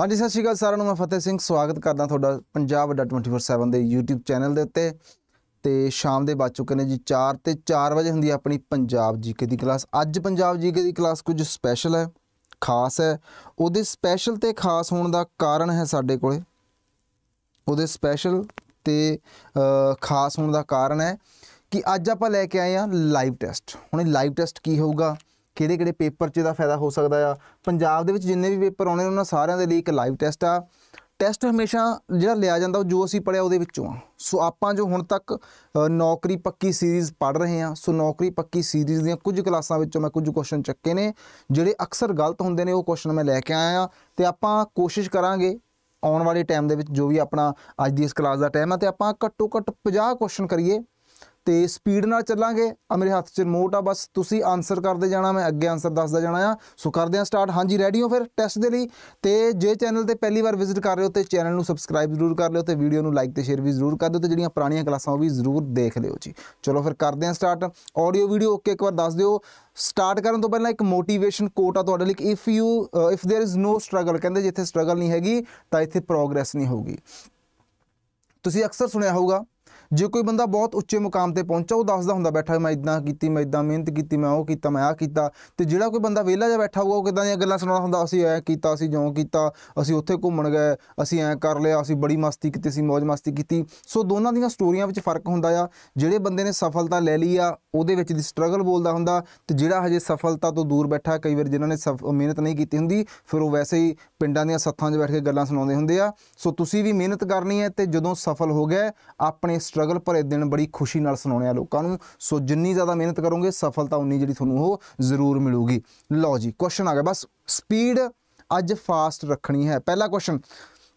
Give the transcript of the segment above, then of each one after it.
ਹਾਂਜੀ ਸਤਿ ਸ਼੍ਰੀ ਅਕਾਲ ਸਾਰਿਆਂ ਨੂੰ ਮੈਂ ਫਤਿਹ ਸਿੰਘ ਸਵਾਗਤ ਕਰਦਾ ਤੁਹਾਡਾ ਪੰਜਾਬ 24/7 ਦੇ YouTube ਚੈਨਲ ਦੇ ਉੱਤੇ ਤੇ ਸ਼ਾਮ ਦੇ ਵੱਜ ਚੁੱਕੇ ਨੇ ਜੀ 4 ਤੇ 4 ਵਜੇ ਹੁੰਦੀ ਹੈ ਆਪਣੀ ਪੰਜਾਬ ਜੀਕੇ ਦੀ ਕਲਾਸ ਅੱਜ ਪੰਜਾਬ ਜੀਕੇ ਦੀ ਕਲਾਸ ਕੁਝ ਸਪੈਸ਼ਲ ਹੈ ਖਾਸ ਹੈ ਉਹਦੇ ਸਪੈਸ਼ਲ ਤੇ ਖਾਸ ਹੋਣ ਦਾ ਕਾਰਨ ਹੈ ਸਾਡੇ ਕੋਲੇ ਉਹਦੇ ਸਪੈਸ਼ਲ ਤੇ ਖਾਸ ਹੋਣ ਦਾ ਕਾਰਨ ਹੈ ਕਿ ਅੱਜ ਆਪਾਂ ਲੈ ਕੇ ਆਏ ਆ ਲਾਈਵ ਟੈਸਟ ਹੁਣ ਲਾਈਵ ਟੈਸਟ ਕੀ ਹੋਊਗਾ ਕਿਹੜੇ ਕਿਹੜੇ ਪੇਪਰ 'ਚ ਦਾ ਫਾਇਦਾ ਹੋ ਸਕਦਾ ਆ ਪੰਜਾਬ ਦੇ ਵਿੱਚ ਜਿੰਨੇ ਵੀ ਪੇਪਰ ਆਉਣੇ ਉਹਨਾਂ ਸਾਰਿਆਂ ਦੇ ਲਈ ਇੱਕ ਲਾਈਵ ਟੈਸਟ ਆ ਟੈਸਟ ਹਮੇਸ਼ਾ ਜਿਹੜਾ ਲਿਆ ਜਾਂਦਾ ਉਹ ਜੋ ਅਸੀਂ ਪੜਿਆ ਉਹਦੇ ਵਿੱਚੋਂ ਆ ਸੋ ਆਪਾਂ ਜੋ ਹੁਣ ਤੱਕ ਨੌਕਰੀ ਪੱਕੀ ਸੀਰੀਜ਼ ਪੜ ਰਹੇ ਆ ਸੋ ਨੌਕਰੀ ਪੱਕੀ ਸੀਰੀਜ਼ ਦੀਆਂ ਕੁਝ ਕਲਾਸਾਂ ਵਿੱਚੋਂ ਮੈਂ ਕੁਝ ਕੁਐਸਚਨ ਚੱਕੇ ਨੇ ਜਿਹੜੇ ਅਕਸਰ ਗਲਤ ਹੁੰਦੇ ਨੇ ਉਹ ਕੁਐਸਚਨ ਮੈਂ ਲੈ ਕੇ ਆਇਆ ਆ ਤੇ ਆਪਾਂ ਕੋਸ਼ਿਸ਼ ਕਰਾਂਗੇ ਆਉਣ ਵਾਲੇ ਟਾਈਮ ਦੇ ਵਿੱਚ ਜੋ ਵੀ ਆਪਣਾ ਅੱਜ ਦੀ ਇਸ ਕਲਾਸ ਦਾ ਟਾਈਮ ਆ ਤੇ ਆਪਾਂ ਘੱਟੋ ਘੱਟ 50 ਕੁਐਸਚਨ ਕਰੀਏ ਤੇ ਸਪੀਡ ਨਾਲ ਚੱਲਾਂਗੇ ਆ ਮੇਰੇ ਹੱਥ 'ਚ ਰਿਮੋਟ ਆ ਬਸ ਤੁਸੀਂ ਆਨਸਰ ਕਰਦੇ ਜਾਣਾ ਮੈਂ ਅੱਗੇ ਆਨਸਰ ਦੱਸਦਾ ਜਾਣਾ ਆ ਸੋ ਕਰਦੇ ਆ ਸਟਾਰਟ ਹਾਂਜੀ ਰੈਡੀ ਹੋ ਫਿਰ ਟੈਸਟ ਦੇ ਲਈ ਤੇ ਜੇ ਚੈਨਲ ਤੇ ਪਹਿਲੀ ਵਾਰ ਵਿਜ਼ਿਟ ਕਰ ਰਹੇ ਹੋ ਤੇ ਚੈਨਲ ਨੂੰ ਸਬਸਕ੍ਰਾਈਬ ਜ਼ਰੂਰ ਕਰ ਲਿਓ ਤੇ ਵੀਡੀਓ ਨੂੰ ਲਾਈਕ ਤੇ ਸ਼ੇਅਰ ਵੀ ਜ਼ਰੂਰ ਕਰ ਦਿਓ ਤੇ ਜਿਹੜੀਆਂ ਪੁਰਾਣੀਆਂ ਕਲਾਸਾਂ ਉਹ ਵੀ ਜ਼ਰੂਰ ਦੇਖ ਲਿਓ ਜੀ ਚਲੋ ਫਿਰ ਕਰਦੇ ਆ ਸਟਾਰਟ ਆਡੀਓ ਵੀਡੀਓ ਓਕੇ ਇੱਕ ਵਾਰ ਦੱਸ ਦਿਓ ਸਟਾਰਟ ਕਰਨ ਤੋਂ ਪਹਿਲਾਂ ਇੱਕ ਮੋਟੀਵੇਸ਼ਨ ਕੋਟ ਆ ਤੁਹਾਡੇ ਲਈ if you if there is no struggle ਕਹਿੰਦੇ ਜਿੱਥੇ ਸਟਰਗਲ ਨਹੀਂ ਹੈਗੀ ਤਾਂ ਇੱਥੇ ਪ੍ਰੋਗਰੈਸ ਨਹੀਂ ਹੋਊਗੀ ਤੁਸੀਂ ਅਕਸਰ ਸੁਣਿਆ ਹੋਊਗਾ ਜੇ ਕੋਈ ਬੰਦਾ ਬਹੁਤ ਉੱਚੇ ਮੁਕਾਮ ਤੇ ਪਹੁੰਚਾ ਉਹ ਦੱਸਦਾ ਹੁੰਦਾ ਬੈਠਾ ਮੈਂ ਇਦਾਂ ਕੀਤੀ ਮੈਂ ਇਦਾਂ ਮਿਹਨਤ ਕੀਤੀ ਮੈਂ ਉਹ ਕੀਤਾ ਮੈਂ ਆ ਕੀਤਾ ਤੇ ਜਿਹੜਾ ਕੋਈ ਬੰਦਾ ਵਿਹਲਾ ਜਿਹਾ ਬੈਠਾ ਹੋਊਗਾ ਉਹ ਕਿਦਾਂ ਦੀਆਂ ਗੱਲਾਂ ਸੁਣਾਉਂਦਾ ਹੁੰਦਾ ਅਸੀਂ ਐ ਕੀਤਾ ਅਸੀਂ ਜਿਉਂ ਕੀਤਾ ਅਸੀਂ ਉੱਥੇ ਘੁੰਮਣ ਗਏ ਅਸੀਂ ਐ ਕਰ ਲਿਆ ਅਸੀਂ ਬੜੀ ਮਸਤੀ ਕੀਤੀ ਅਸੀਂ ਮौज ਮਸਤੀ ਕੀਤੀ ਸੋ ਦੋਨਾਂ ਦੀਆਂ ਸਟੋਰੀਆਂ ਵਿੱਚ ਫਰਕ ਹੁੰਦਾ ਆ ਜਿਹੜੇ ਬੰਦੇ ਨੇ ਸਫਲਤਾ ਲੈ ਲਈ ਆ ਉਹਦੇ ਵਿੱਚ ਦੀ ਸਟਰਗਲ ਬੋਲਦਾ ਹੁੰਦਾ ਤੇ ਜਿਹੜਾ ਹਜੇ ਸਫਲਤਾ ਤੋਂ ਦੂਰ ਬੈਠਾ ਕਈ ਵਾਰ ਜਿਨ੍ਹਾਂ ਨੇ ਮਿਹਨਤ ਨਹੀਂ ਕੀਤੀ ਹੁੰਦੀ ਫਿਰ ਉਹ ਵੈਸੇ ਹੀ ਪਿੰਡਾਂ ਦੀਆਂ ਸੱਥਾਂ 'ਚ ਬੈਠ ਕੇ ਗੱਲਾਂ ਸੁਣਾਉਂਦੇ ਹੁੰਦੇ ਆ ਸੋ ਤੁਸੀਂ ਵੀ ਮਿਹਨਤ ਕਰਨੀ ਹੈ ਤੇ ਜਦੋਂ ਸਫਲ ਹੋ ਗਏ ਆਪਣੇ ਸਟਰਗਲ ਭਰੇ ਦਿਨ ਬੜੀ ਖੁਸ਼ੀ ਨਾਲ ਸੁਣਾਉਣੇ ਆ ਲੋਕਾਂ ਨੂੰ ਸੋ ਜਿੰਨੀ ਜ਼ਿਆਦਾ ਮਿਹਨਤ ਕਰੋਗੇ ਸਫਲਤਾ ਉਨੀ ਜਿਹੜੀ ਤੁਹਾਨੂੰ ਉਹ ਜ਼ਰੂਰ ਮਿਲੂਗੀ ਲਓ ਜੀ ਕੁਐਸਚਨ ਆ ਗਿਆ ਬਸ ਸਪੀਡ ਅੱਜ ਫਾਸਟ ਰੱਖਣੀ ਹੈ ਪਹਿਲਾ ਕੁਐਸਚਨ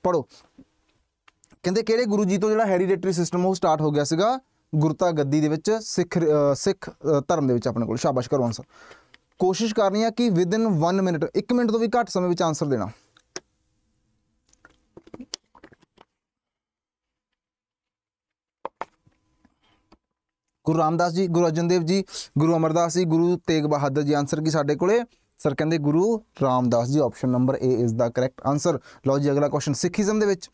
ਪੜੋ ਕਹਿੰਦੇ ਕਿਹੜੇ ਗੁਰੂ ਜੀ ਤੋਂ ਜਿਹੜਾ ਹੈਰੀਡੇਟਰੀ ਸਿਸਟਮ ਉਹ ਸਟਾਰਟ ਹੋ ਗਿਆ ਸੀਗਾ ਗੁਰਤਾ ਗੱਦੀ ਦੇ ਵਿੱਚ ਸਿੱਖ ਸਿੱਖ ਧਰਮ ਦੇ ਵਿੱਚ ਆਪਣੇ ਕੋਲ ਸ਼ਾਬਾਸ਼ ਕਰੋ ਆਨਸਰ ਕੋਸ਼ਿਸ਼ ਕਰਨੀ ਆ ਕਿ ਵਿਦ 1 ਮਿੰਟ 1 ਮਿੰਟ ਤੋਂ ਵੀ ਘੱਟ ਸਮੇਂ ਵਿੱਚ ਆਨਸਰ ਦੇਣਾ ਗੁਰੂ ਰਾਮਦਾਸ ਜੀ ਗੁਰੂ ਅਰਜਨ ਦੇਵ ਜੀ ਗੁਰੂ ਅਮਰਦਾਸ ਜੀ ਗੁਰੂ ਤੇਗ ਬਹਾਦਰ ਜੀ ਆਨਸਰ ਕੀ ਸਾਡੇ ਕੋਲੇ ਸਰ ਕਹਿੰਦੇ Guru Ramdas ji option number A is the correct answer ਲਓ ਜੀ ਅਗਲਾ ਕੁਐਸਚਨ ਸਿੱਖੀਜ਼ਮ ਦੇ ਵਿੱਚ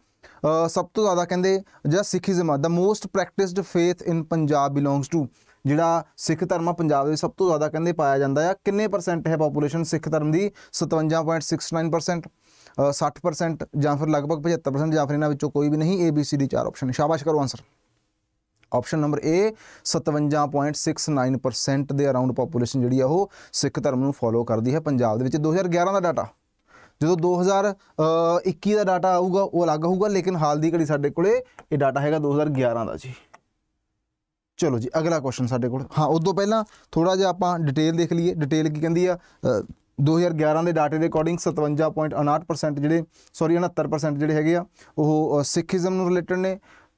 ਸਭ ਤੋਂ ਜ਼ਿਆਦਾ ਕਹਿੰਦੇ ਜਿਹੜਾ ਸਿੱਖੀਜ਼ਮ ਆ the most practised faith in Punjab belongs to ਜਿਹੜਾ ਸਿੱਖ ਧਰਮ ਆ ਪੰਜਾਬ ਦੇ ਸਭ ਤੋਂ ਜ਼ਿਆਦਾ ਕਹਿੰਦੇ ਪਾਇਆ ਜਾਂਦਾ ਆ ਕਿੰਨੇ ਪਰਸੈਂਟ ਹੈ ਪੋਪੂਲੇਸ਼ਨ ਸਿੱਖ ਧਰਮ ਦੀ 57.69% 60% ਜਾਂ ਫਿਰ ਲਗਭਗ 75% ਜਾਂ ਫਿਰ ਇਹਨਾਂ ਵਿੱਚੋਂ ਕੋਈ ਵੀ ਨਹੀਂ ਏ ਬੀ ਸੀ ਡੀ ਚਾਰ ਆਪਸ਼ਨ ਸ਼ਾਬਾਸ਼ ਕਰੋ ਆਨਸਰ ਆਪਸ਼ਨ ਨੰਬਰ ਏ 57.69% ਦੇ ਅਰਾਊਂਡ ਪੋਪੂਲੇਸ਼ਨ ਜਿਹੜੀ ਆ ਉਹ ਸਿੱਖ ਧਰਮ ਨੂੰ ਫੋਲੋ ਕਰਦੀ ਹੈ ਪੰਜਾਬ ਦੇ ਵਿੱਚ 2011 ਦਾ ਡਾਟਾ ਜਦੋਂ 2021 ਦਾ ਡਾਟਾ ਆਊਗਾ ਉਹ ਅਲੱਗ ਹੋਊਗਾ ਲੇਕਿਨ ਹਾਲ ਦੀ ਘੜੀ ਸਾਡੇ ਕੋਲੇ ਇਹ ਡਾਟਾ ਹੈਗਾ 2011 ਦਾ ਜੀ ਚਲੋ ਜੀ ਅਗਲਾ ਕੁਐਸਚਨ ਸਾਡੇ ਕੋਲ ਹਾਂ ਉਸ ਤੋਂ ਪਹਿਲਾਂ ਥੋੜਾ ਜਿਹਾ ਆਪਾਂ ਡਿਟੇਲ ਦੇਖ ਲਈਏ ਡਿਟੇਲ ਕੀ ਕਹਿੰਦੀ ਆ 2011 ਦੇ ਡਾਟੇ ਦੇ ਅਕੋਰਡਿੰਗ 57.59% ਜਿਹੜੇ ਸੌਰੀ 69% ਜਿਹੜੇ ਹੈਗੇ ਆ ਉਹ ਸਿੱਖੀਜ਼ਮ ਨੂੰ ਰਿਲੇਟਡ ਨੇ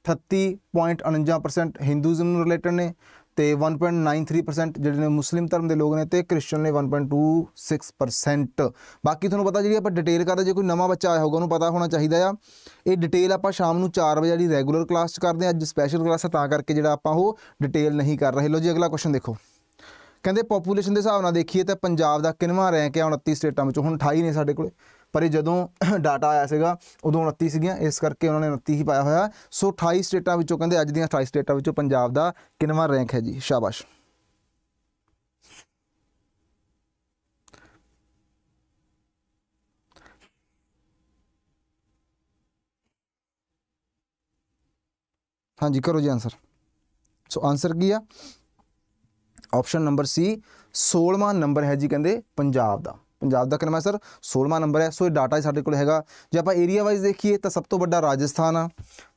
38.49% ਹਿੰਦੂਇਜ਼ਮ ਨੂੰ ਰਿਲੇਟਡ ਨੇ ਤੇ 1.93% ਜਿਹੜੇ ਨੇ ਮੁਸਲਿਮ ਧਰਮ ਦੇ ਲੋਕ ਨੇ ਤੇ ਕ੍ਰਿਸਚੀਅਨ ਨੇ 1.26% ਬਾਕੀ ਤੁਹਾਨੂੰ ਪਤਾ ਜਿਹੜੀ ਆਪਾਂ ਡਿਟੇਲ ਕਰਦੇ ਜੇ ਕੋਈ ਨਵਾਂ ਬੱਚਾ ਆਇਆ ਹੋਗਾ ਉਹਨੂੰ ਪਤਾ ਹੋਣਾ ਚਾਹੀਦਾ ਆ ਇਹ ਡਿਟੇਲ ਆਪਾਂ ਸ਼ਾਮ ਨੂੰ 4 ਵਜੇ ਦੀ ਰੈਗੂਲਰ ਕਲਾਸ ਚ ਕਰਦੇ ਆ ਅੱਜ ਸਪੈਸ਼ਲ ਕਲਾਸ ਤਾਂ ਕਰਕੇ ਜਿਹੜਾ ਆਪਾਂ ਉਹ ਡਿਟੇਲ ਨਹੀਂ ਕਰ ਰਹੇ ਲੋ ਜੀ ਅਗਲਾ ਕੁਐਸਚਨ ਦੇਖੋ ਕਹਿੰਦੇ ਪੋਪੂਲੇਸ਼ਨ ਦੇ ਹਿਸਾਬ ਨਾਲ ਦੇਖੀਏ ਤਾਂ ਪੰਜਾਬ ਦਾ ਕਿੰਨਵਾਂ ਰੈਂਕ ਹੈ 29 ਸਟੇਟਾਂ ਵਿੱਚੋਂ ਹੁਣ 28 ਨੇ ਸਾਡੇ ਕੋਲੇ ਪਰ ਇਹ ਜਦੋਂ ਡਾਟਾ ਆਇਆ ਸੀਗਾ ਉਦੋਂ 29 ਸੀਗੀਆਂ ਇਸ ਕਰਕੇ ਉਹਨਾਂ ਨੇ 29 ਹੀ ਪਾਇਆ ਹੋਇਆ ਸੋ 28 ਸਟੇਟਾਂ ਵਿੱਚੋਂ ਕਹਿੰਦੇ ਅੱਜ ਦੀਆਂ 28 ਸਟੇਟਾਂ ਵਿੱਚੋਂ ਪੰਜਾਬ ਦਾ ਕਿੰਨਵਾਂ ਰੈਂਕ ਹੈ ਜੀ ਸ਼ਾਬਾਸ਼ ਹਾਂਜੀ ਕਰੋ ਜੀ ਆਨਸਰ ਸੋ ਆਨਸਰ ਕੀ ਆ ਆਪਸ਼ਨ ਨੰਬਰ ਸੀ 16ਵਾਂ ਨੰਬਰ ਹੈ ਜੀ ਕਹਿੰਦੇ ਪੰਜਾਬ ਦਾ ਪੰਜਾਬ ਦਾ ਕਿੰਨਾ ਹੈ ਸਰ 16ਵਾਂ ਨੰਬਰ ਹੈ ਸੋ ਇਹ ਡਾਟਾ ਸਾਡੇ ਕੋਲ ਹੈਗਾ ਜੇ ਆਪਾਂ ਏਰੀਆ ਵਾਈਜ਼ ਦੇਖੀਏ ਤਾਂ ਸਭ ਤੋਂ ਵੱਡਾ ਰਾਜਸਥਾਨ ਆ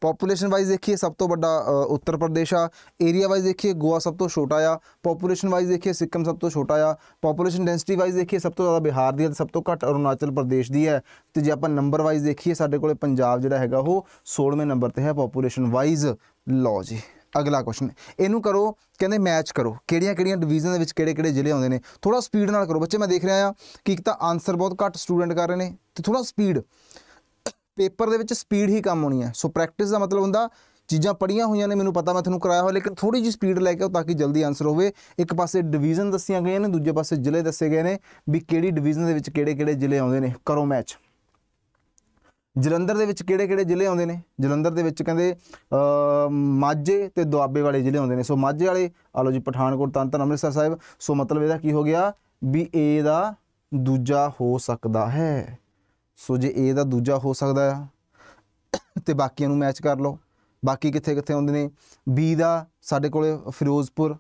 ਪੋਪੂਲੇਸ਼ਨ ਵਾਈਜ਼ ਦੇਖੀਏ ਸਭ ਤੋਂ ਵੱਡਾ ਉੱਤਰ ਪ੍ਰਦੇਸ਼ ਆ ਏਰੀਆ ਵਾਈਜ਼ ਦੇਖੀਏ ਗੋਆ ਸਭ ਤੋਂ ਛੋਟਾ ਆ ਪੋਪੂਲੇਸ਼ਨ ਵਾਈਜ਼ ਦੇਖੀਏ ਸਿੱਕਮ ਸਭ ਤੋਂ ਛੋਟਾ ਆ ਪੋਪੂਲੇਸ਼ਨ ਡੈਂਸਿਟੀ ਵਾਈਜ਼ ਦੇਖੀਏ ਸਭ ਤੋਂ ਜ਼ਿਆਦਾ ਬਿਹਾਰ ਦੀ ਹੈ ਤੇ ਸਭ ਤੋਂ ਘੱਟ ਅਰੁਣਾਚਲ ਪ੍ਰਦੇਸ਼ ਦੀ ਹੈ ਤੇ ਜੇ ਆਪਾਂ ਨੰਬਰ ਵਾਈਜ਼ ਦੇਖੀਏ ਸਾਡੇ ਕੋਲੇ ਪੰਜਾਬ ਜਿਹੜਾ ਹੈਗਾ ਉਹ 16ਵੇਂ ਨੰਬਰ ਤੇ ਹੈ ਪੋਪੂਲੇਸ਼ਨ ਵਾਈਜ਼ ਲੋ ਜੀ ਅਗਲਾ ਕੁਐਸਚਨ ਇਹਨੂੰ ਕਰੋ ਕਹਿੰਦੇ ਮੈਚ ਕਰੋ ਕਿਹੜੀਆਂ ਕਿਹੜੀਆਂ ਡਿਵੀਜ਼ਨ ਦੇ ਵਿੱਚ ਕਿਹੜੇ ਕਿਹੜੇ ਜ਼ਿਲ੍ਹੇ ਆਉਂਦੇ ਨੇ ਥੋੜਾ ਸਪੀਡ ਨਾਲ ਕਰੋ ਬੱਚੇ ਮੈਂ ਦੇਖ ਰਿਹਾ ਆ ਕਿ ਇੱਕ ਤਾਂ ਆਨਸਰ ਬਹੁਤ ਘੱਟ ਸਟੂਡੈਂਟ ਕਰ ਰਹੇ ਨੇ ਤੇ ਥੋੜਾ ਸਪੀਡ ਪੇਪਰ ਦੇ ਵਿੱਚ ਸਪੀਡ ਹੀ ਕੰਮ ਹੋਣੀ ਹੈ ਸੋ ਪ੍ਰੈਕਟਿਸ ਦਾ ਮਤਲਬ ਹੁੰਦਾ ਚੀਜ਼ਾਂ ਪੜੀਆਂ ਹੋਈਆਂ ਨੇ ਮੈਨੂੰ ਪਤਾ ਮੈਂ ਤੁਹਾਨੂੰ ਕਰਾਇਆ ਹੋਇਆ ਲੇਕਿਨ ਥੋੜੀ ਜਿਹੀ ਸਪੀਡ ਲੈ ਕੇ ਤਾਂ ਕਿ ਜਲਦੀ ਆਨਸਰ ਹੋਵੇ ਇੱਕ ਪਾਸੇ ਡਿਵੀਜ਼ਨ ਦੱਸੀਆਂ ਗਈਆਂ ਨੇ ਦੂਜੇ ਪਾਸੇ ਜ਼ਿਲ੍ਹੇ ਦੱਸੇ ਗਏ ਨੇ ਵੀ ਕਿਹੜੀ ਡਿਵੀਜ਼ਨ ਦੇ ਵਿੱਚ ਕਿਹੜੇ-ਕਿਹੜੇ ਜ਼ਿਲ੍ਹੇ ਆਉਂਦੇ ਨੇ ਕਰੋ ਮੈਚ ਜਲੰਧਰ ਦੇ ਵਿੱਚ ਕਿਹੜੇ-ਕਿਹੜੇ ਜ਼ਿਲ੍ਹੇ ਆਉਂਦੇ ਨੇ ਜਲੰਧਰ ਦੇ ਵਿੱਚ ਕਹਿੰਦੇ ਮਾਝੇ ਤੇ ਦੁਆਬੇ ਵਾਲੇ ਜ਼ਿਲ੍ਹੇ ਆਉਂਦੇ ਨੇ ਸੋ ਮਾਝੇ ਵਾਲੇ ਆ ਲੋ ਜੀ ਪਠਾਨਕੋਟ ਤਨਤਨ ਅੰਮ੍ਰਿਤਸਰ ਸਾਹਿਬ ਸੋ ਮਤਲਬ ਇਹਦਾ ਕੀ ਹੋ ਗਿਆ ਵੀ A ਦਾ ਦੂਜਾ ਹੋ ਸਕਦਾ ਹੈ ਸੋ ਜੇ A ਦਾ ਦੂਜਾ ਹੋ ਸਕਦਾ ਹੈ ਤੇ ਬਾਕੀਆਂ ਨੂੰ ਮੈਚ ਕਰ ਲਓ ਬਾਕੀ ਕਿੱਥੇ-ਕਿੱਥੇ ਆਉਂਦੇ ਨੇ B ਦਾ ਸਾਡੇ ਕੋਲੇ ਫਿਰੋਜ਼ਪੁਰ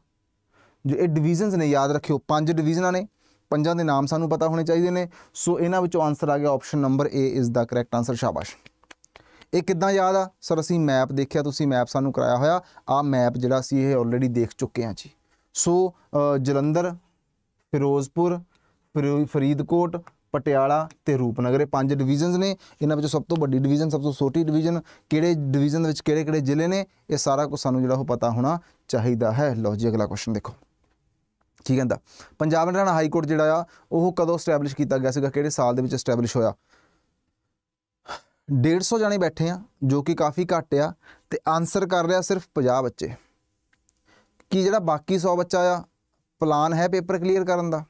ਜੋ ਇਹ ਡਿਵੀਜ਼ਨਸ ਨੇ ਯਾਦ ਰੱਖਿਓ ਪੰਜ ਡਿਵੀਜ਼ਨਾਂ ਨੇ ਪੰਜਾਂ ਦੇ ਨਾਮ ਸਾਨੂੰ ਪਤਾ ਹੋਣੇ ਚਾਹੀਦੇ ਨੇ ਸੋ ਇਹਨਾਂ ਵਿੱਚੋਂ ਆਨਸਰ ਆ ਗਿਆ option number A is the correct answer ਸ਼ਾਬਾਸ਼ ਇਹ ਕਿੱਦਾਂ ਯਾਦ ਆ ਸਰ ਅਸੀਂ ਮੈਪ ਦੇਖਿਆ ਤੁਸੀਂ ਮੈਪ ਸਾਨੂੰ ਕਰਾਇਆ ਹੋਇਆ ਆ ਮੈਪ ਜਿਹੜਾ ਸੀ ਇਹ ਆਲਰੇਡੀ ਦੇਖ ਚੁੱਕੇ ਆ ਜੀ ਸੋ ਜਲੰਧਰ ਫਿਰੋਜ਼ਪੁਰ ਫਰੀਦਕੋਟ ਪਟਿਆਲਾ ਤੇ ਰੂਪਨਗਰ ਇਹ ਪੰਜ ਡਿਵੀਜ਼ਨਸ ਨੇ ਇਹਨਾਂ ਵਿੱਚੋਂ ਸਭ ਤੋਂ ਵੱਡੀ ਡਿਵੀਜ਼ਨ ਸਭ ਤੋਂ ਛੋਟੀ ਡਿਵੀਜ਼ਨ ਕਿਹੜੇ ਡਿਵੀਜ਼ਨ ਦੇ ਵਿੱਚ ਕਿਹੜੇ-ਕਿਹੜੇ ਜ਼ਿਲ੍ਹੇ ਨੇ ਇਹ ਸਾਰਾ ਕੁਝ ਸਾਨੂੰ ਜਿਹੜਾ ਉਹ ਪਤਾ ਹੋਣਾ ਚਾਹੀਦਾ ਹੈ ਲਓ ਜੀ ਅਗਲਾ ਕੁਐਸਚਨ ਦੇਖੋ ਕੀ ਕਹਿੰਦਾ ਪੰਜਾਬ ਹਰਿਆਣਾ ਹਾਈ ਕੋਰਟ ਜਿਹੜਾ ਆ ਉਹ ਕਦੋਂ ਸਟੈਬਲਿਸ਼ ਕੀਤਾ ਗਿਆ ਸੀਗਾ ਕਿਹੜੇ ਸਾਲ ਦੇ ਵਿੱਚ ਸਟੈਬਲਿਸ਼ ਹੋਇਆ 150 ਜਾਣੇ ਬੈਠੇ ਆ ਜੋ ਕਿ ਕਾਫੀ ਘੱਟ ਆ ਤੇ ਆਨਸਰ ਕਰ ਰਿਹਾ ਸਿਰਫ 50 ਬੱਚੇ ਕੀ ਜਿਹੜਾ ਬਾਕੀ 100 ਬੱਚਾ ਆ ਪਲਾਨ ਹੈ ਪੇਪਰ ਕਲੀਅਰ ਕਰਨ ਦਾ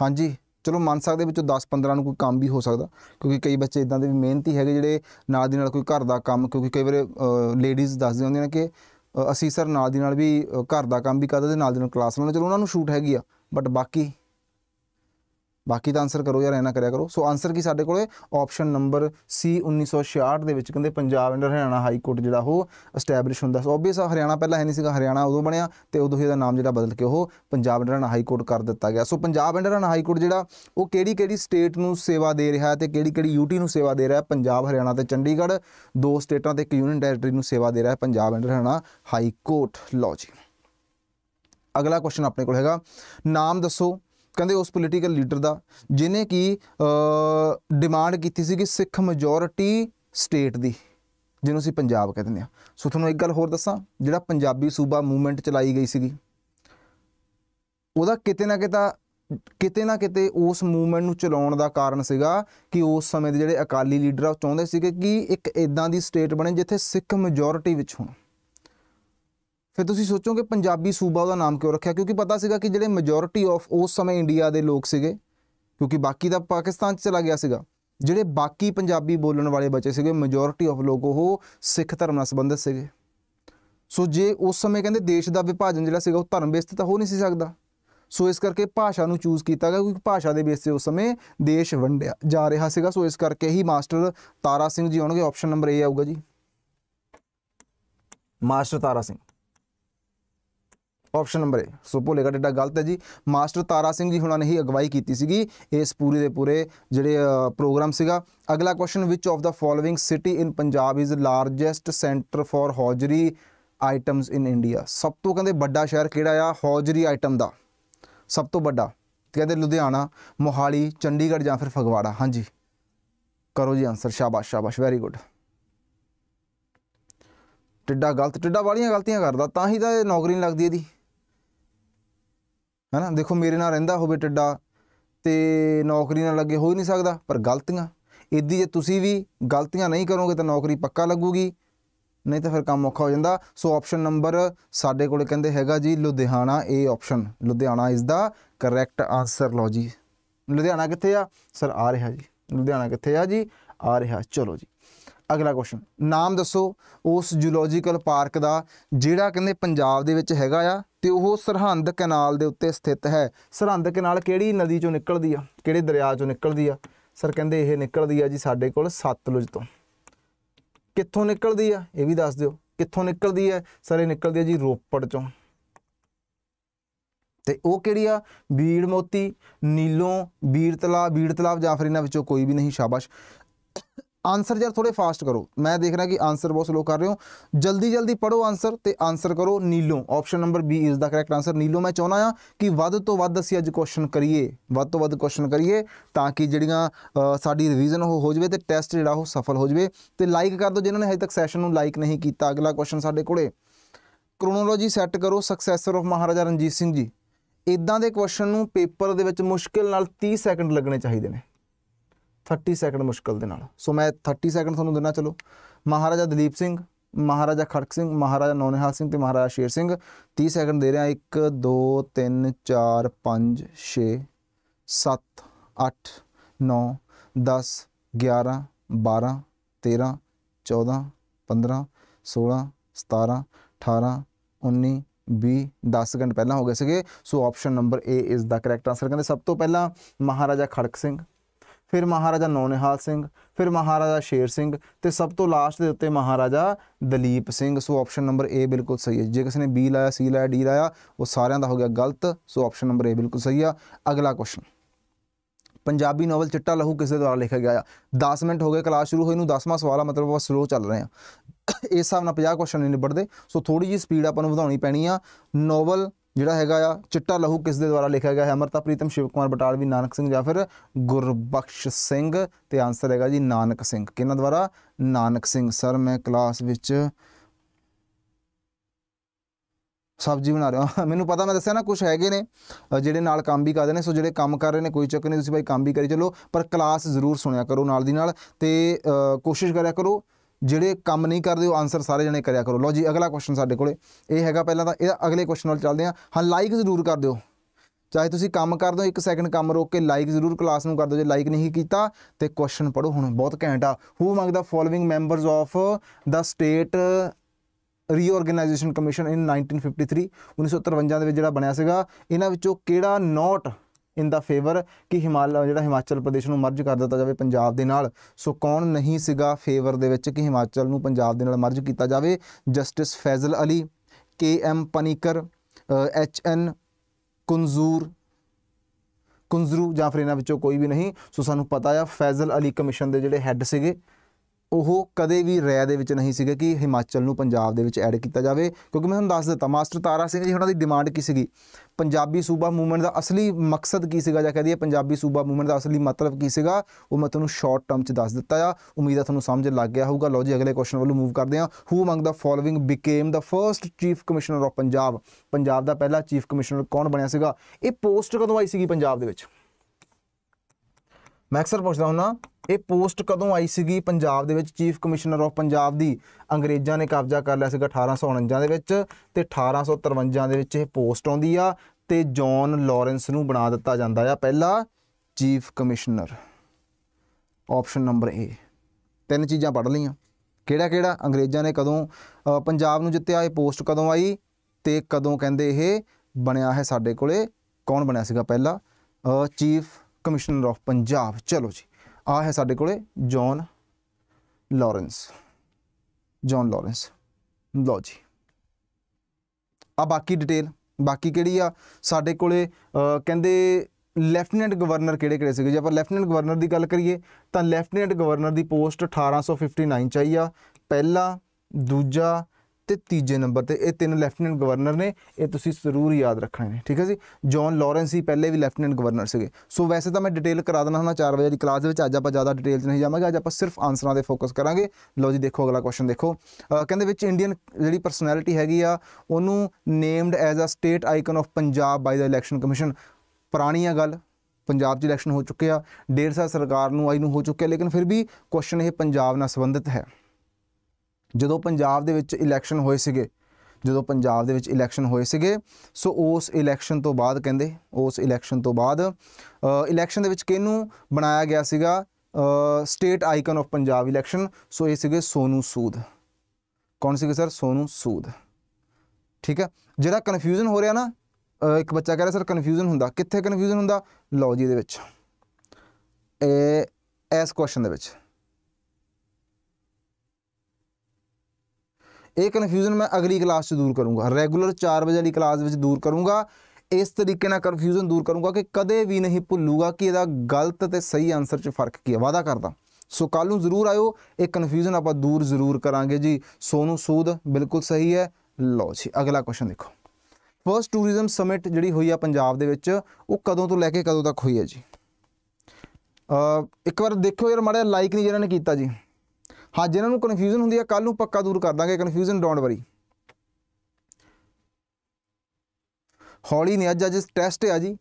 ਹਾਂਜੀ ਚਲੋ ਮੰਨ ਸਕਦੇ ਵਿੱਚੋਂ 10 15 ਨੂੰ ਕੋਈ ਕੰਮ ਵੀ ਹੋ ਸਕਦਾ ਕਿਉਂਕਿ ਕਈ ਬੱਚੇ ਇਦਾਂ ਦੇ ਵੀ ਮਿਹਨਤੀ ਹੈਗੇ ਜਿਹੜੇ ਨਾਲ ਦੀ ਨਾਲ ਕੋਈ ਘਰ ਦਾ ਕੰਮ ਕਿਉਂਕਿ ਕਈ ਵਾਰ ਲੇਡੀਜ਼ ਦੱਸਦੇ ਹੁੰਦੇ ਨੇ ਕਿ ਅਸੀਂ ਸਰ ਨਾਲ ਦੀ ਨਾਲ ਵੀ ਘਰ ਦਾ ਕੰਮ ਵੀ ਕਰਦੇ ਤੇ ਨਾਲ ਦੀ ਨਾਲ ਕਲਾਸ ਨਾਲ ਚਲੋ ਉਹਨਾਂ ਨੂੰ ਸ਼ੂਟ ਹੈਗੀ ਆ ਬਟ ਬਾਕੀ ਬਾਕੀ ਦਾ ਆਨਸਰ ਕਰੋ ਯਾਰ ਐਨਾ ਕਰਿਆ ਕਰੋ ਸੋ ਆਨਸਰ ਕੀ ਸਾਡੇ ਕੋਲੇ ਆਪਸ਼ਨ ਨੰਬਰ ਸੀ 1966 ਦੇ ਵਿੱਚ ਕਹਿੰਦੇ Punjab and Haryana high court ਜਿਹੜਾ ਉਹ ਐਸਟੈਬਲਿਸ਼ ਹੁੰਦਾ ਸੋ ਆਬਵੀਅਸ ਹਰਿਆਣਾ ਪਹਿਲਾਂ ਹੈ ਨਹੀਂ ਸੀਗਾ ਹਰਿਆਣਾ ਉਦੋਂ ਬਣਿਆ ਤੇ ਉਦੋਂ ਹੀ ਇਹਦਾ ਨਾਮ ਜਿਹੜਾ ਬਦਲ ਕੇ ਉਹ Punjab and Haryana high court ਕਰ ਦਿੱਤਾ ਗਿਆ so Punjab and Haryana high court ਜਿਹੜਾ ਉਹ ਕਿਹੜੀ ਕਿਹੜੀ ਸਟੇਟ ਨੂੰ ਸੇਵਾ ਦੇ ਰਿਹਾ ਹੈ ਤੇ ਕਿਹੜੀ ਕਿਹੜੀ ਯੂਟੀ ਨੂੰ ਸੇਵਾ ਦੇ ਰਿਹਾ ਹੈ ਪੰਜਾਬ ਹਰਿਆਣਾ ਤੇ ਚੰਡੀਗੜ੍ਹ ਦੋ ਸਟੇਟਾਂ ਤੇ ਇੱਕ ਯੂਨੀਅਨ ਟੈਰੀਟਰੀ ਨੂੰ ਸੇਵਾ ਦੇ ਰਿਹਾ ਹੈ Punjab and Haryana high court ਲੋ ਜੀ ਅਗਲਾ ਕੁਐਸਚਨ ਆਪਣੇ ਕੋਲ ਹੈਗਾ ਨਾਮ ਦੱਸੋ ਕਹਿੰਦੇ ਉਸ ਪੋਲੀਟੀਕਲ ਲੀਡਰ ਦਾ ਜਿਨੇ ਕੀ ਡਿਮਾਂਡ ਕੀਤੀ ਸੀ ਕਿ ਸਿੱਖ ਮੈਜੋਰਿਟੀ ਸਟੇਟ ਦੀ ਜਿਹਨੂੰ ਅਸੀਂ ਪੰਜਾਬ ਕਹਿੰਦੇ ਆ ਸੋ ਤੁਹਾਨੂੰ ਇੱਕ ਗੱਲ ਹੋਰ ਦੱਸਾਂ ਜਿਹੜਾ ਪੰਜਾਬੀ ਸੂਬਾ ਮੂਵਮੈਂਟ ਚਲਾਈ ਗਈ ਸੀਗੀ ਉਹਦਾ ਕਿਤੇ ਨਾ ਕਿਤੇ ਕਿਤੇ ਨਾ ਕਿਤੇ ਉਸ ਮੂਵਮੈਂਟ ਨੂੰ ਚਲਾਉਣ ਦਾ ਕਾਰਨ ਸੀਗਾ ਕਿ ਉਸ ਸਮੇਂ ਦੇ ਜਿਹੜੇ ਅਕਾਲੀ ਲੀਡਰ ਆ ਚਾਹੁੰਦੇ ਸੀਗੇ ਕਿ ਇੱਕ ਇਦਾਂ ਦੀ ਸਟੇਟ ਬਣੇ ਜਿੱਥੇ ਸਿੱਖ ਮੈਜੋਰਿਟੀ ਵਿੱਚ ਹੋਣ ਫਿਰ ਤੁਸੀਂ ਸੋਚੋਗੇ ਪੰਜਾਬੀ ਸੂਬਾ ਉਹਦਾ ਨਾਮ ਕਿਉਂ ਰੱਖਿਆ ਕਿਉਂਕਿ ਪਤਾ ਸੀਗਾ ਕਿ ਜਿਹੜੇ ਮੈਜੋਰਟੀ ਆਫ ਉਸ ਸਮੇਂ ਇੰਡੀਆ ਦੇ ਲੋਕ ਸੀਗੇ ਕਿਉਂਕਿ ਬਾਕੀ ਤਾਂ ਪਾਕਿਸਤਾਨ 'ਚ ਚਲਾ ਗਿਆ ਸੀਗਾ ਜਿਹੜੇ ਬਾਕੀ ਪੰਜਾਬੀ ਬੋਲਣ ਵਾਲੇ ਬਚੇ ਸੀਗੇ ਮੈਜੋਰਟੀ ਆਫ ਲੋਕ ਉਹ ਸਿੱਖ ਧਰਮ ਨਾਲ ਸੰਬੰਧਿਤ ਸੀਗੇ ਸੋ ਜੇ ਉਸ ਸਮੇਂ ਕਹਿੰਦੇ ਦੇਸ਼ ਦਾ ਵਿਭਾਜਨ ਜਿਹੜਾ ਸੀਗਾ ਉਹ ਧਰਮ ਬੇਸ ਤੇ ਤਾਂ ਹੋ ਨਹੀਂ ਸੀ ਸਕਦਾ ਸੋ ਇਸ ਕਰਕੇ ਭਾਸ਼ਾ ਨੂੰ ਚੂਜ਼ ਕੀਤਾ ਗਿਆ ਕਿਉਂਕਿ ਭਾਸ਼ਾ ਦੇ ਬੇਸ ਤੇ ਉਸ ਸਮੇਂ ਦੇਸ਼ ਵੰਡਿਆ ਜਾ ਰਿਹਾ ਸੀਗਾ ਸੋ ਇਸ ਕਰਕੇ ਹੀ ਮਾਸਟਰ ਤਾਰਾ ਸਿੰਘ ਜੀ ਆਉਣਗੇ ਆਪਸ਼ਨ ਨੰਬਰ A ਆਊਗਾ ਜੀ master Tara Singh option number A so ਭੁੱਲੇਗਾ ਡੇਟਾ ਗਲਤ ਹੈ ਜੀ ਮਾਸਟਰ ਤਾਰਾ ਸਿੰਘ ਜੀ ਹੁਣਾਂ ਨੇ ਹੀ ਅਗਵਾਈ ਕੀਤੀ ਸੀਗੀ ਇਸ ਪੂਰੇ ਦੇ ਪੂਰੇ ਜਿਹੜੇ ਪ੍ਰੋਗਰਾਮ ਸੀਗਾ ਅਗਲਾ ਕੁਐਸਚਨ ਵਿਚ of the following city in Punjab is largest centre for hosiery items in India ਸਭ ਤੋਂ ਕਹਿੰਦੇ ਵੱਡਾ ਸ਼ਹਿਰ ਕਿਹੜਾ ਆ ਹੌਜਰੀ ਆਈਟਮ ਦਾ ਸਭ ਤੋਂ ਵੱਡਾ ਕਹਿੰਦੇ ਲੁਧਿਆਣਾ ਮੋਹਾਲੀ ਚੰਡੀਗੜ੍ਹ ਜਾਂ ਫਿਰ ਫਗਵਾੜਾ ਹਾਂਜੀ ਕਰੋ ਜੀ ਆਨਸਰ ਸ਼ਾਬਾਸ਼ ਸ਼ਾਬਾਸ਼ ਵੈਰੀ ਗੁੱਡ ਟਿੱਡਾ ਗਲਤ ਟਿੱਡਾ ਵਾਲੀਆਂ ਗਲਤੀਆਂ ਕਰਦਾ ਤਾਂ ਹੀ ਤਾਂ ਇਹ ਨੌਕਰੀ ਨਹੀਂ ਲੱਗਦੀ ਇਹਦੀ ਹਨਾ ਦੇਖੋ ਮੇਰੇ ਨਾਲ ਰਹਿੰਦਾ ਹੋਵੇ ਟੱਡਾ ਤੇ ਨੌਕਰੀ ਨਾਲ ਲੱਗੇ ਹੋ ਹੀ ਨਹੀਂ ਸਕਦਾ ਪਰ ਗਲਤੀਆਂ ਇਦੀ ਜੇ ਤੁਸੀਂ ਵੀ ਗਲਤੀਆਂ ਨਹੀਂ ਕਰੋਗੇ ਤਾਂ ਨੌਕਰੀ ਪੱਕਾ ਲੱਗੂਗੀ ਨਹੀਂ ਤਾਂ ਫਿਰ ਕੰਮ ਔਖਾ ਹੋ ਜਾਂਦਾ ਸੋ ਆਪਸ਼ਨ ਨੰਬਰ ਸਾਡੇ ਕੋਲ ਕਹਿੰਦੇ ਹੈਗਾ ਜੀ Ludhiana A option Ludhiana is the correct answer ਲੋ ਜੀ ਲੁਧਿਆਣਾ ਕਿੱਥੇ ਆ ਸਰ ਆ ਰਿਹਾ ਜੀ ਲੁਧਿਆਣਾ ਕਿੱਥੇ ਆ ਜੀ ਆ ਰਿਹਾ ਚਲੋ ਜੀ ਅਗਲਾ ਕੁਐਸਚਨ ਨਾਮ ਦੱਸੋ ਉਸ ਜੂਲੋਜੀਕਲ ਪਾਰਕ ਦਾ ਜਿਹੜਾ ਕਹਿੰਦੇ ਪੰਜਾਬ ਦੇ ਵਿੱਚ ਹੈਗਾ ਆ ਤੇ ਉਹ ਸਰਹੰਦ ਕਨਾਲ ਦੇ ਉੱਤੇ ਸਥਿਤ ਹੈ ਸਰਹੰਦ ਕਨਾਲ ਕਿਹੜੀ ਨਦੀ ਚੋਂ ਨਿਕਲਦੀ ਆ ਕਿਹੜੇ ਦਰਿਆ ਚੋਂ ਨਿਕਲਦੀ ਆ ਸਰ ਕਹਿੰਦੇ ਇਹ ਨਿਕਲਦੀ ਆ ਜੀ ਸਾਡੇ ਕੋਲ ਸਤਲੁਜ ਤੋਂ ਕਿੱਥੋਂ ਨਿਕਲਦੀ ਆ ਇਹ ਵੀ ਦੱਸ ਦਿਓ ਕਿੱਥੋਂ ਨਿਕਲਦੀ ਹੈ ਸਰ ਇਹ ਨਿਕਲਦੀ ਆ ਜੀ ਰੋਪੜ ਚੋਂ ਤੇ ਉਹ ਕਿਹੜੀ ਆ ਬੀੜ ਮੋਤੀ ਨੀਲੋਂ ਬੀੜ ਤਲਾਬ ਬੀੜ ਤਲਾਬ ਜਾਂ ਫਿਰ ਇਹਨਾਂ ਵਿੱਚੋਂ ਕੋਈ ਵੀ ਨਹੀਂ ਸ਼ਾਬਾਸ਼ ਆਨਸਰ ਜਰ ਥੋੜੇ ਫਾਸਟ ਕਰੋ ਮੈਂ ਦੇਖ ਰਿਹਾ ਕਿ ਆਨਸਰ ਬਹੁਤ ਸਲੋ ਕਰ ਰਹੇ ਹੋ ਜਲਦੀ ਜਲਦੀ ਪੜੋ ਆਨਸਰ ਤੇ ਆਨਸਰ ਕਰੋ Nilo option number B is the correct answer Nilo ਮੈਂ ਚਾਹੁੰਦਾ ਆ ਕਿ ਵੱਧ ਤੋਂ ਵੱਧ ਅਸੀਂ ਅੱਜ ਕੁਐਸਚਨ ਕਰੀਏ ਵੱਧ ਤੋਂ ਵੱਧ ਕੁਐਸਚਨ ਕਰੀਏ ਤਾਂ ਕਿ ਜਿਹੜੀਆਂ ਸਾਡੀ ਰਿਵੀਜ਼ਨ ਉਹ ਹੋ ਜਵੇ ਤੇ ਟੈਸਟ ਜਿਹੜਾ ਉਹ ਸਫਲ ਹੋ ਜਵੇ ਤੇ ਲਾਈਕ ਕਰ ਦਿਓ ਜਿਨ੍ਹਾਂ ਨੇ ਹਜੇ ਤੱਕ ਸੈਸ਼ਨ ਨੂੰ ਲਾਈਕ ਨਹੀਂ ਕੀਤਾ ਅਗਲਾ ਕੁਐਸਚਨ ਸਾਡੇ ਕੋਲੇ ਕ੍ਰੋਨੋਲੋਜੀ ਸੈੱਟ ਕਰੋ ਸਕਸੈਸਰ ਆਫ ਮਹਾਰਾਜਾ ਰਣਜੀਤ ਸਿੰਘ ਜੀ ਇਦਾਂ ਦੇ ਕੁਐਸਚਨ ਨੂੰ ਪੇਪਰ ਦੇ ਵਿੱਚ ਮੁਸ਼ਕਿਲ ਨਾਲ 30 ਸੈਕਿੰਡ ਲੱਗਣੇ ਚਾਹੀਦੇ ਨੇ 30 ਸੈਕਿੰਡ ਮੁਸ਼ਕਲ ਦੇ ਨਾਲ ਸੋ ਮੈਂ 30 ਸੈਕਿੰਡ ਤੁਹਾਨੂੰ ਦਿੰਨਾ ਚਲੋ ਮਹਾਰਾਜਾ ਦਲੀਪ ਸਿੰਘ ਮਹਾਰਾਜਾ ਖੜਕ ਸਿੰਘ ਮਹਾਰਾਜਾ ਨੌਨਿਹਾਲ ਸਿੰਘ ਤੇ ਮਹਾਰਾਜਾ ਸ਼ੇਰ ਸਿੰਘ 30 ਸੈਕਿੰਡ ਦੇ ਰਿਹਾ 1 2 3 4 5 6 7 8 9 10 11 12 13 14 15 16 17 18 19 20 10 ਸੈਕਿੰਡ ਪਹਿਲਾਂ ਹੋ ਗਏ ਸੀਗੇ so option number A is the correct answer ਕਹਿੰਦੇ ਸਭ ਤੋਂ ਪਹਿਲਾਂ ਮਹਾਰਾਜਾ ਖੜਕ ਸਿੰਘ ਫਿਰ ਮਹਾਰਾਜਾ ਨੌਨਿਹਾਲ ਸਿੰਘ ਫਿਰ ਮਹਾਰਾਜਾ ਸ਼ੇਰ ਸਿੰਘ ਤੇ ਸਭ ਤੋਂ ਲਾਸਟ ਦੇ ਉੱਤੇ Maharaja Dalip Singh so option number A ਬਿਲਕੁਲ ਸਹੀ ਹੈ ਜੇ ਕਿਸੇ ਨੇ ਬੀ ਲਾਇਆ ਸੀ ਲਾਇਆ ਡੀ ਲਾਇਆ ਉਹ ਸਾਰਿਆਂ ਦਾ ਹੋ ਗਿਆ ਗਲਤ ਸੋ ਆਪਸ਼ਨ ਨੰਬਰ ਏ ਬਿਲਕੁਲ ਸਹੀ ਆ ਅਗਲਾ ਕੁਐਸਚਨ ਪੰਜਾਬੀ ਨੋਵਲ ਚਿੱਟਾ ਲਹੂ ਕਿਸ ਦੇ ਦੁਆਰਾ ਲਿਖਿਆ ਗਿਆ ਆ 10 ਮਿੰਟ ਹੋ ਗਏ ਕਲਾਸ ਸ਼ੁਰੂ ਹੋਈ ਨੂੰ 10ਵਾਂ ਸਵਾਲ ਆ ਮਤਲਬ ਬਹੁਤ ਸਲੋ ਚੱਲ ਰਹੇ ਆ ਇਸ ਹਿਸਾਬ ਨਾਲ 50 ਕੁਐਸਚਨ ਨਹੀਂ ਨਿਬੜਦੇ ਸੋ ਥੋੜੀ ਜੀ ਸਪੀਡ ਆਪਾਂ ਨੂੰ ਵਧਾਉਣੀ ਪੈਣੀ ਆ ਨੋਵਲ ਜਿਹੜਾ ਹੈਗਾ ਆ ਚਿੱਟਾ ਲਹੂ ਕਿਸ ਦੇ ਦੁਆਰਾ ਲਿਖਿਆ ਗਿਆ ਹੈ ਅਮਰਤਾ ਪ੍ਰੀਤਮ ਸ਼ਿਵ ਕੁਮਾਰ ਬਟਾਲਵੀ ਨਾਨਕ ਸਿੰਘ ਜਾਂ ਫਿਰ ਗੁਰਬਖਸ਼ ਸਿੰਘ ਤੇ ਆਨਸਰ ਹੈਗਾ ਜੀ ਨਾਨਕ ਸਿੰਘ ਕਿਹਨਾਂ ਦੁਆਰਾ ਨਾਨਕ ਸਿੰਘ ਸਰ ਮੈਂ ਕਲਾਸ ਵਿੱਚ ਸਬਜ਼ੀ ਬਣਾ ਰਿਹਾ ਮੈਨੂੰ ਪਤਾ ਮੈਂ ਦੱਸਿਆ ਨਾ ਕੁਝ ਹੈਗੇ ਨੇ ਜਿਹੜੇ ਨਾਲ ਕੰਮ ਵੀ ਕਰਦੇ ਨੇ ਸੋ ਜਿਹੜੇ ਕੰਮ ਕਰ ਰਹੇ ਨੇ ਕੋਈ ਚੱਕ ਨਹੀਂ ਤੁਸੀਂ ਭਾਈ ਕੰਮ ਵੀ ਕਰੀ ਚਲੋ ਪਰ ਕਲਾਸ ਜ਼ਰੂਰ ਸੁਣਿਆ ਕਰੋ ਨਾਲ ਦੀ ਨਾਲ ਤੇ ਕੋਸ਼ਿਸ਼ ਕਰਿਆ ਕਰੋ ਜਿਹੜੇ ਕੰਮ ਨਹੀਂ ਕਰਦੇ ਉਹ ਆਨਸਰ ਸਾਰੇ ਜਣੇ ਕਰਿਆ ਕਰੋ ਲਓ ਜੀ ਅਗਲਾ ਕੁਐਸਚਨ ਸਾਡੇ ਕੋਲੇ ਇਹ ਹੈਗਾ ਪਹਿਲਾਂ ਤਾਂ ਇਹਦਾ ਅਗਲੇ ਕੁਐਸਚਨ ਨਾਲ ਚੱਲਦੇ ਆ ਹਾਂ ਲਾਈਕ ਜ਼ਰੂਰ ਕਰ ਦਿਓ ਚਾਹੇ ਤੁਸੀਂ ਕੰਮ ਕਰਦੇ ਹੋ 1 ਸੈਕਿੰਡ ਕੰਮ ਰੋਕ ਕੇ ਲਾਈਕ ਜ਼ਰੂਰ ਕਲਾਸ ਨੂੰ ਕਰ ਦਿਓ ਜੇ ਲਾਈਕ ਨਹੀਂ ਕੀਤਾ ਤੇ ਕੁਐਸਚਨ ਪੜੋ ਹੁਣ ਬਹੁਤ ਘੈਂਟ ਆ who among the following members of the state reorganisation commission in 1953 1953 ਦੇ ਵਿੱਚ ਜਿਹੜਾ ਬਣਿਆ ਸੀਗਾ ਇਹਨਾਂ ਵਿੱਚੋਂ ਕਿਹੜਾ ਨਾਟ ਇਨ ਦਾ ਫੇਵਰ ਕਿ ਹਿਮਾਲ ਜਿਹੜਾ ਹਿਮਾਚਲ ਪ੍ਰਦੇਸ਼ ਨੂੰ ਮਰਜ ਕਰ ਦਿੱਤਾ ਜਾਵੇ ਪੰਜਾਬ ਦੇ ਨਾਲ ਸੋ ਕੌਣ ਨਹੀਂ ਸੀਗਾ ਫੇਵਰ ਦੇ ਵਿੱਚ ਕਿ ਹਿਮਾਚਲ ਨੂੰ ਪੰਜਾਬ ਦੇ ਨਾਲ ਮਰਜ ਕੀਤਾ ਜਾਵੇ justice Fazl Ali K M Panikkar H N Kunzru Kunzru ਜਾਂ ਫਿਰ ਇਹਨਾਂ ਵਿੱਚੋਂ ਕੋਈ ਵੀ ਨਹੀਂ ਸੋ ਸਾਨੂੰ ਪਤਾ ਆ ਫੈਜ਼ਲ ਅਲੀ ਕਮਿਸ਼ਨ ਦੇ ਜਿਹੜੇ ਹੈੱਡ ਸੀਗੇ ਉਹ ਕਦੇ ਵੀ ਰਾਇ ਦੇ ਵਿੱਚ ਨਹੀਂ ਸੀਗਾ ਕਿ ਹਿਮਾਚਲ ਨੂੰ ਪੰਜਾਬ ਦੇ ਵਿੱਚ ਐਡ ਕੀਤਾ ਜਾਵੇ ਕਿਉਂਕਿ ਮੈਂ ਤੁਹਾਨੂੰ ਦੱਸ ਦਿੱਤਾ ਮਾਸਟਰ ਤਾਰਾ ਸਿੰਘ ਜੀ ਉਹਨਾਂ ਦੀ ਡਿਮਾਂਡ ਕੀ ਸੀਗੀ ਪੰਜਾਬੀ ਸੂਬਾ ਮੂਵਮੈਂਟ ਦਾ ਅਸਲੀ ਮਕਸਦ ਕੀ ਸੀਗਾ ਜਾਂ ਕਹਦੇ ਪੰਜਾਬੀ ਸੂਬਾ ਮੂਵਮੈਂਟ ਦਾ ਅਸਲੀ ਮਤਲਬ ਕੀ ਸੀਗਾ ਉਹ ਮੈਂ ਤੁਹਾਨੂੰ ਸ਼ਾਰਟ ਟਰਮ 'ਚ ਦੱਸ ਦਿੱਤਾ ਆ ਉਮੀਦ ਆ ਤੁਹਾਨੂੰ ਸਮਝ ਲੱਗ ਗਿਆ ਹੋਊਗਾ ਲਓ ਜੀ ਅਗਲੇ ਕੁਐਸਚਨ ਵੱਲ ਮੂਵ ਕਰਦੇ ਆ who among the following became the first chief commissioner of Punjab Punjab ਦਾ ਪਹਿਲਾ ਚੀਫ ਕਮਿਸ਼ਨਰ ਕੌਣ ਬਣਿਆ ਸੀਗਾ ਇਹ ਪੋਸਟ ਕਦੋਂ ਆਈ ਸੀਗੀ ਪੰਜਾਬ ਦੇ ਵਿੱਚ ਮੈਂ ਅਕਸਰ ਪੁੱਛਦਾ ਹੁੰਨਾ ਇਹ ਪੋਸਟ ਕਦੋਂ ਆਈ ਸੀਗੀ ਪੰਜਾਬ ਦੇ ਵਿੱਚ ਚੀਫ ਕਮਿਸ਼ਨਰ ਆਫ ਪੰਜਾਬ ਦੀ ਅੰਗਰੇਜ਼ਾਂ ਨੇ ਕਬਜ਼ਾ ਕਰ ਲਿਆ ਸੀਗਾ 1849 ਦੇ ਵਿੱਚ ਤੇ 1853 ਦੇ ਵਿੱਚ ਇਹ ਪੋਸਟ ਆਉਂਦੀ ਆ ਤੇ ਜੌਨ ਲਾਰੈਂਸ ਨੂੰ ਬਣਾ ਦਿੱਤਾ ਜਾਂਦਾ ਆ ਪਹਿਲਾ chief commissioner option number A ਤਿੰਨ ਚੀਜ਼ਾਂ ਪੜ੍ਹ ਲਈਆਂ ਕਿਹੜਾ ਕਿਹੜਾ ਅੰਗਰੇਜ਼ਾਂ ਨੇ ਕਦੋਂ ਪੰਜਾਬ ਨੂੰ ਜਿੱਤਿਆ ਇਹ ਪੋਸਟ ਕਦੋਂ ਆਈ ਤੇ ਕਦੋਂ ਕਹਿੰਦੇ ਇਹ ਬਣਿਆ ਹੈ ਸਾਡੇ ਕੋਲੇ ਕੌਣ ਬਣਿਆ ਸੀਗਾ ਪਹਿਲਾ ਚੀਫ ਕਮਿਸ਼ਨਰ ਆਫ ਪੰਜਾਬ ਚਲੋ ਜੀ ਆ ਹੈ ਸਾਡੇ ਕੋਲੇ ਜੌਨ ਲਾਰੈਂਸ ਜੌਨ ਲਾਰੈਂਸ ਲਓ ਜੀ ਆ ਬਾਕੀ ਡਿਟੇਲ ਬਾਕੀ ਕਿਹੜੀ ਆ ਸਾਡੇ ਕੋਲੇ ਕਹਿੰਦੇ ਲੈਫਟੀਨੈਂਟ ਗਵਰਨਰ ਕਿਹੜੇ ਕਿਹੜੇ ਸੀਗੇ ਜੇ ਆਪਾਂ ਲੈਫਟੀਨੈਂਟ ਗਵਰਨਰ ਦੀ ਗੱਲ ਕਰੀਏ ਤਾਂ ਲੈਫਟੀਨੈਂਟ ਗਵਰਨਰ ਦੀ ਪੋਸਟ 1859 ਚ ਆਈ ਆ ਪਹਿਲਾ ਦੂਜਾ ਤੇ ਤੀਜੇ ਨੰਬਰ ਤੇ ਇਹ ਤਿੰਨ ਲੈਫਟੀਨੈਂਟ ਗਵਰਨਰ ਨੇ ਇਹ ਤੁਸੀਂ ਜ਼ਰੂਰ ਯਾਦ ਰੱਖਣੇ ਨੇ ਠੀਕ ਹੈ ਜੀ ਜੌਨ ਲਾਰੈਂਸ ਹੀ ਪਹਿਲੇ ਵੀ ਲੈਫਟੀਨੈਂਟ ਗਵਰਨਰ ਸੀਗੇ ਸੋ ਵੈਸੇ ਤਾਂ ਮੈਂ ਡਿਟੇਲ ਕਰਾ ਦਣਾ ਹੁਣਾ 4 ਵਜੇ ਦੀ ਕਲਾਸ ਦੇ ਵਿੱਚ ਅੱਜ ਆਪਾਂ ਜ਼ਿਆਦਾ ਡਿਟੇਲ 'ਚ ਨਹੀਂ ਜਾਵਾਂਗੇ ਅੱਜ ਆਪਾਂ ਸਿਰਫ ਆਨਸਰਾਂ ਦੇ ਫੋਕਸ ਕਰਾਂਗੇ ਲਓ ਜੀ ਦੇਖੋ ਅਗਲਾ ਕੁਐਸਚਨ ਦੇਖੋ ਕਹਿੰਦੇ ਵਿੱਚ ਇੰਡੀਅਨ ਜਿਹੜੀ ਪਰਸਨੈਲਿਟੀ ਹੈਗੀ ਆ ਉਹਨੂੰ named as a state icon of Punjab by the election commission ਪੁਰਾਣੀ ਆ ਗੱਲ ਪੰਜਾਬ 'ਚ ਇਲੈਕਸ਼ਨ ਹੋ ਚੁੱਕਿਆ 1.5 ਸਾਲ ਸਰਕਾਰ ਨੂੰ ਆਈ ਨੂੰ ਹੋ ਚੁੱਕਿਆ ਲੇਕਿਨ ਫਿਰ ਵੀ ਕੁਐਸਚਨ ਇਹ ਪੰਜਾਬ ਨਾਲ ਸੰਬੰਧਿਤ ਹੈ ਜਦੋਂ ਪੰਜਾਬ ਦੇ ਵਿੱਚ ਇਲੈਕਸ਼ਨ ਹੋਏ ਸੀਗੇ ਜਦੋਂ ਪੰਜਾਬ ਦੇ ਵਿੱਚ ਇਲੈਕਸ਼ਨ ਹੋਏ ਸੀਗੇ ਸੋ ਉਸ ਇਲੈਕਸ਼ਨ ਤੋਂ ਬਾਅਦ ਕਹਿੰਦੇ ਉਸ ਇਲੈਕਸ਼ਨ ਤੋਂ ਬਾਅਦ ਇਲੈਕਸ਼ਨ ਦੇ ਵਿੱਚ ਕਿਹਨੂੰ ਬਣਾਇਆ ਗਿਆ ਸੀਗਾ state icon of Punjab election so ਇਹ ਸੀਗੇ ਸੋਨੂ ਸੂਦ ਕੌਣ ਸੀਗੇ ਸਰ ਸੋਨੂ ਸੂਦ ਠੀਕ ਹੈ ਜਿਹੜਾ ਕਨਫਿਊਜ਼ਨ ਹੋ ਰਿਹਾ ਨਾ ਇੱਕ ਬੱਚਾ ਕਹਿ ਰਿਹਾ ਸਰ ਕਨਫਿਊਜ਼ਨ ਹੁੰਦਾ ਕਿੱਥੇ ਕਨਫਿਊਜ਼ਨ ਹੁੰਦਾ ਲੋਜੀ ਦੇ ਵਿੱਚ ਇਹ ਇਸ ਕੁਐਸਚਨ ਦੇ ਵਿੱਚ ਇਹ ਕਨਫਿਊਜ਼ਨ ਮੈਂ ਅਗਲੀ ਕਲਾਸ 'ਚ ਦੂਰ ਕਰੂੰਗਾ ਰੈਗੂਲਰ 4 ਵਜੇ ਵਾਲੀ ਕਲਾਸ ਵਿੱਚ ਦੂਰ ਕਰੂੰਗਾ ਇਸ ਤਰੀਕੇ ਨਾਲ ਕਨਫਿਊਜ਼ਨ ਦੂਰ ਕਰੂੰਗਾ ਕਿ ਕਦੇ ਵੀ ਨਹੀਂ ਭੁੱਲੂਗਾ ਕਿ ਇਹਦਾ ਗਲਤ ਤੇ ਸਹੀ ਆਨਸਰ 'ਚ ਫਰਕ ਕੀ ਹੈ ਵਾਦਾ ਕਰਦਾ ਸੋ ਕੱਲ ਨੂੰ ਜ਼ਰੂਰ ਆਇਓ ਇਹ ਕਨਫਿਊਜ਼ਨ ਆਪਾਂ ਦੂਰ ਜ਼ਰੂਰ ਕਰਾਂਗੇ ਜੀ ਸੋਨੂ ਸੂਦ ਬਿਲਕੁਲ ਸਹੀ ਹੈ ਲਓ ਜੀ ਅਗਲਾ ਕੁਐਸਚਨ ਦੇਖੋ ਫਰਸਟ ਟੂਰਿਜ਼ਮ ਸਮਿਟ ਜਿਹੜੀ ਹੋਈ ਆ ਪੰਜਾਬ ਦੇ ਵਿੱਚ ਉਹ ਕਦੋਂ ਤੋਂ ਲੈ ਕੇ ਕਦੋਂ ਤੱਕ ਹੋਈ ਹੈ ਜੀ ਅ ਇੱਕ ਵਾਰ ਦੇਖੋ ਯਾਰ ਮਾੜਾ ਲਾਈਕ ਨਹੀਂ ਜਿਹਨਾਂ ਨੇ ਕੀਤਾ ਜੀ ਹਾਂ ਜਿਨ੍ਹਾਂ ਨੂੰ ਕਨਫਿਊਜ਼ਨ ਹੁੰਦੀ ਹੈ ਕੱਲ ਨੂੰ ਪੱਕਾ ਦੂਰ ਕਰ ਦਾਂਗੇ ਕਨਫਿਊਜ਼ਨ ਡੋਂਟ ਵਰੀ ਹੌਲੀ ਨੇ ਅੱਜ ਅੱਜ ਟੈਸਟ ਹੈ ਜੀ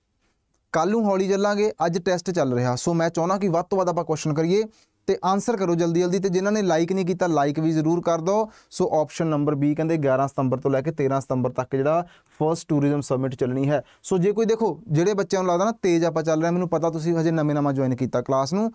ਕੱਲ ਨੂੰ ਹੌਲੀ ਚੱਲਾਂਗੇ ਅੱਜ ਟੈਸਟ ਚੱਲ ਰਿਹਾ ਸੋ ਮੈਂ ਚਾਹਣਾ ਕਿ ਵੱਧ ਤੋਂ ਵੱਧ ਆਪਾਂ ਕੁਐਸਚਨ ਕਰੀਏ ਤੇ ਆਨਸਰ ਕਰੋ ਜਲਦੀ ਜਲਦੀ ਤੇ ਜਿਨ੍ਹਾਂ ਨੇ ਲਾਈਕ ਨਹੀਂ ਕੀਤਾ ਲਾਈਕ ਵੀ ਜ਼ਰੂਰ ਕਰ ਦਿਓ ਸੋ ਆਪਸ਼ਨ ਨੰਬਰ ਬੀ ਕਹਿੰਦੇ 11 ਸਤੰਬਰ ਤੋਂ ਲੈ ਕੇ 13 ਸਤੰਬਰ ਤੱਕ ਜਿਹੜਾ ਫਰਸਟ ਟੂਰਿਜ਼ਮ ਸਬਮਿਟ ਚੱਲਣੀ ਹੈ ਸੋ ਜੇ ਕੋਈ ਦੇਖੋ ਜਿਹੜੇ ਬੱਚਿਆਂ ਨੂੰ ਲੱਗਦਾ ਨਾ ਤੇਜ਼ ਆਪਾਂ ਚੱਲ ਰਹੇ ਮੈਨੂੰ ਪਤਾ ਤੁਸੀਂ ਹਜੇ ਨਵੇਂ ਨਵਾਂ ਜੁਆਇਨ ਕੀਤਾ ਕਲਾਸ ਨੂੰ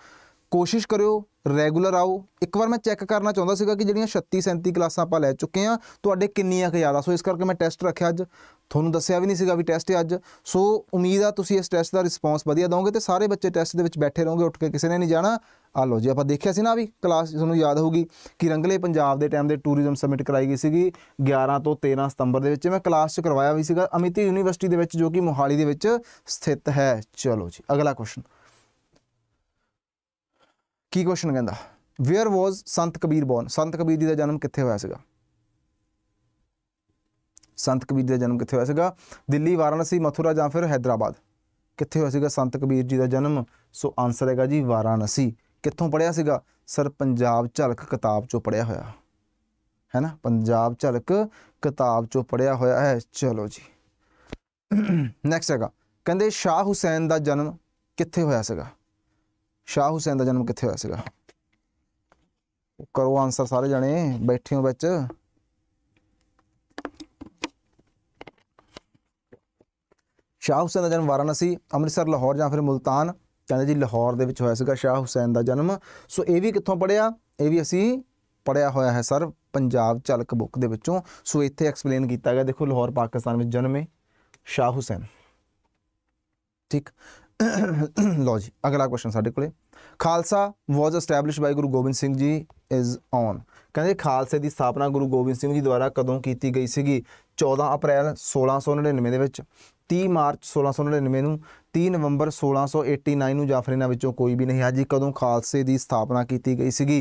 ਕੋਸ਼ਿਸ਼ ਕਰਿਓ ਰੈਗੂਲਰ ਆਓ ਇੱਕ ਵਾਰ ਮੈਂ ਚੈੱਕ ਕਰਨਾ ਚਾਹੁੰਦਾ ਸੀਗਾ ਕਿ ਜਿਹੜੀਆਂ 36 37 ਕਲਾਸਾਂ ਆਪਾਂ ਲੈ ਚੁੱਕੇ ਆ ਤੁਹਾਡੇ ਕਿੰਨੀਆਂ ਕੁ ਜ਼ਿਆਦਾ ਸੋ ਇਸ ਕਰਕੇ ਮੈਂ ਟੈਸਟ ਰੱਖਿਆ ਅੱਜ ਤੁਹਾਨੂੰ ਦੱਸਿਆ ਵੀ ਨਹੀਂ ਸੀਗਾ ਵੀ ਟੈਸਟ ਹੈ ਅੱਜ ਸੋ ਉਮੀਦ ਆ ਤੁਸੀਂ ਇਸ ਟੈਸਟ ਦਾ ਰਿਸਪੌਂਸ ਵਧੀਆ ਦਿਓਗੇ ਤੇ ਸਾਰੇ ਬੱਚੇ ਟੈਸਟ ਦੇ ਵਿੱਚ ਬੈਠੇ ਰਹੋਗੇ ਉੱਠ ਕੇ ਕਿਸੇ ਨੇ ਨਹੀਂ ਜਾਣਾ ਆ ਲਓ ਜੀ ਆਪਾਂ ਦੇਖਿਆ ਸੀ ਨਾ ਵੀ ਕਲਾਸ ਤੁਹਾਨੂੰ ਯਾਦ ਹੋਊਗੀ ਕਿ ਰੰਗਲੇ ਪੰਜਾਬ ਦੇ ਟਾਈਮ ਦੇ ਟੂਰਿਜ਼ਮ ਸਬਮਿਟ ਕਰਾਈ ਗਈ ਸੀਗੀ 11 ਤੋਂ 13 ਸਤੰਬਰ ਦੇ ਵਿੱਚ ਮੈਂ ਕਲਾਸ ਚ ਕਰਵਾਇਆ ਵੀ ਸੀਗਾ ਅਮਿਤੀ ਯੂਨੀਵਰਸਿਟੀ ਦੇ ਵਿੱਚ ਜੋ ਕਿ ਮੋਹਾਲੀ ਦੇ ਵਿੱਚ ਸਥਿਤ ਹੈ ਚਲੋ ਜੀ ਅਗਲਾ ਕੁਐਸਚਨ ਕੀ ਕੁਐਸਚਨ ਕਹਿੰਦਾ where was Sant Kabir born ਸੰਤ ਕਬੀਰ ਜੀ ਦਾ ਜਨਮ ਕਿੱਥੇ ਹੋਇਆ ਸੀਗਾ ਸੰਤ ਕਬੀਰ ਜੀ ਦਾ ਜਨਮ ਕਿੱਥੇ ਹੋਇਆ ਸੀਗਾ ਦਿੱਲੀ ਵਾਰਾਣਸੀ ਮਥੁਰਾ ਜਾਂ ਫਿਰ ਹైదరాబాద్ ਕਿੱਥੇ ਹੋਇਆ ਸੀਗਾ ਸੰਤ ਕਬੀਰ ਜੀ ਦਾ ਜਨਮ ਸੋ ਆਨਸਰ ਹੈਗਾ ਜੀ ਵਾਰਾਣਸੀ ਕਿੱਥੋਂ ਪੜਿਆ ਸੀਗਾ ਸਰ ਪੰਜਾਬ ਝਲਕ ਕਿਤਾਬ ਚੋਂ ਪੜਿਆ ਹੋਇਆ ਹੈ ਨਾ ਪੰਜਾਬ ਝਲਕ ਕਿਤਾਬ ਚੋਂ ਪੜਿਆ ਹੋਇਆ ਹੈ ਚਲੋ ਜੀ ਨੈਕਸਟ ਹੈਗਾ ਕਹਿੰਦੇ ਸ਼ਾਹ ਹੁਸੈਨ ਦਾ ਜਨਮ ਕਿੱਥੇ ਹੋਇਆ ਸੀਗਾ ਸ਼ਾਹ ਹੁਸੈਨ ਦਾ ਜਨਮ ਕਿੱਥੇ ਹੋਇਆ ਸੀਗਾ ਕਰੋ ਆਨਸਰ ਸਾਰੇ ਜਣੇ ਬੈਠੇ ਹੋ ਵਿੱਚ ਸ਼ਾਹ ਹੁਸੈਨ ਦਾ ਜਨਮ ਵਾਰਾਣਸੀ ਅੰਮ੍ਰਿਤਸਰ ਲਾਹੌਰ ਜਾਂ ਫਿਰ ਮੁਲਤਾਨ ਕਹਿੰਦੇ ਜੀ ਲਾਹੌਰ ਦੇ ਵਿੱਚ ਹੋਇਆ ਸੀਗਾ ਸ਼ਾਹ ਹੁਸੈਨ ਦਾ ਜਨਮ ਸੋ ਇਹ ਵੀ ਕਿੱਥੋਂ ਪੜਿਆ ਇਹ ਵੀ ਅਸੀਂ ਪੜਿਆ ਹੋਇਆ ਹੈ ਸਰ ਪੰਜਾਬ ਝਲਕ ਬੁੱਕ ਦੇ ਵਿੱਚੋਂ ਸੋ ਇੱਥੇ ਐਕਸਪਲੇਨ ਕੀਤਾ ਗਿਆ ਦੇਖੋ ਲਾਹੌਰ ਪਾਕਿਸਤਾਨ ਵਿੱਚ ਜਨਮੇ ਸ਼ਾਹ ਹੁਸੈਨ ਠੀਕ ਲੋ ਜੀ ਅਗਲਾ ਕੁਐਸਚਨ ਸਾਡੇ ਕੋਲੇ Khalsa was established by Guru Gobind Singh ji is on ਕਹਿੰਦੇ ਖਾਲਸੇ ਦੀ ਸਥਾਪਨਾ ਗੁਰੂ ਗੋਬਿੰਦ ਸਿੰਘ ਜੀ ਦੁਆਰਾ ਕਦੋਂ ਕੀਤੀ ਗਈ ਸੀਗੀ 14 ਅਪ੍ਰੈਲ 1699 ਦੇ ਵਿੱਚ 30 ਮਾਰਚ 1699 ਨੂੰ 3 ਨਵੰਬਰ 1689 ਨੂੰ ਜਾਫਰ ਇਹਨਾਂ ਵਿੱਚੋਂ ਕੋਈ ਵੀ ਨਹੀਂ ਹੈ ਜੀ ਕਦੋਂ ਖਾਲਸੇ ਦੀ ਸਥਾਪਨਾ ਕੀਤੀ ਗਈ ਸੀਗੀ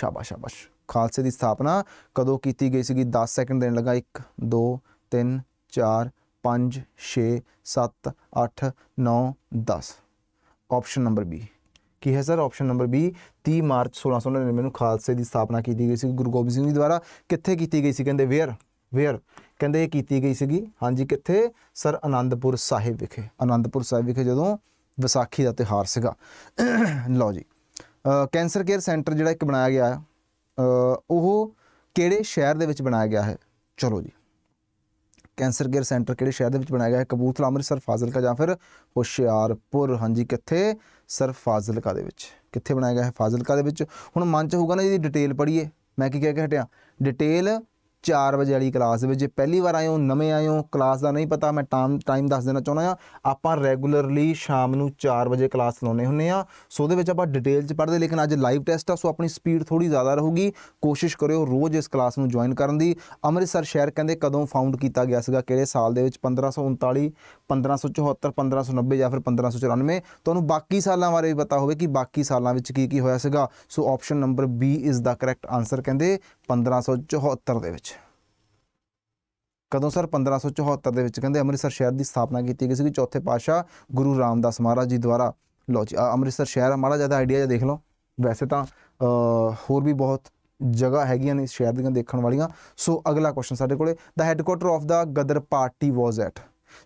ਸ਼ਾਬਾਸ਼ ਸ਼ਾਬਾਸ਼ ਖਾਲਸੇ ਦੀ ਸਥਾਪਨਾ ਕਦੋਂ ਕੀਤੀ ਗਈ ਸੀਗੀ 10 ਸੈਕਿੰਡ ਦੇਣ ਲੱਗਾ 1 2 3 4 5 6 7 8 9 10 ਆਪਸ਼ਨ ਨੰਬਰ ਬੀ ਕੀ ਹੈ sir option number B 30 March 1699 ਨੂੰ ਖਾਲਸੇ ਦੀ ਸਥਾਪਨਾ ਕੀਤੀ ਗਈ ਸੀ ਗੁਰੂ ਗੋਬਿੰਦ ਸਿੰਘ ਜੀ ਦੁਆਰਾ ਕਿੱਥੇ ਕੀਤੀ ਗਈ ਸੀ ਕਹਿੰਦੇ ਵੇਅਰ ਵੇਅਰ ਕਹਿੰਦੇ ਇਹ ਕੀਤੀ ਗਈ ਸੀਗੀ ਹਾਂਜੀ ਕਿੱਥੇ ਸਰ ਆਨੰਦਪੁਰ ਸਾਹਿਬ ਵਿਖੇ ਆਨੰਦਪੁਰ ਸਾਹਿਬ ਵਿਖੇ ਜਦੋਂ ਵਿਸਾਖੀ ਦਾ ਤਿਹਾਰ ਸੀਗਾ ਲਓ ਜੀ ਕੈਂਸਰ ਕੇਅਰ ਸੈਂਟਰ ਜਿਹੜਾ ਇੱਕ ਬਣਾਇਆ ਗਿਆ ਉਹ ਕਿਹੜੇ ਸ਼ਹਿਰ ਦੇ ਵਿੱਚ ਬਣਾਇਆ ਗਿਆ ਹੈ ਚਲੋ ਜੀ ਕੈਂਸਰ ਕੇਅਰ ਸੈਂਟਰ ਕਿਹੜੇ ਸ਼ਹਿਰ ਦੇ ਵਿੱਚ ਬਣਾਇਆ ਗਿਆ ਹੈ ਕਬੂਤਲਾ ਅੰਮ੍ਰਿਤਸਰ ਫਾਜ਼ਿਲਕਾ ਜਾਂ ਫਿਰ ਹੁਸ਼ਿਆਰਪੁਰ ਹਾਂਜੀ ਕਿੱਥੇ ਸਰ ਫਾਜ਼ਿਲਕਾ ਦੇ ਵਿੱਚ ਕਿੱਥੇ ਬਣਾਇਆ ਗਿਆ ਹੈ ਫਾਜ਼ਿਲਕਾ ਦੇ ਵਿੱਚ ਹੁਣ ਮਨ ਚ ਹੋਊਗਾ ਨਾ ਜੀ ਡਿਟੇਲ ਪੜ੍ਹੀਏ ਮੈਂ ਕੀ ਕਹਿ ਕੇ ਹਟਿਆ ਡਿਟੇਲ 4 ਵਜੇ ਵਾਲੀ ਕਲਾਸ ਵਿੱਚ ਜੇ ਪਹਿਲੀ ਵਾਰ ਆਇਓ ਨਵੇਂ ਆਇਓ ਕਲਾਸ ਦਾ ਨਹੀਂ ਪਤਾ ਮੈਂ ਟਾਈਮ ਟਾਈਮ ਦੱਸ ਦੇਣਾ ਚਾਹੁੰਦਾ ਆ ਆਪਾਂ ਰੈਗੂਲਰਲੀ ਸ਼ਾਮ ਨੂੰ 4 ਵਜੇ ਕਲਾਸ ਲਾਉਨੇ ਹੁੰਨੇ ਆ ਸੋ ਉਹਦੇ ਵਿੱਚ ਆਪਾਂ ਡਿਟੇਲ ਚ ਪੜਦੇ ਲੇਕਿਨ ਅੱਜ ਲਾਈਵ ਟੈਸਟ ਆ ਸੋ ਆਪਣੀ ਸਪੀਡ ਥੋੜੀ ਜ਼ਿਆਦਾ ਰਹੂਗੀ ਕੋਸ਼ਿਸ਼ ਕਰਿਓ ਰੋਜ਼ ਇਸ ਕਲਾਸ ਨੂੰ ਜੁਆਇਨ ਕਰਨ ਦੀ ਅੰਮ੍ਰਿਤਸਰ ਸ਼ਹਿਰ ਕਹਿੰਦੇ ਕਦੋਂ ਫਾਊਂਡ ਕੀਤਾ ਗਿਆ ਸੀਗਾ ਕਿਹੜੇ ਸਾਲ ਦੇ ਵਿੱਚ 1539 1574 1590 ਜਾਂ ਫਿਰ 1594 ਤੁਹਾਨੂੰ ਬਾਕੀ ਸਾਲਾਂ ਬਾਰੇ ਵੀ ਪਤਾ ਹੋਵੇ ਕਿ ਬਾਕੀ ਸਾਲਾਂ ਵਿੱਚ ਕੀ ਕੀ ਹੋਇਆ ਸੀਗਾ so option number B is the correct answer ਕਹਿੰਦੇ 1574 ਦੇ ਵਿੱਚ ਕਦੋਂ ਸਰ 1574 ਦੇ ਵਿੱਚ ਕਹਿੰਦੇ ਅੰਮ੍ਰਿਤਸਰ ਸ਼ਹਿਰ ਦੀ ਸਥਾਪਨਾ ਕੀਤੀ ਗਈ ਸੀ ਚੌਥੇ ਪਾਤਸ਼ਾਹ ਗੁਰੂ ਰਾਮਦਾਸ ਮਹਾਰਾਜ ਜੀ ਦੁਆਰਾ ਲੋ ਜੀ ਅੰਮ੍ਰਿਤਸਰ ਸ਼ਹਿਰ ਮਾੜਾ ਜਿਆਦਾ ਆਈਡੀਆ ਦੇਖ ਲਓ ਵੈਸੇ ਤਾਂ ਹੋਰ ਵੀ ਬਹੁਤ ਜਗ੍ਹਾ ਹੈਗੀਆਂ ਨੇ ਇਸ ਸ਼ਹਿਰ ਦੀਆਂ ਦੇਖਣ ਵਾਲੀਆਂ ਸੋ ਅਗਲਾ ਕੁਐਸਚਨ ਸਾਡੇ ਕੋਲੇ the headquarter of the Ghadar party was at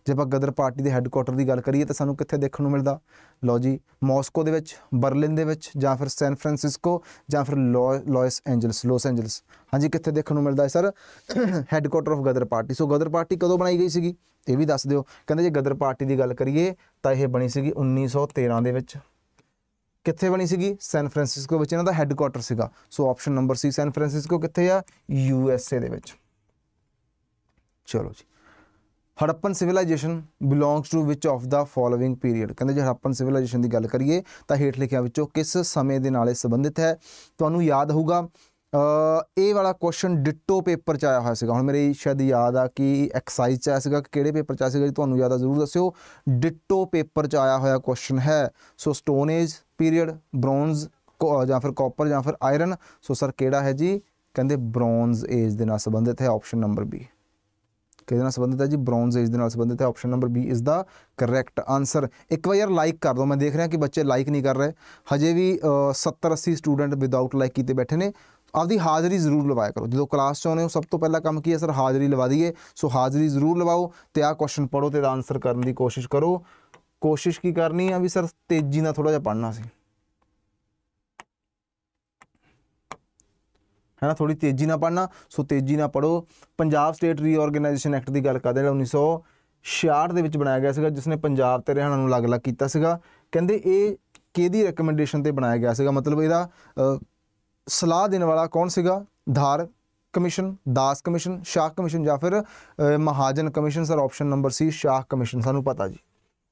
ਜੇ ਆਪਾਂ ਗਦਰ ਪਾਰਟੀ ਦੇ ਹੈੱਡਕੁਆਟਰ ਦੀ ਗੱਲ ਕਰੀਏ ਤਾਂ ਸਾਨੂੰ ਕਿੱਥੇ ਦੇਖਣ ਨੂੰ ਮਿਲਦਾ ਲਓ ਜੀ ਮਾਸਕੋ ਦੇ ਵਿੱਚ ਬਰਲਿਨ ਦੇ ਵਿੱਚ ਜਾਂ ਫਿਰ ਸੈਨ ਫਰਾਂਸਿਸਕੋ ਜਾਂ ਫਿਰ ਲੋਇਸ ਐਂਜਲਸ ਲਾਸ ਐਂਜਲਸ ਹਾਂਜੀ ਕਿੱਥੇ ਦੇਖਣ ਨੂੰ ਮਿਲਦਾ ਹੈ sir headquarter of Ghadar party so Ghadar party ਕਦੋਂ ਬਣਾਈ ਗਈ ਸੀਗੀ ਇਹ ਵੀ ਦੱਸ ਦਿਓ ਕਹਿੰਦੇ ਜੇ ਗਦਰ ਪਾਰਟੀ ਦੀ ਗੱਲ ਕਰੀਏ ਤਾਂ ਇਹ ਬਣੀ ਸੀਗੀ 1913 ਦੇ ਵਿੱਚ ਕਿੱਥੇ ਬਣੀ ਸੀਗੀ ਸੈਨ ਫਰਾਂਸਿਸਕੋ ਵਿੱਚ ਇਹਨਾਂ ਦਾ ਹੈੱਡਕੁਆਟਰ ਸੀਗਾ so option number C San Francisco ਕਿੱਥੇ ਆ ਯੂ ਐਸ ਏ ਦੇ ਵਿੱਚ ਚਲੋ ਜੀ Harappan civilisation belongs to which of the following period ਕਹਿੰਦੇ ਜੇ ਹੜੱਪਨ ਸਿਵਲਾਈਜੇਸ਼ਨ ਦੀ ਗੱਲ ਕਰੀਏ ਤਾਂ ਹੇਠ ਲਿਖਿਆ ਵਿੱਚੋਂ ਕਿਸ ਸਮੇਂ ਦੇ ਨਾਲ ਇਹ ਸੰਬੰਧਿਤ ਹੈ ਤੁਹਾਨੂੰ ਯਾਦ ਹੋਊਗਾ ਇਹ ਵਾਲਾ ਕੁਐਸਚਨ ਡਿਟੋ ਪੇਪਰ ਚ ਆਇਆ ਹੋਇਆ ਸੀਗਾ ਹੁਣ ਮੇਰੇ ਸ਼ਾਇਦ ਯਾਦ ਆ ਕਿ ਐਕਸਾਈਜ਼ ਚ ਆਇਆ ਸੀਗਾ ਕਿ ਕਿਹੜੇ ਪੇਪਰ ਚ ਆਇਆ ਸੀਗਾ ਤੁਹਾਨੂੰ ਯਾਦ ਆ ਜ਼ਰੂਰ ਦੱਸਿਓ ਡਿਟੋ ਪੇਪਰ ਚ ਆਇਆ ਹੋਇਆ ਕੁਐਸਚਨ ਹੈ so stone age period bronze ਜਾਂ ਫਿਰ ਕਾਪਰ ਜਾਂ ਫਿਰ ਆਇਰਨ ਸੋ ਸਰ ਕਿਹੜਾ ਹੈ ਜੀ ਕਹਿੰਦੇ ਬ੍ਰੌਂਜ਼ ਏਜ ਦੇ ਨਾਲ ਸੰਬੰਧਿਤ ਹੈ ਆਪਸ਼ਨ ਨੰਬਰ ਬੀ ਕਿਹਦੇ ਨਾਲ ਸੰਬੰਧਿਤ ਹੈ ਜੀ ਬ੍ਰੌਂਜ਼ ਏਜ ਦੇ ਨਾਲ ਸੰਬੰਧਿਤ ਹੈ ਆਪਸ਼ਨ ਨੰਬਰ ਬੀ ਇਸ ਦਾ ਕਰੈਕਟ ਆਨਸਰ ਇੱਕ ਵਾਰ ਯਾਰ ਲਾਈਕ ਕਰ ਦਿਓ ਮੈਂ ਦੇਖ ਰਿਹਾ ਕਿ ਬੱਚੇ ਲਾਈਕ ਨਹੀਂ ਕਰ ਰਹੇ ਹਜੇ ਵੀ 70 80 ਸਟੂਡੈਂਟ ਵਿਦਆਊਟ ਲਾਈਕ ਕੀਤੇ ਬੈਠੇ ਨੇ ਆਪਦੀ ਹਾਜ਼ਰੀ ਜ਼ਰੂਰ ਲਵਾਇਆ ਕਰੋ ਜਦੋਂ ਕਲਾਸ 'ਚ ਆਉਨੇ ਹੋ ਸਭ ਤੋਂ ਪਹਿਲਾਂ ਕੰਮ ਕੀ ਹੈ ਸਰ ਹਾਜ਼ਰੀ ਲਵਾ ਦਈਏ ਸੋ ਹਾਜ਼ਰੀ ਜ਼ਰੂਰ ਲਵਾਓ ਤੇ ਆਹ ਕੁਐਸਚਨ ਪੜੋ ਤੇ ਦਾ ਆਨਸਰ ਕਰਨ ਦੀ ਕੋਸ਼ਿਸ਼ ਕਰੋ ਕੋਸ਼ਿਸ਼ ਕੀ ਕਰਨੀ ਆ ਵੀ ਸਰ ਤੇਜ਼ੀ ਨਾਲ ਥੋੜਾ ਜਿਹਾ ਪੜਨਾ ਸੀ ਹੈ ਨਾ ਥੋੜੀ ਤੇਜ਼ੀ ਨਾਲ ਪੜਨਾ ਸੋ ਤੇਜ਼ੀ ਨਾਲ ਪੜੋ ਪੰਜਾਬ ਸਟੇਟ ਰੀਆਰਗੇਨਾਈਜੇਸ਼ਨ ਐਕਟ ਦੀ ਗੱਲ ਕਰਦੇ ਜਿਹੜਾ 1966 ਦੇ ਵਿੱਚ ਬਣਾਇਆ ਗਿਆ ਸੀਗਾ ਜਿਸ ਨੇ ਪੰਜਾਬ ਤੇ ਹਰਿਆਣਾ ਨੂੰ ਅਲੱਗ-ਅਲੱਗ ਕੀਤਾ ਸੀਗਾ ਕਹਿੰਦੇ ਇਹ ਕਿਹਦੀ ਰეკਮੈਂਡੇਸ਼ਨ ਤੇ ਬਣਾਇਆ ਗਿਆ ਸੀਗਾ ਮਤਲਬ ਇਹਦਾ ਸਲਾਹ ਦੇਣ ਵਾਲਾ ਕੌਣ ਸੀਗਾ Dhar commission Das commission Shah commission ਜਾਂ ਫਿਰ Mahajan commission sir option number C Shah commission ਸਾਨੂੰ ਪਤਾ ਜੀ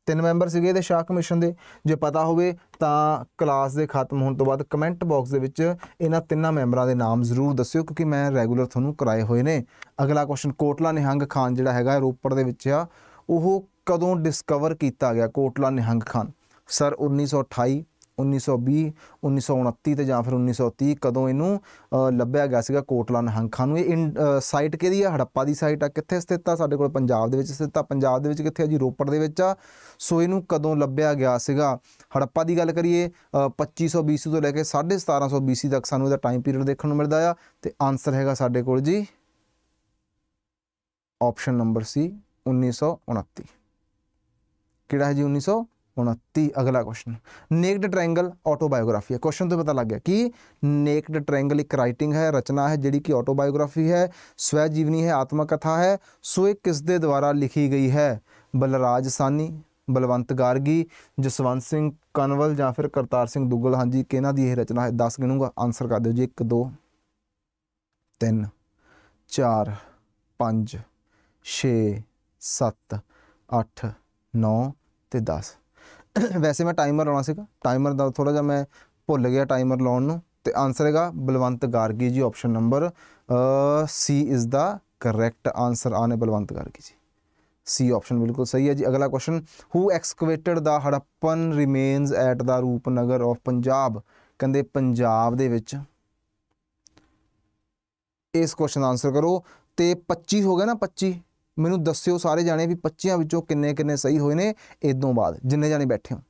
ਤਿੰਨ ਮੈਂਬਰ ਸੀਗੇ ਇਹਦੇ ਸ਼ਾਹ ਕਮਿਸ਼ਨ ਦੇ ਜੇ ਪਤਾ ਹੋਵੇ ਤਾਂ ਕਲਾਸ ਦੇ ਖਤਮ ਹੋਣ ਤੋਂ ਬਾਅਦ ਕਮੈਂਟ ਬਾਕਸ ਦੇ ਵਿੱਚ ਇਹਨਾਂ ਤਿੰਨਾਂ ਮੈਂਬਰਾਂ ਦੇ ਨਾਮ ਜ਼ਰੂਰ ਦੱਸਿਓ ਕਿਉਂਕਿ ਮੈਂ ਰੈਗੂਲਰ ਤੁਹਾਨੂੰ ਕਰਾਏ ਹੋਏ ਨੇ ਅਗਲਾ ਕੁਐਸਚਨ ਕੋਟਲਾ ਨਿਹੰਗ ਖਾਨ ਜਿਹੜਾ ਹੈਗਾ ਰੋਪੜ ਦੇ ਵਿੱਚ ਆ ਉਹ ਕਦੋਂ ਡਿਸਕਵਰ ਕੀਤਾ ਗਿਆ ਕੋਟਲਾ ਨਿਹੰਗ ਖਾਨ ਸਰ 1928 1920 1929 ਤੇ ਜਾਂ ਫਿਰ 1930 ਕਦੋਂ ਇਹਨੂੰ ਲੱਭਿਆ ਗਿਆ ਸੀਗਾ ਕੋਟਲਾ ਨਹੰਗ ਨੂੰ ਇਹ ਸਾਈਟ ਕਿਹਦੀ ਆ ਹੜੱਪਾ ਦੀ ਸਾਈਟ ਆ ਕਿੱਥੇ ਸਥਿਤ ਆ ਸਾਡੇ ਕੋਲ ਪੰਜਾਬ ਦੇ ਵਿੱਚ ਸਥਿਤ ਆ ਪੰਜਾਬ ਦੇ ਵਿੱਚ ਕਿੱਥੇ ਆ ਜੀ ਰੋਪੜ ਦੇ ਵਿੱਚ ਆ ਸੋ ਇਹਨੂੰ ਕਦੋਂ ਲੱਭਿਆ ਗਿਆ ਸੀਗਾ ਹੜੱਪਾ ਦੀ ਗੱਲ ਕਰੀਏ 2500 BC ਤੋਂ ਲੈ ਕੇ 1750 BC ਤੱਕ ਸਾਨੂੰ ਇਹਦਾ ਟਾਈਮ ਪੀਰੀਅਡ ਦੇਖਣ ਨੂੰ ਮਿਲਦਾ ਆ ਤੇ ਆਨਸਰ ਹੈਗਾ ਸਾਡੇ ਕੋਲ ਜੀ ਆਪਸ਼ਨ ਨੰਬਰ ਸੀ 1929 ਕਿਹੜਾ ਹੈ ਜੀ 1900 29 ਅਗਲਾ ਕੁਐਸਚਨ ਨੇਕਡ ਟ੍ਰਾਇੰਗਲ ਆਟੋਬਾਇਓਗ੍ਰਾਫੀ ਹੈ ਕੁਐਸਚਨ ਤੋਂ ਪਤਾ ਲੱਗ ਗਿਆ ਕਿ ਨੇਕਡ ਟ੍ਰਾਇੰਗਲ ਇੱਕ ਰਾਈਟਿੰਗ ਹੈ ਰਚਨਾ ਹੈ ਜਿਹੜੀ ਕਿ ਆਟੋਬਾਇਓਗ੍ਰਾਫੀ ਹੈ ਸਵੈ ਜੀਵਨੀ ਹੈ ਆਤਮ ਕਥਾ ਹੈ ਸੋ ਇਹ ਕਿਸ ਦੇ ਦੁਆਰਾ ਲਿਖੀ ਗਈ ਹੈ ਬਲਰਾਜ ਸਾਨੀ ਬਲਵੰਤ ਗਾਰਗੀ ਜਸਵੰਤ ਸਿੰਘ ਕਨਵਲ ਜਾਂ ਫਿਰ ਕਰਤਾਰ ਸਿੰਘ ਦੁੱਗਲ ਹਾਂਜੀ ਕਿਹਨਾਂ ਦੀ ਇਹ ਰਚਨਾ ਹੈ 10 ਗਿਣੂਗਾ ਆਨਸਰ ਕਰ ਦਿਓ ਜੀ 1 2 3 4 5 6 7 8 9 ਤੇ 10 ਵੈਸੇ ਮੈਂ ਟਾਈਮਰ ਲਾਉਣਾ ਸੀਗਾ ਟਾਈਮਰ ਦਾ ਥੋੜਾ ਜਿਹਾ ਮੈਂ ਭੁੱਲ ਗਿਆ ਟਾਈਮਰ ਲਾਉਣ ਨੂੰ ਤੇ ਆਨਸਰ ਹੈਗਾ Balwant Gargi ji option number C is the correct answer ਆਨੇ ਬਲਵੰਤ ਗਾਰਗੀ ਜੀ ਸੀ ਆਪਸ਼ਨ ਬਿਲਕੁਲ ਸਹੀ ਹੈ ਜੀ ਅਗਲਾ question who excavated the Harappan remains at the Rupnagar of Punjab ਕਹਿੰਦੇ ਪੰਜਾਬ ਦੇ ਵਿੱਚ ਇਸ ਕੁਐਸਚਨ ਦਾ ਆਨਸਰ ਕਰੋ ਤੇ 25 ਹੋ ਗਿਆ ਨਾ 25 ਮੈਨੂੰ ਦੱਸਿਓ ਸਾਰੇ ਜਾਣੇ ਵੀ 25 ਵਿੱਚੋਂ ਕਿੰਨੇ ਕਿੰਨੇ ਸਹੀ ਹੋਏ ਨੇ ਇਦੋਂ ਬਾਅਦ ਜਿੰਨੇ ਜਾਣੇ ਬੈਠੇ ਹੋ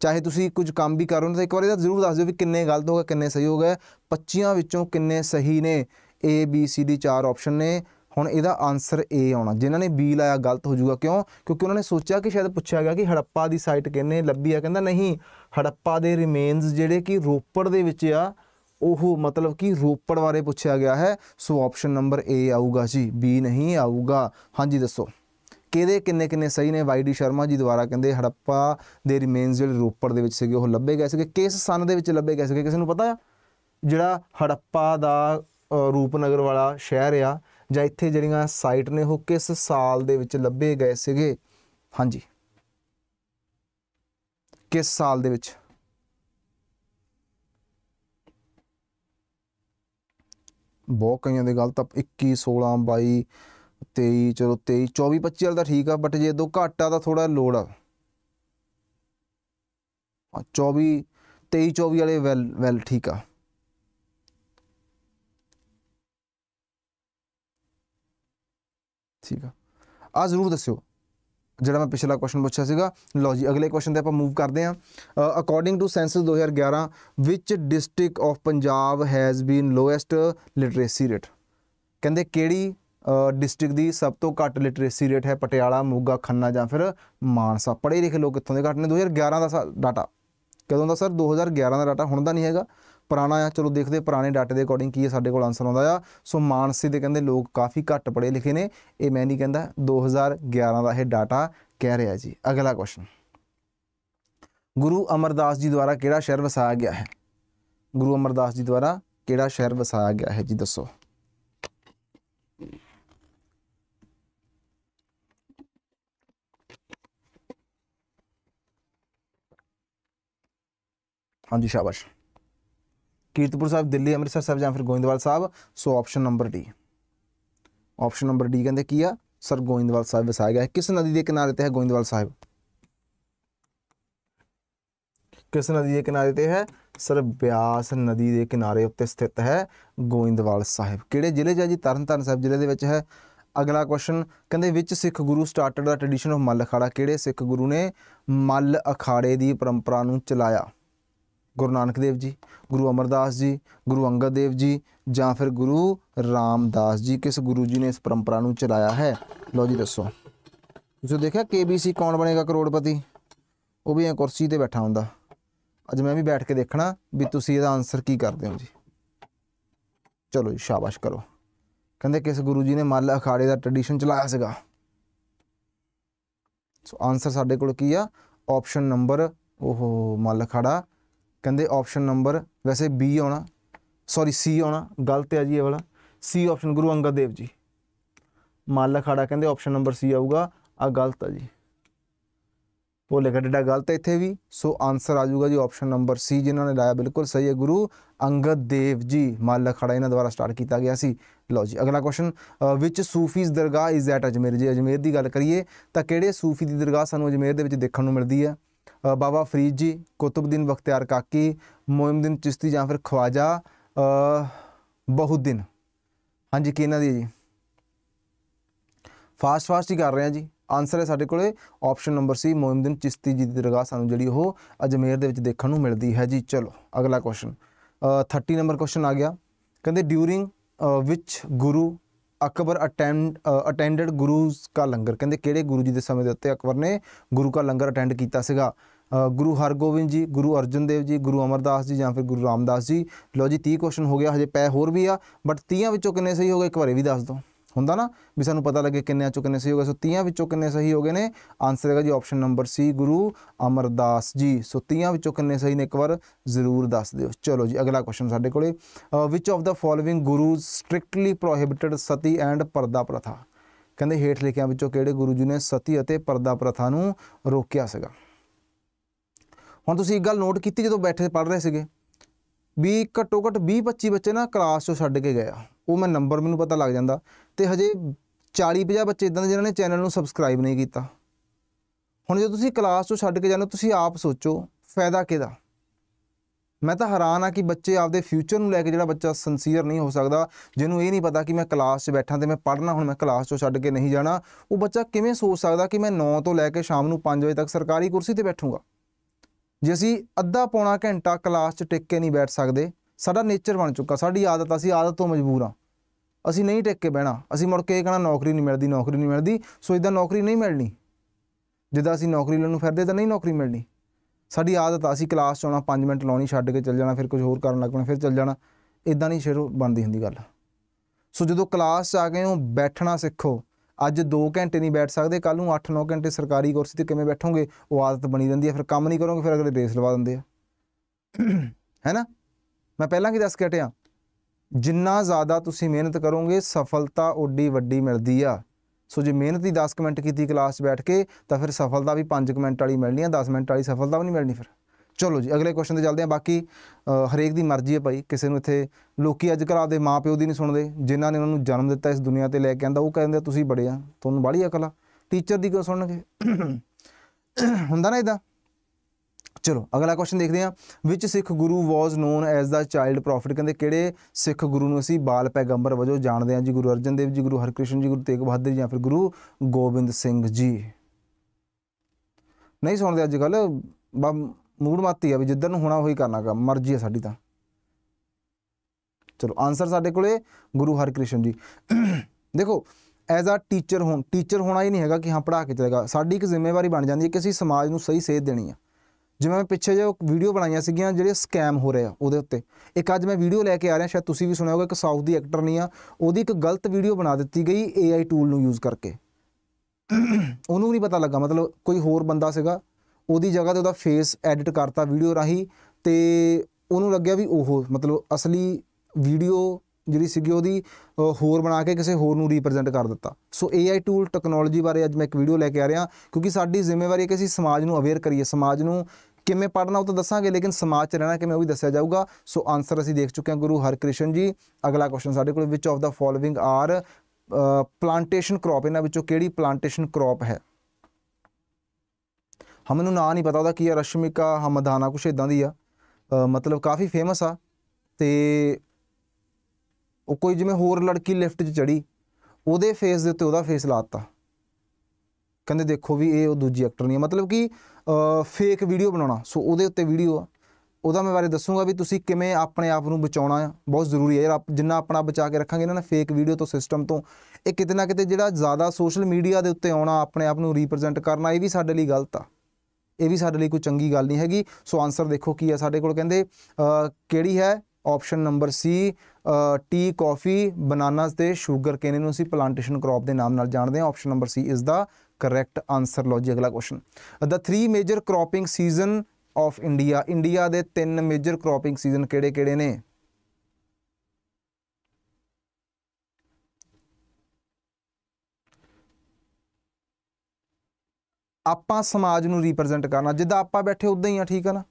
ਚਾਹੇ ਤੁਸੀਂ ਕੁਝ ਕੰਮ ਵੀ ਕਰੋ ਤਾਂ ਇੱਕ ਵਾਰੀ ਤਾਂ ਜ਼ਰੂਰ ਦੱਸ ਦਿਓ ਵੀ ਕਿੰਨੇ ਗਲਤ ਹੋ ਗਏ ਕਿੰਨੇ ਸਹੀ ਹੋ ਗਏ 25 ਵਿੱਚੋਂ ਕਿੰਨੇ ਸਹੀ ਨੇ A B C D ਚਾਰ ਆਪਸ਼ਨ ਨੇ ਹੁਣ ਇਹਦਾ ਆਨਸਰ A ਆਉਣਾ ਜਿਨ੍ਹਾਂ ਨੇ B ਲਾਇਆ ਗਲਤ ਹੋ ਜਾਊਗਾ ਕਿਉਂ ਕਿਉਂਕਿ ਉਹਨਾਂ ਨੇ ਸੋਚਿਆ ਕਿ ਸ਼ਾਇਦ ਪੁੱਛਿਆ ਗਿਆ ਕਿ ਹੜੱਪਾ ਦੀ ਸਾਈਟ ਕਿੰਨੇ ਲੱਭੀ ਆ ਕਹਿੰਦਾ ਨਹੀਂ ਹੜੱਪਾ ਦੇ ਰਿਮੇਨਸ ਜਿਹੜੇ ਕਿ ਰੋਪੜ ਦੇ ਵਿੱਚ ਆ ਉਹ ਮਤਲਬ ਕਿ ਰੋਪੜ ਬਾਰੇ ਪੁੱਛਿਆ ਗਿਆ ਹੈ ਸੋ ਆਪਸ਼ਨ ਨੰਬਰ A ਆਊਗਾ ਜੀ B ਨਹੀਂ ਆਊਗਾ ਹਾਂਜੀ ਦੱਸੋ ਕਿਹਦੇ ਕਿੰਨੇ ਕਿੰਨੇ ਸਹੀ ਨੇ ਵਾਈਡੀ ਸ਼ਰਮਾ ਜੀ ਦੁਆਰਾ ਕਹਿੰਦੇ ਹੜੱਪਾ ਦੇ ਰਿਮੇਨਸ ਜਿਹੜੇ ਰੋਪੜ ਦੇ ਵਿੱਚ ਸੀਗੇ ਉਹ ਲੱਭੇ ਗਏ ਸੀਗੇ ਕਿਸ ਸਨ ਦੇ ਵਿੱਚ ਲੱਭੇ ਗਏ ਸੀਗੇ ਕਿਸੇ ਨੂੰ ਪਤਾ ਆ ਜਿਹੜਾ ਹੜੱਪਾ ਦਾ ਰੂਪਨਗਰ ਵਾਲਾ ਸ਼ਹਿਰ ਆ ਜਾਂ ਇੱਥੇ ਜਿਹੜੀਆਂ ਸਾਈਟ ਨੇ ਉਹ ਕਿਸ ਸਾਲ ਦੇ ਵਿੱਚ ਲੱਭੇ ਗਏ ਸੀਗੇ ਹਾਂਜੀ ਕਿਸ ਸਾਲ ਦੇ ਵਿੱਚ ਬਹੁਤ ਕਈਆਂ ਦੇ ਗਲਤ 21 16 22 23 ਚਲੋ 23 24 25 ਵਾਲਾ ਦਾ ਠੀਕ ਆ ਬਟ ਜੇ ਦੋ ਘਾਟਾ ਦਾ ਥੋੜਾ ਲੋੜ ਆ 24 23 24 ਵਾਲੇ ਵੈਲ ਵੈਲ ਠੀਕ ਆ ਠੀਕ ਆ ਆ ਜ਼ਰੂਰ ਦੱਸਿਓ ਜਿਹੜਾ ਮੈਂ ਪਿਛਲਾ ਕੁਐਸਚਨ ਪੁੱਛਿਆ ਸੀਗਾ ਲਓ ਜੀ ਅਗਲੇ ਕੁਐਸਚਨ ਤੇ ਆਪਾਂ ਮੂਵ ਕਰਦੇ ਹਾਂ ਅਕੋਰਡਿੰਗ ਟੂ ਸੈਂਸਸ 2011 ਵਿਚ district of Punjab has been lowest literacy rate ਕਹਿੰਦੇ ਕਿਹੜੀ ਡਿਸਟ੍ਰਿਕਟ ਦੀ ਸਭ ਤੋਂ ਘੱਟ ਲਿਟਰੇਸੀ ਰੇਟ ਹੈ ਪਟਿਆਲਾ ਮੋਗਾ ਖੰਨਾ ਜਾਂ ਫਿਰ ਮਾਨਸਾ ਪੜ੍ਹੇ ਲਿਖੇ ਲੋਕ ਕਿੱਥੋਂ ਦੇ ਘੱਟ ਨੇ 2011 ਦਾ ਡਾਟਾ ਕਦੋਂ ਦਾ ਸਰ 2011 ਦਾ ਡਾਟਾ ਹੁਣ ਦਾ ਨਹੀਂ ਹੈਗਾ ਪੁਰਾਣਾ ਆ ਚਲੋ ਦੇਖਦੇ ਪੁਰਾਣੇ ਡਾਟੇ ਦੇ ਅਕੋਰਡਿੰਗ ਕੀ ਸਾਡੇ ਕੋਲ ਆਨਸਰ ਆਉਂਦਾ ਆ ਸੋ ਮਾਨਸੀ ਦੇ ਕਹਿੰਦੇ ਲੋਕ ਕਾਫੀ ਘੱਟ ਪੜੇ ਲਿਖੇ ਨੇ ਇਹ ਮੈਂ ਨਹੀਂ ਕਹਿੰਦਾ 2011 ਦਾ ਇਹ ਡਾਟਾ ਕਹਿ ਰਿਹਾ ਜੀ ਅਗਲਾ ਕੁਐਸਚਨ ਗੁਰੂ ਅਮਰਦਾਸ ਜੀ ਦੁਆਰਾ ਕਿਹੜਾ ਸ਼ਹਿਰ ਵਸਾਇਆ ਗਿਆ ਹੈ ਗੁਰੂ ਅਮਰਦਾਸ ਜੀ ਦੁਆਰਾ ਕਿਹੜਾ ਸ਼ਹਿਰ ਵਸਾਇਆ ਗਿਆ ਹੈ ਜੀ ਦੱਸੋ ਹਾਂਜੀ ਸ਼ਾਬਾਸ਼ ਕੀਰਤਪੁਰ ਸਾਹਿਬ ਦਿੱਲੀ ਅੰਮ੍ਰਿਤਸਰ ਸਾਹਿਬ ਜਾਂ ਫਿਰ Goindwal Sahib so option number D option number D ਕਹਿੰਦੇ ਕੀ ਆ ਸਰ ਗੋਇੰਦਵਾਲ ਸਾਹਿਬ ਵਸਾਇਆ ਗਿਆ ਹੈ ਕਿਸ ਨਦੀ ਦੇ ਕਿਨਾਰੇ ਤੇ ਹੈ ਗੋਇੰਦਵਾਲ ਸਾਹਿਬ ਕਿਸ ਨਦੀ ਦੇ ਕਿਨਾਰੇ ਤੇ ਹੈ ਸਰ ਬਿਆਸ ਨਦੀ ਦੇ ਕਿਨਾਰੇ ਉੱਤੇ ਸਥਿਤ ਹੈ ਗੋਇੰਦਵਾਲ ਸਾਹਿਬ ਕਿਹੜੇ ਜ਼ਿਲ੍ਹੇ 'ਚ ਹੈ ਜੀ ਤਰਨਤਾਰਨ ਸਾਹਿਬ ਜ਼ਿਲ੍ਹੇ ਦੇ ਵਿੱਚ ਹੈ ਅਗਲਾ ਕੁਐਸਚਨ ਕਹਿੰਦੇ which Sikh Guru started the tradition of Mall Akhara ਕਿਹੜੇ ਸਿੱਖ ਗੁਰੂ ਨੇ ਮੱਲ ਅਖਾੜੇ ਦੀ ਪਰੰਪਰਾ ਨੂੰ ਚਲਾਇਆ ਗੁਰੂ ਨਾਨਕ ਦੇਵ ਜੀ ਗੁਰੂ ਅਮਰਦਾਸ ਜੀ ਗੁਰੂ ਅੰਗਦ ਦੇਵ ਜੀ ਜਾਂ ਫਿਰ ਗੁਰੂ ਰਾਮਦਾਸ ਜੀ ਕਿਸ ਗੁਰੂ ਜੀ ਨੇ ਇਸ ਪਰੰਪਰਾ ਨੂੰ ਚਲਾਇਆ ਹੈ ਲਓ ਜੀ ਦੱਸੋ ਤੁਸੀਂ ਦੇਖਿਆ ਕੇਬੀਸੀ ਕੌਣ ਬਣੇਗਾ ਕਰੋੜਪਤੀ ਉਹ ਵੀ ਐ ਕੁਰਸੀ ਤੇ ਬੈਠਾ ਹੁੰਦਾ ਅੱਜ ਮੈਂ ਵੀ ਬੈਠ ਕੇ ਦੇਖਣਾ ਵੀ ਤੁਸੀਂ ਇਹਦਾ ਆਨਸਰ ਕੀ ਕਰਦੇ ਹੋ ਜੀ ਚਲੋ ਜੀ ਸ਼ਾਬਾਸ਼ ਕਰੋ ਕਹਿੰਦੇ ਕਿਸ ਗੁਰੂ ਜੀ ਨੇ ਮੱਲ ਅਖਾੜੇ ਦਾ ਟ੍ਰੈਡੀਸ਼ਨ ਚਲਾਇਆ ਸੀਗਾ ਸੋ ਆਨਸਰ ਸਾਡੇ ਕੋਲ ਕੀ ਆ ਆਪਸ਼ਨ ਨੰਬਰ ਓਹੋ ਮੱਲ ਅਖਾੜਾ ਕਹਿੰਦੇ ਆਪਸ਼ਨ ਨੰਬਰ ਵੈਸੇ ਬੀ ਆਉਣਾ ਸੌਰੀ ਸੀ ਆਉਣਾ ਗਲਤ ਹੈ ਜੀ ਇਹ ਵਾਲਾ ਸੀ ਆਪਸ਼ਨ ਗੁਰੂ ਅੰਗਦ ਦੇਵ ਜੀ ਮਾਲਾ ਖਾੜਾ ਕਹਿੰਦੇ ਆਪਸ਼ਨ ਨੰਬਰ ਸੀ ਆਊਗਾ ਆ ਗਲਤ ਹੈ ਜੀ ਭੋਲੇ ਡਾ ਗਲਤ ਹੈ ਇੱਥੇ ਵੀ ਸੋ ਆਨਸਰ ਆ ਜਾਊਗਾ ਜੀ ਆਪਸ਼ਨ ਨੰਬਰ ਸੀ ਜਿਨ੍ਹਾਂ ਨੇ ਲਾਇਆ ਬਿਲਕੁਲ ਸਹੀ ਹੈ ਗੁਰੂ ਅੰਗਦ ਦੇਵ ਜੀ ਮਾਲਾ ਖੜਾ ਇਹਨਾਂ ਦੁਆਰਾ ਸਟਾਰਟ ਕੀਤਾ ਗਿਆ ਸੀ ਲਓ ਜੀ ਅਗਲਾ ਕੁਐਸਚਨ ਵਿਚ ਸੂਫੀਜ਼ ਦਰਗਾਹ ਇਜ਼ ਐਟ ਅਜਮੇਰ ਜੀ ਅਜਮੇਰ ਦੀ ਗੱਲ ਕਰੀਏ ਤਾਂ ਕਿਹੜੇ ਸੂਫੀ ਦੀ ਦਰਗਾਹ ਸਾਨੂੰ ਅਜਮੇਰ ਦੇ ਵਿੱਚ ਦੇਖਣ ਨੂੰ ਮਿਲਦੀ ਹੈ ਬਾਬਾ ਫਰੀਦ ਜੀ ਕੁਤਬਦੀਨ ਬਖਤਿਆਰ ਕਾਕੀ ਮੋਇਮਦੀਨ ਚਿਸ਼ਤੀ ਜਾਂ ਫਿਰ ਖਵਾਜਾ ਦਿਨ ਹਾਂਜੀ ਕੀ ਇਹਨਾਂ ਦੀ ਜੀ ਫਾਸਟ ਫਾਸਟ ਹੀ ਕਰ ਰਹੇ ਆ ਜੀ ਆਨਸਰ ਹੈ ਸਾਡੇ ਕੋਲੇ option number C Moinuddin Chishti ji ਦੀ ਦਰਗਾਹ ਸਾਨੂੰ ਜਿਹੜੀ ਉਹ ਅਜਮੇਰ ਦੇ ਵਿੱਚ ਦੇਖਣ ਨੂੰ ਮਿਲਦੀ ਹੈ ਜੀ ਚਲੋ ਅਗਲਾ ਕੁਐਸਚਨ 30 ਨੰਬਰ ਕੁਐਸਚਨ ਆ ਗਿਆ ਕਹਿੰਦੇ during which Guru Akbar attend attended Gurus the langar ਕਹਿੰਦੇ ਕਿਹੜੇ ਗੁਰੂ ਜੀ ਦੇ ਸਮੇਂ ਦੇ ਉੱਤੇ ਅਕਬਰ ਨੇ ਗੁਰੂ ਦਾ ਲੰਗਰ ਅਟੈਂਡ ਕੀਤਾ ਸੀਗਾ ਗੁਰੂ ਹਰਗੋਬਿੰਦ ਜੀ ਗੁਰੂ ਅਰਜਨ ਦੇਵ ਜੀ ਗੁਰੂ ਅਮਰਦਾਸ ਜੀ ਜਾਂ ਫਿਰ ਗੁਰੂ ਰਾਮਦਾਸ ਜੀ ਲੋ ਜੀ 30 ਕੁਐਸਚਨ ਹੋ ਗਿਆ ਹਜੇ ਪੈ ਹੋਰ ਵੀ ਆ ਬਟ 30 ਵਿੱਚੋਂ ਕਿੰਨੇ ਸਹੀ ਹੋ ਗਏ ਇੱਕ ਵਾਰੇ ਵੀ ਦੱਸ ਦਿਓ ਹੁੰਦਾ ਨਾ ਵੀ ਸਾਨੂੰ ਪਤਾ ਲੱਗੇ ਕਿੰਨਿਆਂ ਚੋਂ ਕਿੰਨੇ ਸਹੀ ਹੋ ਗਏ ਸੋ 30 ਵਿੱਚੋਂ ਕਿੰਨੇ ਸਹੀ ਹੋ ਗਏ ਨੇ ਆਨਸਰ ਹੈਗਾ ਜੀ option number C Guru Amardas ji so 30 ਵਿੱਚੋਂ ਕਿੰਨੇ ਸਹੀ ਨੇ ਇੱਕ ਵਾਰ ਜ਼ਰੂਰ ਦੱਸ ਦਿਓ ਚਲੋ ਜੀ ਅਗਲਾ ਕੁਐਸਚਨ ਸਾਡੇ ਕੋਲੇ which of the following Gurus strictly prohibited sati and purdah ਪ੍ਰਥਾ ਕਹਿੰਦੇ ਹੇਠ ਲਿਖਿਆਂ ਵਿੱਚੋਂ ਕਿਹੜੇ ਗੁਰੂ ਜੀ ਨੇ ਸਤੀ ਅਤੇ ਪਰਦਾ ਪ੍ਰਥਾ ਨੂੰ ਰੋਕਿਆ ਸੀਗਾ ਹੁਣ ਤੁਸੀਂ ਇੱਕ ਗੱਲ ਨੋਟ ਕੀਤੀ ਜਦੋਂ ਬੈਠੇ ਪੜ੍ਹ ਰਹੇ ਸੀਗੇ ਵੀ ਘੱਟੋ ਘੱਟ 20 25 ਬੱਚੇ ਨਾ ਕਲਾਸ ਚੋਂ ਛੱਡ ਕੇ ਗਿਆ ਉਹ ਮੈਂ ਨੰਬਰ ਮੈਨੂੰ ਪਤਾ ਲੱਗ ਜਾਂਦਾ ਤੇ ਹਜੇ 40 50 ਬੱਚੇ ਇਦਾਂ ਦੇ ਜਿਨ੍ਹਾਂ ਨੇ ਚੈਨਲ ਨੂੰ ਸਬਸਕ੍ਰਾਈਬ ਨਹੀਂ ਕੀਤਾ ਹੁਣ ਜੇ ਤੁਸੀਂ ਕਲਾਸ ਚੋਂ ਛੱਡ ਕੇ ਜਾਂਦੇ ਤੁਸੀਂ ਆਪ ਸੋਚੋ ਫਾਇਦਾ ਕਿਹਦਾ ਮੈਂ ਤਾਂ ਹੈਰਾਨ ਆ ਕਿ ਬੱਚੇ ਆਪਦੇ ਫਿਊਚਰ ਨੂੰ ਲੈ ਕੇ ਜਿਹੜਾ ਬੱਚਾ ਸincere ਨਹੀਂ ਹੋ ਸਕਦਾ ਜਿਹਨੂੰ ਇਹ ਨਹੀਂ ਪਤਾ ਕਿ ਮੈਂ ਕਲਾਸ 'ਚ ਬੈਠਾ ਤੇ ਮੈਂ ਪੜ੍ਹਨਾ ਹੁਣ ਮੈਂ ਕਲਾਸ 'ਚੋਂ ਛੱਡ ਕੇ ਨਹੀਂ ਜਾਣਾ ਉਹ ਬੱਚਾ ਕਿਵੇਂ ਸੋਚ ਸਕਦਾ ਕਿ ਮੈਂ 9 ਤੋਂ ਲੈ ਕੇ ਸ਼ਾਮ ਨੂੰ 5 ਵਜੇ ਤੱਕ ਸਰਕਾਰੀ ਕੁਰਸੀ ਤੇ ਬੈਠੂੰਗਾ ਜੇ ਅਸੀਂ ਅੱਧਾ ਪੌਣਾ ਘੰਟਾ ਕਲਾਸ 'ਚ ਟਿਕ ਕੇ ਨਹੀਂ ਬੈਠ ਸਕਦੇ ਸਾਡਾ ਨੇਚਰ ਬਣ ਚੁੱਕਾ ਸਾਡੀ ਆਦਤ ਅਸੀਂ ਆਦਤ ਤੋਂ ਮਜਬੂਰ ਆ ਅਸੀਂ ਨਹੀਂ ਟਿਕ ਕੇ ਬਹਿਣਾ ਅਸੀਂ ਮੁੜ ਕੇ ਇਹ ਕਹਣਾ ਨੌਕਰੀ ਨਹੀਂ ਮਿਲਦੀ ਨੌਕਰੀ ਨਹੀਂ ਮਿਲਦੀ ਸੋ ਇਦਾਂ ਨੌਕਰੀ ਨਹੀਂ ਮਿਲਣੀ ਜਿੱਦਾਂ ਅਸੀਂ ਨੌਕਰੀ ਲੈਣ ਨੂੰ ਫਿਰਦੇ ਤਾਂ ਨਹੀਂ ਨੌਕਰੀ ਮਿਲਣੀ ਸਾਡੀ ਆਦਤ ਆ ਅਸੀਂ ਕਲਾਸ 'ਚ ਆਉਣਾ 5 ਮਿੰਟ ਲਾਉਣੀ ਛੱਡ ਕੇ ਚੱਲ ਜਾਣਾ ਫਿਰ ਕੁਝ ਹੋਰ ਕਰਨ ਲੱਗ ਪੈਣਾ ਫਿਰ ਚੱਲ ਜਾਣਾ ਇਦਾਂ ਨਹੀਂ ਸ਼ੇਰ ਬਣਦੀ ਹੁੰਦੀ ਗੱਲ ਸੋ ਜਦੋਂ ਕਲਾਸ 'ਚ ਆ ਗਏ ਹੋ ਬੈਠਣਾ ਸਿੱਖੋ ਅੱਜ 2 ਘੰਟੇ ਨਹੀਂ ਬੈਠ ਸਕਦੇ ਕੱਲ ਨੂੰ 8-9 ਘੰਟੇ ਸਰਕਾਰੀ ਕੁਰਸੀ ਤੇ ਕਿਵੇਂ ਬੈਠੋਗੇ ਉਹ ਆਦਤ ਬਣੀ ਰਹਿੰਦੀ ਹੈ ਫਿਰ ਕੰਮ ਨਹੀਂ ਕਰੋਗੇ ਫਿਰ ਅਗਲੇ ਦੇਸ ਲਵਾ ਦਿੰਦੇ ਆ ਹੈਨਾ ਮੈਂ ਪਹਿਲਾਂ ਕੀ ਦੱਸ ਕੇ ਹਟਿਆ ਜਿੰਨਾ ਜ਼ਿਆਦਾ ਤੁਸੀਂ ਮਿਹਨਤ ਕਰੋਗੇ ਸਫਲਤਾ ਓਡੀ ਵੱਡੀ ਮਿਲਦੀ ਆ ਸੋ ਜੇ ਮਿਹਨਤ ਦੀ 10 ਮਿੰਟ ਕੀਤੀ ਕਲਾਸ 'ਚ ਬੈਠ ਕੇ ਤਾਂ ਫਿਰ ਸਫਲਤਾ ਵੀ 5 ਮਿੰਟ ਵਾਲੀ ਮਿਲਣੀ ਆ 10 ਮਿੰਟ ਵਾਲੀ ਸਫਲਤਾ ਵੀ ਨਹੀਂ ਮਿਲਣੀ ਫਿਰ ਚਲੋ ਜੀ ਅਗਲੇ ਕੁਐਸਚਨ ਤੇ ਚੱਲਦੇ ਆ ਬਾਕੀ ਹਰੇਕ ਦੀ ਮਰਜ਼ੀ ਹੈ ਭਾਈ ਕਿਸੇ ਨੂੰ ਇੱਥੇ ਲੋਕੀ ਅੱਜ ਕੱਲ ਆਪਦੇ ਮਾਪਿਓ ਦੀ ਨਹੀਂ ਸੁਣਦੇ ਜਿਨ੍ਹਾਂ ਨੇ ਉਹਨਾਂ ਨੂੰ ਜਨਮ ਦਿੱਤਾ ਇਸ ਦੁਨੀਆ ਤੇ ਲੈ ਕੇ ਆਂਦਾ ਉਹ ਕਹਿੰਦੇ ਤੁਸੀਂ ਬੜੇ ਆ ਤੁਹਾਨੂੰ ਬਾੜੀ ਅਕਲ ਆ ਟੀਚਰ ਦੀ ਕਿਉਂ ਸੁਣਨਗੇ ਹੁੰਦਾ ਨਾ ਇਦਾਂ ਚਲੋ ਅਗਲਾ ਕੁਐਸਚਨ ਦੇਖਦੇ ਆ which Sikh Guru was known as the child prophet ਕਹਿੰਦੇ ਕਿਹੜੇ ਸਿੱਖ ਗੁਰੂ ਨੂੰ ਅਸੀਂ ਬਾਲ ਪੈਗੰਬਰ ਵਜੋਂ ਜਾਣਦੇ ਆ ਜੀ ਗੁਰੂ ਅਰਜਨ ਦੇਵ ਜੀ ਗੁਰੂ ਹਰਕ੍ਰਿਸ਼ਨ ਜੀ ਗੁਰੂ ਤੇਗ ਬਹਾਦਰ ਜੀ ਜਾਂ ਫਿਰ ਗੁਰੂ ਗੋਬਿੰਦ ਸਿੰਘ ਜੀ ਨਹੀਂ ਸੁਣਦੇ ਅੱਜ ਕੱਲ ਮੂਡ ਮਾਤੀ ਆ ਵੀ ਜਿੱਧਰ ਨੂੰ ਹੋਣਾ ਉਹੀ ਕਰਨਾ ਮਰਜ਼ੀ ਆ ਸਾਡੀ ਤਾਂ ਚਲੋ ਆਨਸਰ ਸਾਡੇ ਕੋਲੇ ਗੁਰੂ ਹਰਕ੍ਰਿਸ਼ਨ ਜੀ ਦੇਖੋ ਐਜ਼ ਅ ਟੀਚਰ ਹੋਣ ਟੀਚਰ ਹੋਣਾ ਹੀ ਨਹੀਂ ਹੈਗਾ ਕਿ ਹਾਂ ਪੜਾ ਕੇ ਚਲੇਗਾ ਸਾਡੀ ਇੱਕ ਜ਼ਿੰਮੇਵਾਰੀ ਬਣ ਜਾਂਦੀ ਹੈ ਕਿ ਅਸੀਂ ਸਮਾਜ ਨੂੰ ਸਹੀ ਸੇਧ ਦੇਣੀ ਆ ਜਿਵੇਂ ਮੈਂ ਪਿੱਛੇ ਜੋ ਵੀਡੀਓ ਬਣਾਈਆਂ ਸੀਗੀਆਂ ਜਿਹੜੇ ਸਕੈਮ ਹੋ ਰਹੇ ਆ ਉਹਦੇ ਉੱਤੇ ਇੱਕ ਅੱਜ ਮੈਂ ਵੀਡੀਓ ਲੈ ਕੇ ਆ ਰਿਹਾ ਸ਼ਾਇਦ ਤੁਸੀਂ ਵੀ ਸੁਣਿਆ ਹੋਗਾ ਇੱਕ ਸਾਊਥ ਦੀ ਐਕਟਰ ਨਹੀਂ ਆ ਉਹਦੀ ਇੱਕ ਗਲਤ ਵੀਡੀਓ ਬਣਾ ਦਿੱਤੀ ਗਈ AI ਟੂਲ ਨੂੰ ਯੂਜ਼ ਕਰਕੇ ਉਹਨੂੰ ਨਹੀਂ ਪਤਾ ਲੱਗਾ ਮਤਲਬ ਕੋਈ ਹੋਰ ਬੰਦਾ ਸੀਗਾ ਉਹਦੀ ਜਗ੍ਹਾ ਤੇ ਉਹਦਾ ਫੇਸ ਐਡਿਟ ਕਰਤਾ ਵੀਡੀਓ ਰਾਹੀਂ ਤੇ ਉਹਨੂੰ ਲੱਗਿਆ ਵੀ ਉਹ ਮਤਲਬ ਅਸਲੀ ਵੀਡੀਓ ਜਿਹੜੀ ਸੀਗੀ ਉਹਦੀ ਹੋਰ ਬਣਾ ਕੇ ਕਿਸੇ ਹੋਰ ਨੂੰ ਰਿਪਰੈਜ਼ੈਂਟ ਕਰ ਦਿੱਤਾ ਸੋ AI ਟੂਲ ਟੈਕਨੋਲੋਜੀ ਬਾਰੇ ਅੱਜ ਮੈਂ ਇੱਕ ਵੀਡੀਓ ਲੈ ਕੇ ਆ ਰਿਹਾ ਕਿਉਂਕਿ ਸਾਡੀ ਜ਼ਿੰਮੇਵਾਰੀ ਹੈ ਕਿ ਅਸੀਂ ਸਮਾਜ ਨੂੰ ਅਵੇਅਰ ਕਰੀਏ ਸਮਾਜ ਨੂੰ ਕਿਵੇਂ ਪੜਨਾ ਉਹ ਤਾਂ ਦੱਸਾਂਗੇ ਲੇਕਿਨ ਸਮਾਜ 'ਚ ਰਹਿਣਾ ਕਿਵੇਂ ਉਹ ਵੀ ਦੱਸਿਆ ਜਾਊਗਾ ਸੋ ਆਨਸਰ ਅਸੀਂ ਦੇਖ ਚੁੱਕੇ ਹਾਂ ਗੁਰੂ ਹਰਕ੍ਰਿਸ਼ਨ ਜੀ ਅਗਲਾ ਕੁਐਸਚਨ ਸਾਡੇ ਕੋਲ which of the following are plantation crop ਇਹਨਾਂ ਵਿੱਚੋਂ ਕਿਹੜੀ ਪਲਾਂਟੇਸ਼ਨ ਕ੍ਰੌਪ ਹੈ ਹਾਂ ਮੈਨੂੰ ਨਾਂ ਨਹੀਂ ਪਤਾ ਉਹਦਾ ਕੀ ਆ ਰਸ਼ਮਿਕਾ ਹਮਦਾਨਾ ਕੁਛ ਇਦਾਂ ਦੀ ਆ ਮਤਲਬ ਕਾਫੀ ਫੇਮਸ ਆ ਤੇ ਉਹ ਕੋਈ ਜਿਵੇਂ ਹੋਰ ਲੜਕੀ ਲਿਫਟ 'ਚ ਚੜੀ ਉਹਦੇ ਫੇਸ ਦੇ ਉੱਤੇ ਉਹਦਾ ਫੇਸ ਲਾਤਾ ਕਹਿੰਦੇ ਦੇਖੋ ਵੀ ਇਹ ਉਹ ਦੂਜੀ ਐਕਟਰ ਨਹੀਂ ਆ ਮਤਲਬ ਕਿ ਫੇਕ ਵੀਡੀਓ ਬਣਾਉਣਾ ਸੋ ਉਹਦੇ ਉੱਤੇ ਵੀਡੀਓ ਆ ਉਹਦਾ ਮੈਂ ਬਾਰੇ ਦੱਸੂਗਾ ਵੀ ਤੁਸੀਂ ਕਿਵੇਂ ਆਪਣੇ ਆਪ ਨੂੰ ਬਚਾਉਣਾ ਆ ਬਹੁਤ ਜ਼ਰੂਰੀ ਹੈ ਯਾਰ ਜਿੰਨਾ ਆਪਣਾ ਬਚਾ ਕੇ ਰੱਖਾਂਗੇ ਨਾ ਫੇਕ ਵੀਡੀਓ ਤੋਂ ਸਿਸਟਮ ਤੋਂ ਇਹ ਕਿਤੇ ਨਾ ਕਿਤੇ ਜਿਹੜਾ ਜ਼ਿਆਦਾ ਸੋਸ਼ਲ ਮੀਡੀਆ ਦੇ ਉੱਤੇ ਆਉਣਾ ਆਪਣੇ ਆਪ ਨੂੰ ਰਿਪਰੈਜ਼ੈਂਟ ਕਰਨਾ ਇਹ ਵੀ ਸਾਡੇ ਲਈ ਗਲਤ ਆ ਇਹ ਵੀ ਸਾਡੇ ਲਈ ਕੋਈ ਚੰਗੀ ਗੱਲ ਨਹੀਂ ਹੈਗੀ ਸੋ ਆਨਸਰ ਦੇਖੋ ਕੀ ਹੈ ਸਾਡੇ ਕੋਲ ਕਹਿੰਦੇ ਕਿਹੜੀ ਹੈ option number C tea coffee bananas ਤੇ 슈ਗਰ ਕੇਨ ਨੂੰ ਅਸੀਂ ਪਲਾਂਟੇਸ਼ਨ ਕ੍ਰੌਪ ਦੇ ਨਾਮ ਨਾਲ ਜਾਣਦੇ ਹਾਂ ਆਪਸ਼ਨ ਨੰਬਰ ਸੀ ਇਸ ਦਾ ਕਰੈਕਟ ਆਨਸਰ ਲਓ ਜੀ ਅਗਲਾ question the 3 major cropping season of India India ਦੇ ਤਿੰਨ ਮੇਜਰ ਕ੍ਰੌਪਿੰਗ ਸੀਜ਼ਨ ਕਿਹੜੇ-ਕਿਹੜੇ ਨੇ ਆਪਾਂ ਸਮਾਜ ਨੂੰ ਰਿਪਰੈਜ਼ੈਂਟ ਕਰਨਾ ਜਿੱਦਾਂ ਆਪਾਂ ਬੈਠੇ ਉਦਾਂ ਹੀ ਆ ਠੀਕ ਆ ਨਾ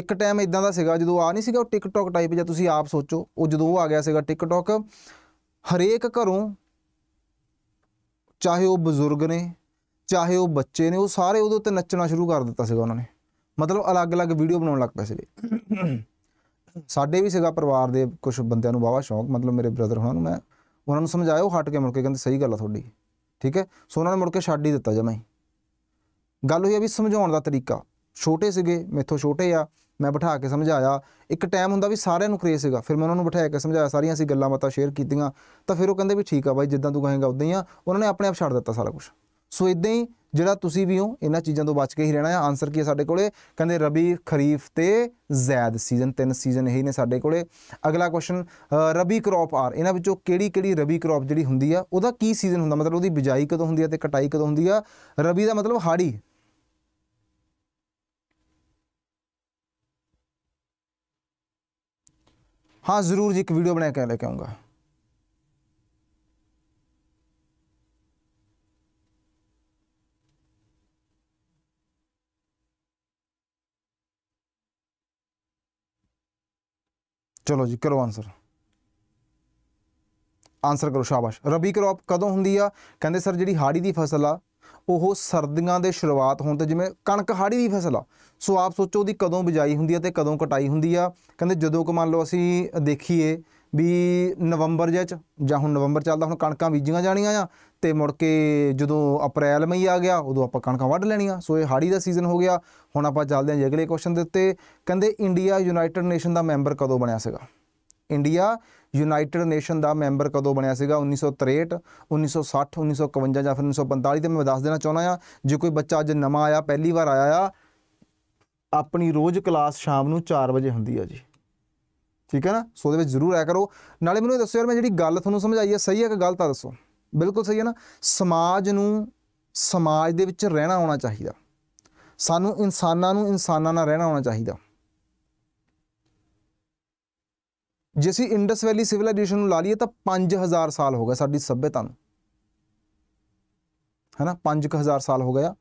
ਇੱਕ ਟਾਈਮ ਇਦਾਂ ਦਾ ਸੀਗਾ ਜਦੋਂ ਆ ਨਹੀਂ ਸੀਗਾ ਉਹ ਟਿਕਟੌਕ ਟਾਈਪ ਜਾਂ ਤੁਸੀਂ ਆਪ ਸੋਚੋ ਉਹ ਜਦੋਂ ਉਹ ਆ ਗਿਆ ਸੀਗਾ ਟਿਕਟੌਕ ਹਰੇਕ ਘਰੋਂ ਚਾਹੇ ਉਹ ਬਜ਼ੁਰਗ ਨੇ ਚਾਹੇ ਉਹ ਬੱਚੇ ਨੇ ਉਹ ਸਾਰੇ ਉਹਦੇ ਉੱਤੇ ਨੱਚਣਾ ਸ਼ੁਰੂ ਕਰ ਦਿੱਤਾ ਸੀਗਾ ਉਹਨਾਂ ਨੇ ਮਤਲਬ ਅਲੱਗ-ਅਲੱਗ ਵੀਡੀਓ ਬਣਾਉਣ ਲੱਗ ਪਏ ਸੀਗੇ ਸਾਡੇ ਵੀ ਸੀਗਾ ਪਰਿਵਾਰ ਦੇ ਕੁਝ ਬੰਦਿਆਂ ਨੂੰ ਬਾਵਾ ਸ਼ੌਂਕ ਮਤਲਬ ਮੇਰੇ ਬ੍ਰਦਰ ਹੋਣਾ ਨੂੰ ਮੈਂ ਉਹਨਾਂ ਨੂੰ ਸਮਝਾਇਆ ਉਹ ਹਟ ਕੇ ਮੁੜ ਕੇ ਕਹਿੰਦੇ ਸਹੀ ਗੱਲ ਆ ਤੁਹਾਡੀ ਠੀਕ ਹੈ ਸੋ ਉਹਨਾਂ ਨੇ ਮੁੜ ਕੇ ਛੱਡ ਹੀ ਦਿੱਤਾ ਜਮਾ ਹੀ ਗੱਲ ਹੋਈ ਆ ਵੀ ਸਮਝਾਉਣ ਦਾ ਤਰੀਕਾ ਛੋਟੇ ਸੀਗੇ ਮੇਥੋਂ ਛੋਟੇ ਆ ਮੈਂ ਬਿਠਾ ਕੇ ਸਮਝਾਇਆ ਇੱਕ ਟਾਈਮ ਹੁੰਦਾ ਵੀ ਸਾਰਿਆਂ ਨੂੰ ਕਰੇ ਸੀਗਾ ਫਿਰ ਮੈਂ ਉਹਨਾਂ ਨੂੰ ਬਿਠਾ ਕੇ ਸਮਝਾਇਆ ਸਾਰੀਆਂ ਸੀ ਗੱਲਾਂ ਬਾਤਾਂ ਸ਼ੇਅਰ ਕੀਤੀਆਂ ਤਾਂ ਫਿਰ ਉਹ ਕਹਿੰਦੇ ਵੀ ਠੀਕ ਆ ਬਾਈ ਜਿੱਦਾਂ ਤੂੰ ਕਹੇਂਗਾ ਉਦਾਂ ਹੀ ਆ ਉਹਨਾਂ ਨੇ ਆਪਣੇ ਆਪ ਛੱਡ ਦਿੱਤਾ ਸਾਰਾ ਕੁਝ ਸੋ ਇਦਾਂ ਹੀ ਜਿਹੜਾ ਤੁਸੀਂ ਵੀ ਹੋ ਇਹਨਾਂ ਚੀਜ਼ਾਂ ਤੋਂ ਬਚ ਕੇ ਹੀ ਰਹਿਣਾ ਹੈ ਆਨਸਰ ਕੀ ਹੈ ਸਾਡੇ ਕੋਲੇ ਕਹਿੰਦੇ ਰਬੀ ਖਰੀਫ ਤੇ ਜ਼ੈਦ ਸੀਜ਼ਨ ਤਿੰਨ ਸੀਜ਼ਨ ਇਹੀ ਨੇ ਸਾਡੇ ਕੋਲੇ ਅਗਲਾ ਕੁਐਸਚਨ ਰਬੀ ਕ੍ਰੌਪ ਆਰ ਇਹਨਾਂ ਵਿੱਚੋਂ ਕਿਹੜੀ ਕਿਹੜੀ ਰਬੀ ਕ੍ਰੌਪ ਜਿਹੜੀ ਹੁੰਦੀ ਆ ਉਹਦਾ ਕੀ ਸੀਜ਼ਨ ਹੁੰਦਾ ਮਤਲਬ ਉਹਦੀ ਬਿਜਾਈ ਕਦੋਂ ਹੁੰਦੀ ਆ ਤੇ ਕਟਾਈ ਕਦੋਂ ਹੁੰਦੀ ਆ ਰਬੀ ਦਾ ਮਤਲਬ ਹਾੜੀ ਹਾਂ ਜ਼ਰੂਰ ਜੀ ਇੱਕ ਵੀਡੀਓ ਬਣਾ ਕੇ ਲੈ ਕੇ ਆਉਂਗਾ ਚਲੋ ਜੀ ਕਰੋ ਆਨਸਰ ਆਨਸਰ ਕਰੋ ਸ਼ਾਬਾਸ਼ ਰਬੀ ਆਪ ਕਦੋਂ ਹੁੰਦੀ ਆ ਕਹਿੰਦੇ ਸਰ ਜਿਹੜੀ ਹਾੜੀ ਦੀ ਫਸਲ ਆ ਉਹ ਸਰਦੀਆਂ ਦੇ ਸ਼ੁਰੂਆਤ ਹੋਣ ਤੇ ਜਿਵੇਂ ਕਣਕ ਹਾੜੀ ਦੀ ਫਸਲ ਆ ਸੋ ਆਪ ਸੋਚੋ ਉਹਦੀ ਕਦੋਂ ਬਿਜਾਈ ਹੁੰਦੀ ਆ ਤੇ ਕਦੋਂ ਕਟਾਈ ਹੁੰਦੀ ਆ ਕਹਿੰਦੇ ਜਦੋਂ ਕਿ ਮੰਨ ਲਓ ਅਸੀਂ ਦੇਖੀਏ ਵੀ ਨਵੰਬਰ ਜਾਂ ਹੁਣ ਨਵੰਬਰ ਚੱਲਦਾ ਹੁਣ ਕਣਕਾਂ ਬੀਜੀਆਂ ਜਾਣੀਆਂ ਆ ਤੇ ਮੁੜ ਕੇ ਜਦੋਂ ਅਪ੍ਰੈਲ ਮਈ ਆ ਗਿਆ ਉਦੋਂ ਆਪਾਂ ਕਣਕਾਂ ਵੱਢ ਲੈਣੀਆਂ ਸੋ ਇਹ ਹਾੜੀ ਦਾ ਸੀਜ਼ਨ ਹੋ ਗਿਆ ਹੁਣ ਆਪਾਂ ਚੱਲਦੇ ਹਾਂ ਜੀ ਅਗਲੇ ਕੁਐਸਚਨ ਦੇ ਉੱਤੇ ਕਹਿੰਦੇ ਇੰਡੀਆ ਯੂਨਾਈਟਿਡ ਨੇਸ਼ਨ ਦਾ ਮੈਂਬਰ ਕਦੋਂ ਬਣਿਆ ਸੀਗਾ ਇੰਡੀਆ ਯੂਨਾਈਟਿਡ ਨੇਸ਼ਨ ਦਾ ਮੈਂਬਰ ਕਦੋਂ ਬਣਿਆ ਸੀਗਾ 1963 1960 1951 ਜਾਂ ਫਿਰ 1945 ਤੇ ਮੈਂ ਦੱਸ ਦੇਣਾ ਚਾਹੁੰਦਾ ਆ ਜੇ ਕੋਈ ਬੱਚਾ ਅੱਜ ਨਵਾਂ ਆਇਆ ਪਹਿਲੀ ਵਾਰ ਆਇਆ ਆ ਆਪਣੀ ਰੋਜ਼ ਕਲਾਸ ਸ਼ਾਮ ਨੂੰ 4 ਵਜੇ ਹੁੰਦੀ ਆ ਜੀ ਠੀਕ ਹੈ ਨਾ ਸੋ ਦੇ ਵਿੱਚ ਜ਼ਰੂਰ ਆਇਆ ਕਰੋ ਨਾਲੇ ਮੈਨੂੰ ਦੱਸੋ ਯਾਰ ਮੈਂ ਜਿਹੜੀ ਗੱਲ ਤੁਹਾਨੂੰ ਸਮਝਾਈ ਹੈ ਸਹੀ ਹੈ ਕਿ ਗਲਤ ਆ ਦੱਸੋ ਬਿਲਕੁਲ ਸਹੀ ਹੈ ਨਾ ਸਮਾਜ ਨੂੰ ਸਮਾਜ ਦੇ ਵਿੱਚ ਰਹਿਣਾ ਆਉਣਾ ਚਾਹੀਦਾ ਸਾਨੂੰ ਇਨਸਾਨਾਂ ਨੂੰ ਇਨਸਾਨਾਂ ਨਾਲ ਰਹਿਣਾ ਆਉਣਾ ਚਾਹੀਦਾ ਜੇ ਅਸੀਂ ਇੰਡਸ ਵੈਲੀ ਸਿਵਲਾਈਜੇਸ਼ਨ ਨੂੰ ਲਾ ਲਈਏ ਤਾਂ 5000 ਸਾਲ ਹੋ ਗਿਆ ਸਾਡੀ ਸਭਿਅਤਾ ਨੂੰ ਹੈਨਾ 5000 ਸਾਲ ਹੋ ਗਿਆ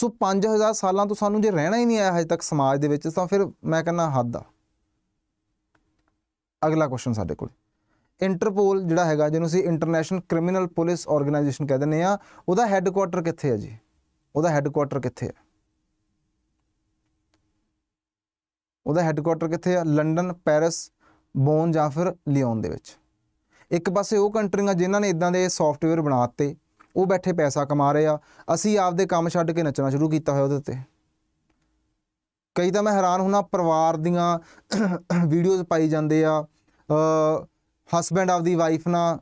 ਸੋ 5000 ਸਾਲਾਂ ਤੋਂ ਸਾਨੂੰ ਜੇ ਰਹਿਣਾ ਹੀ ਨਹੀਂ ਆਇਆ ਹਜੇ ਤੱਕ ਸਮਾਜ ਦੇ ਵਿੱਚ ਤਾਂ ਫਿਰ ਮੈਂ ਕਹਿੰਦਾ ਹੱਦ ਆ ਅਗਲਾ ਕੁਐਸਚਨ ਸਾਡੇ ਕੋਲ ਇੰਟਰਪੋਲ ਜਿਹੜਾ ਹੈਗਾ ਜਿਹਨੂੰ ਅਸੀਂ ਇੰਟਰਨੈਸ਼ਨਲ ਕ੍ਰਿਮੀਨਲ ਪੁਲਿਸ ਆਰਗੇਨਾਈਜੇਸ਼ਨ ਕਹਿੰਦੇ ਨੇ ਆ ਉਹਦਾ ਹੈੱਡਕੁਆਟਰ ਕਿੱਥੇ ਹੈ ਜੀ ਉਹਦਾ ਹੈੱਡਕੁਆਟਰ ਕਿੱਥੇ ਹੈ ਉਹਦਾ ਹੈੱਡਕੁਆਟਰ ਕਿੱਥੇ ਆ ਲੰਡਨ ਪੈਰਿਸ ਬੋਨ ਜਾਂ ਫਿਰ ਲਿਓਨ ਦੇ ਵਿੱਚ ਇੱਕ ਪਾਸੇ ਉਹ ਕੰਟਰੀਆਂ ਜਿਨ੍ਹਾਂ ਨੇ ਇਦਾਂ ਦੇ ਸੌਫਟਵੇਅਰ ਬਣਾਤੇ ਉਹ ਬੈਠੇ ਪੈਸਾ ਕਮਾ ਰਹੇ ਆ ਅਸੀਂ ਆਪਦੇ ਕੰਮ ਛੱਡ ਕੇ ਨੱਚਣਾ ਸ਼ੁਰੂ ਕੀਤਾ ਹੋਇਆ ਉਹਦੇ ਉੱਤੇ ਕਈ ਤਾਂ ਮੈਂ ਹੈਰਾਨ ਹੁਣਾ ਪਰਿਵਾਰ ਦੀਆਂ ਵੀਡੀਓਜ਼ ਪਾਈ ਜਾਂਦੇ ਆ ਹਸਬੈਂਡ ਦੀ ਵਾਈਫ ਨਾਲ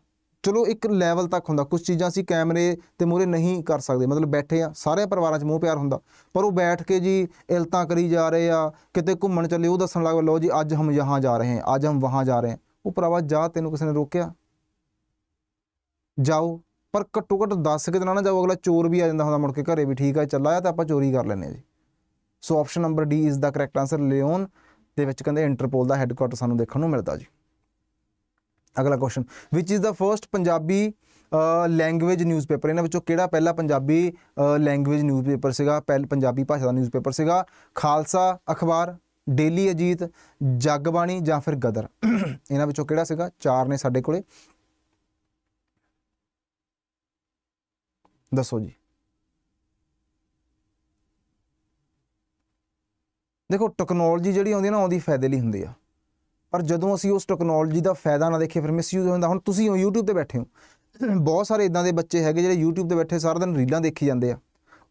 ਚਲੋ ਇੱਕ ਲੈਵਲ ਤੱਕ ਹੁੰਦਾ ਕੁਝ ਚੀਜ਼ਾਂ ਸੀ ਕੈਮਰੇ ਤੇ ਮੂਰੇ ਨਹੀਂ ਕਰ ਸਕਦੇ ਮਤਲਬ ਬੈਠੇ ਆ ਸਾਰੇ ਪਰਿਵਾਰਾਂ 'ਚ ਮੂੰਹ ਪਿਆਰ ਹੁੰਦਾ ਪਰ ਉਹ ਬੈਠ ਕੇ ਜੀ ਇਲਤਾਂ ਕਰੀ ਜਾ ਰਹੇ ਆ ਕਿਤੇ ਘੁੰਮਣ ਚੱਲੇ ਉਹ ਦੱਸਣ ਲੱਗ ਲੋ ਜੀ ਅੱਜ ਹਮ ਯਹਾਂ ਜਾ ਰਹੇ ਹਾਂ ਅੱਜ ਹਮ ਵਹਾਂ ਜਾ ਰਹੇ ਹਾਂ ਉਹ ਪਰਵਾਹ ਜਾ ਤੈਨੂੰ ਕਿਸੇ ਨੇ ਰੋਕਿਆ ਜਾਓ ਪਰ ਘੱਟੋ ਘੱਟ 10 ਕਿਤੇ ਨਾ ਜਾਓ ਅਗਲਾ ਚੋਰ ਵੀ ਆ ਜਾਂਦਾ ਹੁੰਦਾ ਮੁੜ ਕੇ ਘਰੇ ਵੀ ਠੀਕ ਆ ਚੱਲਾ ਆ ਤਾਂ ਆਪਾਂ ਚੋਰੀ ਕਰ ਲੈਨੇ ਆ ਜੀ so option number D is the correct answer ਲਿਓਨ ਦੇ ਵਿੱਚ ਕਹਿੰਦੇ ਇੰਟਰਪੋਲ ਦਾ ਹੈੱਡਕੁਆਰਟਰ ਸਾਨੂੰ ਦੇਖਣ ਨੂੰ ਮਿਲਦਾ ਜੀ ਅਗਲਾ question which is the first Punjabi language newspaper ਇਹਨਾਂ ਵਿੱਚੋਂ ਕਿਹੜਾ ਪਹਿਲਾ ਪੰਜਾਬੀ ਲੈਂਗੁਏਜ ਨਿਊਜ਼ਪੇਪਰ ਸੀਗਾ ਪੰਜਾਬੀ ਭਾਸ਼ਾ ਦਾ ਨਿਊਜ਼ਪੇਪਰ ਸੀਗਾ ਖਾਲਸਾ ਅਖਬਾਰ ਡੇਲੀ ਅਜੀਤ ਜਗਬਾਣੀ ਜਾਂ ਫਿਰ ਗਦਰ ਇਹਨਾਂ ਵਿੱਚੋਂ ਕਿਹੜਾ ਸੀਗਾ ਚਾਰ ਨੇ ਸਾਡੇ ਕੋਲੇ ਦੱਸੋ ਜੀ ਦੇਖੋ ਟੈਕਨੋਲੋਜੀ ਜਿਹੜੀ ਆਉਂਦੀ ਹੈ ਨਾ ਆਉਂਦੀ ਫਾਇਦੇ ਲਈ ਹੁੰਦੀ ਆ ਪਰ ਜਦੋਂ ਅਸੀਂ ਉਸ ਟੈਕਨੋਲੋਜੀ ਦਾ ਫਾਇਦਾ ਨਾ ਦੇਖੇ ਫਿਰ ਮਿਸਯੂਜ਼ ਜਾਂਦਾ ਹੁਣ ਤੁਸੀਂ ਹੋ YouTube ਤੇ ਬੈਠੇ ਹੋ ਬਹੁਤ ਸਾਰੇ ਇਦਾਂ ਦੇ ਬੱਚੇ ਹੈਗੇ ਜਿਹੜੇ YouTube ਤੇ ਬੈਠੇ ਸਾਰਾ ਦਿਨ ਰੀਲਾਂ ਦੇਖੀ ਜਾਂਦੇ ਆ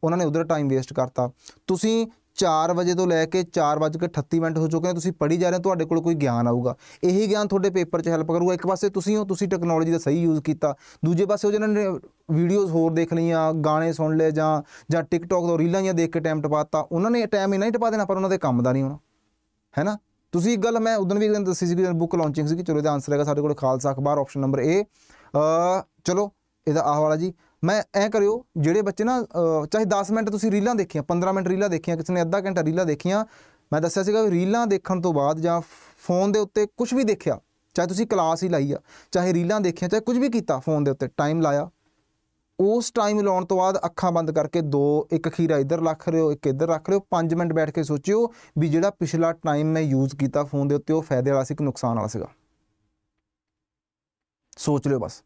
ਉਹਨਾਂ ਨੇ ਉਧਰ ਟਾਈਮ ਵੇਸਟ ਕਰਤਾ ਤੁਸੀਂ 4 ਵਜੇ ਤੋਂ ਲੈ ਕੇ 4:38 ਮਿੰਟ ਹੋ ਚੁੱਕੇ ਨੇ ਤੁਸੀਂ ਪੜ੍ਹੀ ਜਾ ਰਹੇ ਹੋ ਤੁਹਾਡੇ ਕੋਲ ਕੋਈ ਗਿਆਨ ਆਊਗਾ ਇਹੀ ਗਿਆਨ ਤੁਹਾਡੇ ਪੇਪਰ 'ਚ ਹੈਲਪ ਕਰੂਗਾ ਇੱਕ ਪਾਸੇ ਤੁਸੀਂ ਹੋ ਤੁਸੀਂ ਟੈਕਨੋਲੋਜੀ ਦਾ ਸਹੀ ਯੂਜ਼ ਕੀਤਾ ਦੂਜੇ ਪਾਸੇ ਉਹ ਜਿਹਨਾਂ ਨੇ ਵੀਡੀਓਜ਼ ਹੋਰ ਦੇਖ ਲਈਆਂ ਗਾਣੇ ਸੁਣ ਲਏ ਜਾਂ ਜਾਂ ਟਿਕਟੌਕ ਤੋਂ ਰੀਲਾਂ ਜਾਂ ਦੇਖ ਕੇ ਟਾਈਮ ਟਪਾਤਾ ਉਹਨਾਂ ਨੇ ਟਾਈਮ ਹੀ ਨਹੀਂ ਟਪਾ ਦੇਣਾ ਪਰ ਉਹਨਾਂ ਦੇ ਕੰਮ ਦਾ ਨਹੀਂ ਹੋਣਾ ਹੈਨਾ ਤੁਸੀਂ ਇੱਕ ਗੱਲ ਮੈਂ ਉਦੋਂ ਵੀ ਇੱਕ ਦਿਨ ਦੱਸੀ ਸੀ ਕਿ ਬੁੱਕ ਲਾਂਚਿੰਗ ਸੀ ਕਿ ਚਲੋ ਇਹਦਾ ਆਨਸਰ ਹੈਗਾ ਸਾਡੇ ਕੋਲ ਖਾਲਸਾ ਅਖਬਾਰ ਆਪਸ਼ਨ ਨੰਬਰ ਏ ਚਲੋ ਇਹਦਾ ਆਹ ਵਾਲਾ ਜੀ ਮੈਂ ਐ ਕਰਿਓ ਜਿਹੜੇ ਬੱਚੇ ਨਾ ਚਾਹੇ 10 ਮਿੰਟ ਤੁਸੀਂ ਰੀਲਾਂ ਦੇਖੀਆਂ 15 ਮਿੰਟ ਰੀਲਾਂ ਦੇਖੀਆਂ ਕਿਸੇ ਨੇ ਅੱਧਾ ਘੰਟਾ ਰੀਲਾਂ ਦੇਖੀਆਂ ਮੈਂ ਦੱਸਿਆ ਸੀਗਾ ਵੀ ਰੀਲਾਂ ਦੇਖਣ ਤੋਂ ਬਾਅਦ ਜਾਂ ਫੋਨ ਦੇ ਉੱਤੇ ਕੁਝ ਵੀ ਦੇਖਿਆ ਚਾਹੇ ਤੁਸੀਂ ਕਲਾਸ ਹੀ ਲਾਈ ਆ ਚਾਹੇ ਰੀਲਾਂ ਦੇਖੀਆਂ ਚਾਹੇ ਕੁਝ ਵੀ ਕੀਤਾ ਫੋਨ ਦੇ ਉੱਤੇ ਟਾਈਮ ਲਾਇਆ ਉਸ ਟਾਈਮ ਲਾਉਣ ਤੋਂ ਬਾਅਦ ਅੱਖਾਂ ਬੰਦ ਕਰਕੇ ਦੋ ਇੱਕ ਖੀਰਾ ਇੱਧਰ ਰੱਖ ਰਹੇ ਹੋ ਇੱਕ ਇੱਧਰ ਰੱਖ ਰਹੇ ਹੋ 5 ਮਿੰਟ ਬੈਠ ਕੇ ਸੋਚਿਓ ਵੀ ਜਿਹੜਾ ਪਿਛਲਾ ਟਾਈਮ ਮੈਂ ਯੂਜ਼ ਕੀਤਾ ਫੋਨ ਦੇ ਉੱਤੇ ਉਹ ਫਾਇਦੇ ਵਾਲਾ ਸੀ ਕਿ ਨੁਕਸਾਨ ਵਾਲਾ ਸੀਗਾ ਸੋਚ ਲਿਓ ਬਸ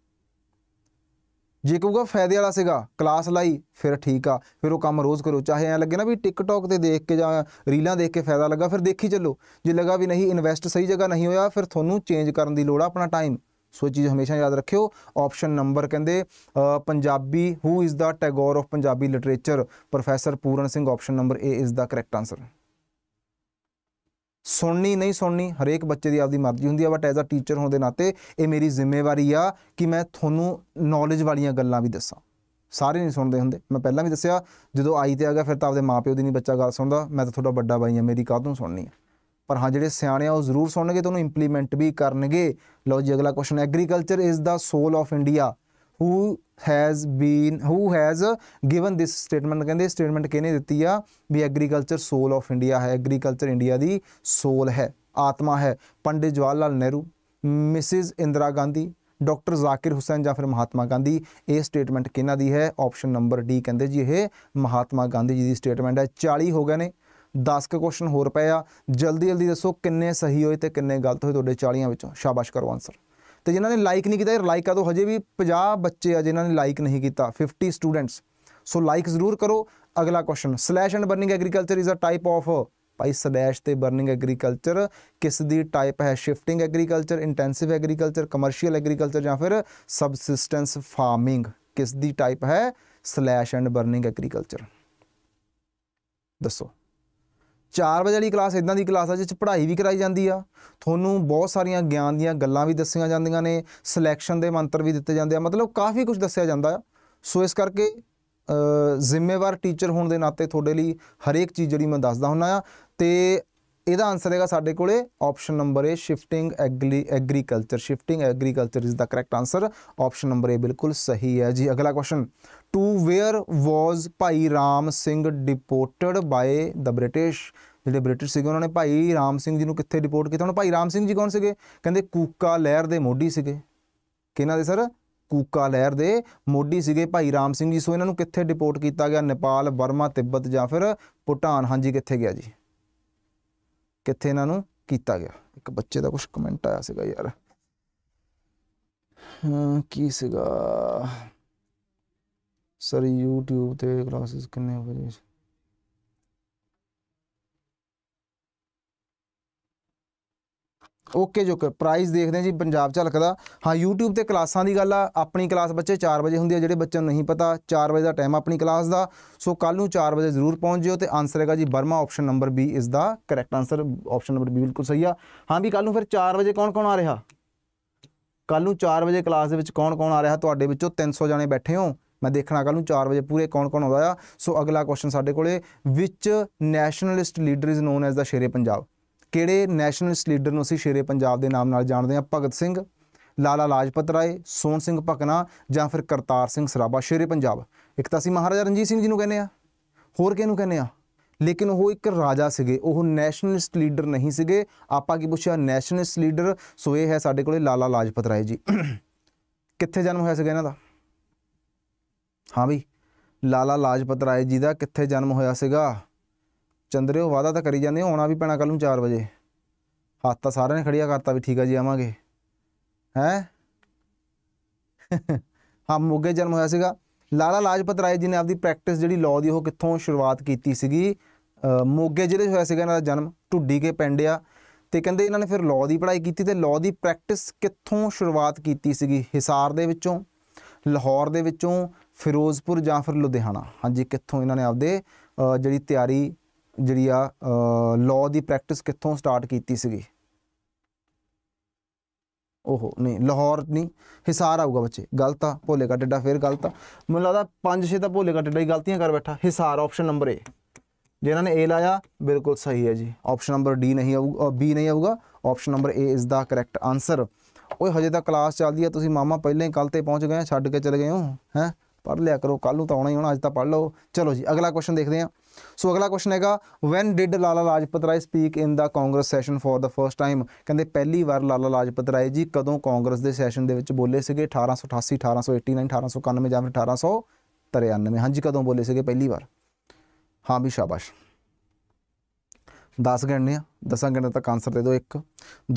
ਜੇ ਕਹੂਗਾ ਫਾਇਦੇ ਵਾਲਾ ਸੀਗਾ ਕਲਾਸ ਲਈ ਫਿਰ ਠੀਕ ਆ ਫਿਰ ਉਹ ਕੰਮ ਰੋਜ਼ ਕਰੋ ਚਾਹੇ ਐ ਲੱਗੇ ਨਾ ਵੀ ਟਿਕਟੌਕ ਤੇ ਦੇਖ ਕੇ ਜਾਂ ਰੀਲਾਂ ਦੇਖ ਕੇ ਫਾਇਦਾ ਲੱਗਾ ਫਿਰ ਦੇਖੀ ਚੱਲੋ ਜੇ ਲੱਗਾ ਵੀ ਨਹੀਂ ਇਨਵੈਸਟ ਸਹੀ ਜਗ੍ਹਾ ਨਹੀਂ ਹੋਇਆ ਫਿਰ ਤੁਹਾਨੂੰ ਚੇਂਜ ਕਰਨ ਦੀ ਲੋੜ ਆ ਆਪਣਾ ਟਾਈਮ ਸੋ ਇਹ ਚੀਜ਼ ਹਮੇਸ਼ਾ ਯਾਦ ਰੱਖਿਓ ਆਪਸ਼ਨ ਨੰਬਰ ਕਹਿੰਦੇ Punjabi who is the Tagore of Punjabi literature professor Puran Singh option number A is the correct answer ਸੁਣਨੀ ਨਹੀਂ ਸੁਣਨੀ ਹਰੇਕ ਬੱਚੇ ਦੀ ਆਪਦੀ ਮਰਜ਼ੀ ਹੁੰਦੀ ਆ ਬਟ ਐਜ਼ ਅ ਟੀਚਰ ਹੋਣ ਦੇ ਨਾਤੇ ਇਹ ਮੇਰੀ ਜ਼ਿੰਮੇਵਾਰੀ ਆ ਕਿ ਮੈਂ ਤੁਹਾਨੂੰ ਨੌਲੇਜ ਵਾਲੀਆਂ ਗੱਲਾਂ ਵੀ ਦੱਸਾਂ ਸਾਰੇ ਨਹੀਂ ਸੁਣਦੇ ਹੁੰਦੇ ਮੈਂ ਪਹਿਲਾਂ ਵੀ ਦੱਸਿਆ ਜਦੋਂ ਆਈ ਤੇ ਆ ਗਿਆ ਫਿਰ ਤਾਂ ਆਪਦੇ ਮਾਪਿਓ ਦੀ ਨਹੀਂ ਬੱਚਾ ਗੱਲ ਸੁਣਦਾ ਮੈਂ ਤਾਂ ਤੁਹਾਡਾ ਵੱਡਾ ਬਾਈ ਆ ਮੇਰੀ ਕਾਹਤੋਂ ਸੁਣਨੀ ਆ ਪਰ ਹਾਂ ਜਿਹੜੇ ਸਿਆਣੇ ਆ ਉਹ ਜ਼ਰੂਰ ਸੁਣਨਗੇ ਤੇ ਉਹਨੂੰ ਇੰਪਲੀਮੈਂਟ ਵੀ ਕਰਨਗੇ ਲਓ ਜੀ ਅਗਲਾ question agriculture is the soul of India who has been who has given this statement ਕਹਿੰਦੇ ਸਟੇਟਮੈਂਟ ਕਿਹਨੇ ਦਿੱਤੀ ਆ ਵੀ ਐਗਰੀਕਲਚਰ ਸੋਲ ਆਫ ਇੰਡੀਆ ਹੈ ਐਗਰੀਕਲਚਰ ਇੰਡੀਆ ਦੀ ਸੋਲ ਹੈ ਆਤਮਾ ਹੈ ਪੰਡਿਤ ਜਵਾਹਰ ਲਾਲ ਨਹਿਰੂ ਮਿਸਿਸ ਇੰਦਰਾ ਗਾਂਧੀ ਡਾਕਟਰ ਜ਼ਾਕਿਰ ਹੁਸੈਨ ਜਾਂ ਫਿਰ ਮਹਾਤਮਾ ਗਾਂਧੀ ਇਹ ਸਟੇਟਮੈਂਟ ਕਿਹਨਾਂ ਦੀ ਹੈ ਆਪਸ਼ਨ ਨੰਬਰ ਡੀ ਕਹਿੰਦੇ ਜੀ ਇਹ ਮਹਾਤਮਾ ਗਾਂਧੀ ਜੀ ਦੀ ਸਟੇਟਮੈਂਟ ਹੈ 40 ਹੋ ਗਏ ਨੇ 10 ਕੁ ਕੁਐਸਚਨ ਹੋਰ ਪਏ ਆ ਜਲਦੀ ਜਲਦੀ ਦੱਸੋ ਕਿੰਨੇ ਸਹੀ ਹੋਏ ਤੇ ਕਿੰਨੇ ਗਲਤ ਹੋਏ ਤੁਹਾਡੇ 40 ਵਿੱਚੋਂ ਸ਼ਾਬਾਸ਼ ਕਰੋ ਆਨਸਰ ਤੇ ਜਿਨ੍ਹਾਂ ਨੇ ਲਾਈਕ ਨਹੀਂ ਕੀਤਾ ਯਾਰ ਲਾਈਕ ਕਰ ਦਿਓ ਹਜੇ ਵੀ 50 ਬੱਚੇ ਆ ਜਿਨ੍ਹਾਂ ਨੇ ਲਾਈਕ ਨਹੀਂ ਕੀਤਾ 50 ਸਟੂਡੈਂਟਸ ਸੋ ਲਾਈਕ ਜ਼ਰੂਰ ਕਰੋ ਅਗਲਾ question slash and burning agriculture is a type of ਭਾਈ ਸਲੈਸ਼ ਤੇ ਬਰਨਿੰਗ ਐਗਰੀਕਲਚਰ ਕਿਸ ਦੀ ਟਾਈਪ ਹੈ shifting agriculture intensive agriculture commercial agriculture ਜਾਂ ਫਿਰ ਸਬਸਿਸਟੈਂਸ ਫਾਰਮਿੰਗ ਕਿਸ ਦੀ ਟਾਈਪ ਹੈ ਸਲੈਸ਼ ਐਂਡ ਬਰਨਿੰਗ ਐਗਰੀਕਲਚਰ ਦੱਸੋ 4 ਵਜੇ ਵਾਲੀ ਕਲਾਸ ਇਦਾਂ ਦੀ ਕਲਾਸ ਆ ਜਿਸ ਵਿੱਚ ਪੜ੍ਹਾਈ ਵੀ ਕਰਾਈ ਜਾਂਦੀ ਆ ਤੁਹਾਨੂੰ ਬਹੁਤ ਸਾਰੀਆਂ ਗਿਆਨ ਦੀਆਂ ਗੱਲਾਂ ਵੀ ਦੱਸੀਆਂ ਜਾਂਦੀਆਂ ਨੇ ਸਿਲੈਕਸ਼ਨ ਦੇ ਮੰਤਰ ਵੀ ਦਿੱਤੇ ਜਾਂਦੇ ਆ ਮਤਲਬ ਕਾਫੀ ਕੁਝ ਦੱਸਿਆ ਜਾਂਦਾ ਸੋ ਇਸ ਕਰਕੇ ਜ਼ਿੰਮੇਵਾਰ ਟੀਚਰ ਹੋਣ ਦੇ ਨਾਤੇ ਤੁਹਾਡੇ ਲਈ ਹਰੇਕ ਚੀਜ਼ ਜਿਹੜੀ ਮੈਂ ਦੱਸਦਾ ਹੁੰਨਾ ਆ ਤੇ ਇਹਦਾ ਆਨਸਰ ਹੈਗਾ ਸਾਡੇ ਕੋਲੇ option number A shifting agriculture shifting agriculture is the correct answer option number A ਬਿਲਕੁਲ ਸਹੀ ਹੈ ਜੀ ਅਗਲਾ question to where was Bhai Ram Singh deported by the British ਜਿਹੜੇ ਬ੍ਰਿਟਿਸ਼ ਸੀਗੇ ਉਹਨਾਂ ਨੇ ਭਾਈ ਰਾਮ ਸਿੰਘ ਜੀ ਨੂੰ ਕਿੱਥੇ ਡਿਪੋਰਟ ਕੀਤਾ ਉਹਨਾਂ ਭਾਈ ਰਾਮ ਸਿੰਘ ਜੀ ਕੌਣ ਸੀਗੇ ਕਹਿੰਦੇ ਕੂਕਾ ਲਹਿਰ ਦੇ ਮੋਢੀ ਸੀਗੇ ਕਿਹਨਾਂ ਦੇ ਸਰ ਕੂਕਾ ਲਹਿਰ ਦੇ ਮੋਢੀ ਸੀਗੇ ਭਾਈ ਰਾਮ ਸਿੰਘ ਜੀ ਸੋ ਇਹਨਾਂ ਨੂੰ ਕਿੱਥੇ ਡਿਪੋਰਟ ਕੀਤਾ ਗਿਆ ਨੇਪਾਲ ਬਰਮਾ ਤਿੱਬਤ ਜਾਂ ਫਿਰ ਭੂਟਾਨ ਹਾਂਜੀ ਕਿੱਥੇ ਗਿਆ ਜੀ ਕਿੱਥੇ ਇਹਨਾਂ ਨੂੰ ਕੀਤਾ ਗਿਆ ਇੱਕ ਬੱਚੇ ਦਾ ਕੁਝ ਕਮੈਂਟ ਆਇਆ ਸੀਗਾ ਯਾਰ ਕੀ ਸੀਗਾ ਸਰ YouTube ਤੇ ਕਲਾਸਿਸ ਕਿੰਨੇ ਵਜੇ ਓਕੇ ਜੋਕੇ ਪ੍ਰਾਈਸ ਦੇਖਦੇ ਆ ਜੀ ਪੰਜਾਬ ਝਲਕ ਦਾ ਹਾਂ YouTube ਤੇ ਕਲਾਸਾਂ ਦੀ ਗੱਲ ਆ ਆਪਣੀ ਕਲਾਸ ਬੱਚੇ 4 ਵਜੇ ਹੁੰਦੀ ਆ ਜਿਹੜੇ ਬੱਚਿਆਂ ਨੂੰ ਨਹੀਂ ਪਤਾ 4 ਵਜੇ ਦਾ ਟਾਈਮ ਆਪਣੀ ਕਲਾਸ ਦਾ ਸੋ ਕੱਲ ਨੂੰ 4 ਵਜੇ ਜ਼ਰੂਰ ਪਹੁੰਚ ਜਿਓ ਤੇ ਆਨਸਰ ਹੈਗਾ ਜੀ Burma option number B is the correct answer option number B ਬਿਲਕੁਲ ਸਹੀ ਆ ਹਾਂ ਵੀ ਕੱਲ ਨੂੰ ਫਿਰ 4 ਵਜੇ ਕੌਣ ਕੌਣ ਆ ਰਿਹਾ ਕੱਲ ਨੂੰ 4 ਵਜੇ ਕਲਾਸ ਦੇ ਵਿੱਚ ਕੌਣ ਕੌਣ ਆ ਰਿਹਾ ਤੁਹਾਡੇ ਵਿੱਚੋਂ 300 ਜਾਣੇ ਬੈਠੇ ਹੋ ਮੈਂ ਦੇਖਣਾ ਕੱਲ ਨੂੰ 4 ਵਜੇ ਪੂਰੇ ਕੌਣ ਕੌਣ ਆਉਂਦਾ ਆ ਸੋ ਅਗਲਾ ਕੁਐਸਚਨ ਸਾਡੇ ਕੋਲੇ which nationalist leader is known as the Sher-e Punjab ਕਿਹੜੇ ਨੈਸ਼ਨਲਿਸਟ ਲੀਡਰ ਨੂੰ ਅਸੀਂ ਸ਼ੇਰੇ ਪੰਜਾਬ ਦੇ ਨਾਮ ਨਾਲ ਜਾਣਦੇ ਹਾਂ ਭਗਤ ਸਿੰਘ ਲਾਲਾ ਲਾਜਪਤ ਰਾਏ ਸੋਨ ਸਿੰਘ ਭਕਨਾ ਜਾਂ ਫਿਰ ਕਰਤਾਰ ਸਿੰਘ ਸਰਾਭਾ ਸ਼ੇਰੇ ਪੰਜਾਬ ਇੱਕ ਤਾਂ ਅਸੀਂ ਮਹਾਰਾਜਾ ਰਣਜੀਤ ਸਿੰਘ ਜੀ ਨੂੰ ਕਹਿੰਦੇ ਆ ਹੋਰ ਕਿਹਨੂੰ ਕਹਿੰਦੇ ਆ ਲੇਕਿਨ ਉਹ ਇੱਕ ਰਾਜਾ ਸੀਗੇ ਉਹ ਨੈਸ਼ਨਲਿਸਟ ਲੀਡਰ ਨਹੀਂ ਸੀਗੇ ਆਪਾਂ ਕੀ ਪੁੱਛਿਆ ਨੈਸ਼ਨਲਿਸਟ ਲੀਡਰ ਸੋ ਇਹ ਹੈ ਸਾਡੇ ਕੋਲੇ ਲਾਲਾ ਲਾਜਪਤ ਰਾਏ ਜੀ ਕਿੱਥੇ ਜਨਮ ਹੋਇਆ ਸੀਗਾ ਇਹਨਾਂ ਦਾ ਹਾਂ ਵੀ ਲਾਲਾ ਲਾਜਪਤ ਰਾਏ ਜੀ ਦਾ ਕਿੱਥੇ ਜਨਮ ਹੋਇਆ ਸੀਗਾ ਚੰਦਰਿਓ ਵਾਦਾ ਤਾਂ ਕਰੀ ਜਾਂਦੇ ਹੋ ਆਉਣਾ ਵੀ ਪੈਣਾ ਕੱਲ ਨੂੰ 4 ਵਜੇ ਹੱਥ ਤਾਂ ਸਾਰਿਆਂ ਨੇ ਖੜੀਆ ਕਰਤਾ ਵੀ ਠੀਕ ਆ ਜੀ ਆਵਾਂਗੇ ਹੈ ਹਾਂ ਮੋਗੇ ਜਨਮ ਹੋਇਆ ਸੀਗਾ ਲਾਲਾ ਲਾਜਪਤ ਰਾਏ ਜੀ ਨੇ ਆਪਦੀ ਪ੍ਰੈਕਟਿਸ ਜਿਹੜੀ ਲਾਅ ਦੀ ਉਹ ਕਿੱਥੋਂ ਸ਼ੁਰੂਆਤ ਕੀਤੀ ਸੀਗੀ ਮੋਗੇ ਜਿਹੜੇ ਹੋਇਆ ਸੀਗਾ ਇਹਨਾਂ ਦਾ ਜਨਮ ਢੁੱਡੀ ਕੇ ਪਿੰਡ ਆ ਤੇ ਕਹਿੰਦੇ ਇਹਨਾਂ ਨੇ ਫਿਰ ਲਾਅ ਦੀ ਪੜ੍ਹਾਈ ਕੀਤੀ ਤੇ ਲਾਅ ਦੀ ਪ੍ਰੈਕਟਿਸ ਕਿੱਥੋਂ ਸ਼ੁਰੂਆਤ ਕੀਤੀ ਸੀਗੀ ਹਿਸਾਰ ਦੇ ਵਿੱਚੋਂ ਲਾਹੌਰ ਦੇ ਵਿੱਚੋਂ ਫਿਰੋਜ਼ਪੁਰ ਜਾਂ ਫਿਰ ਲੁਧਿਆਣਾ ਹਾਂਜੀ ਕਿੱਥੋਂ ਇਹਨਾਂ ਨੇ ਆਪਦੇ ਜਿਹੜੀ ਤਿਆਰੀ ਜਿਹੜੀ ਆ ਲਾਅ ਦੀ ਪ੍ਰੈਕਟਿਸ ਕਿੱਥੋਂ ਸਟਾਰਟ ਕੀਤੀ ਸੀਗੀ ਓਹੋ ਨਹੀਂ ਲਾਹੌਰ ਨਹੀਂ ਹਿਸਾਰ ਆਊਗਾ ਬੱਚੇ ਗਲਤ ਆ ਭੋਲੇ ਕਾ ਡੱਡਾ ਫੇਰ ਗਲਤ ਆ ਮੈਨੂੰ ਲੱਗਦਾ 5-6 ਤਾਂ ਭੋਲੇ ਕਾ ਡੱਡਾ ਹੀ ਗਲਤੀਆਂ ਕਰ ਬੈਠਾ ਹਿਸਾਰ ਆਪਸ਼ਨ ਨੰਬਰ ਏ ਜਿਨ੍ਹਾਂ ਨੇ ਏ ਲਾਇਆ ਬਿਲਕੁਲ ਸਹੀ ਹੈ ਜੀ ਆਪਸ਼ਨ ਨੰਬਰ ਡੀ ਨਹੀਂ ਆਊਗਾ ਬੀ ਨਹੀਂ ਆਊਗਾ option number A is the correct answer ਓਏ ਹਜੇ ਤਾਂ ਕਲਾਸ ਚੱਲਦੀ ਆ ਤੁਸੀਂ ਮਾਮਾ ਪਹਿਲਾਂ ਹੀ ਕੱਲ ਤੇ ਪਹੁੰਚ ਗਏ ਛੱਡ ਕੇ ਚਲੇ ਗਏ ਹੋ ਹੈ ਪੜ ਲਿਆ ਕਰੋ ਕੱਲ ਨੂੰ ਤਾਂ ਆਉਣਾ ਹੀ ਹੋਣਾ ਅੱਜ ਤਾਂ ਪੜ ਲਓ ਚਲੋ ਜੀ ਅਗਲਾ ਕੁਐਸਚਨ ਦੇਖਦੇ ਆਂ ਸੋ ਅਗਲਾ ਕੁਐਸਚਨ ਹੈਗਾ when did Lala Lajpat Rai speak in the Congress session for the first time ਕਹਿੰਦੇ ਪਹਿਲੀ ਵਾਰ ਲਾਲਾ ਲਾਜਪਤ ਰਾਏ ਜੀ ਕਦੋਂ ਕਾਂਗਰਸ ਦੇ ਸੈਸ਼ਨ ਦੇ ਵਿੱਚ ਬੋਲੇ ਸੀਗੇ 1888 1889 1891 ਜਾਂ ਫਿਰ 1893 ਹਾਂਜੀ ਕਦੋਂ ਬੋਲੇ ਸੀਗੇ ਪਹਿਲੀ ਵਾਰ ਹਾਂ ਵੀ ਸ਼ਾਬਾਸ਼ 10 ਗਣਨੇ ਆ 10 ਗਣਨੇ ਤੱਕ ਆਨਸਰ ਦੇ ਦਿਓ 1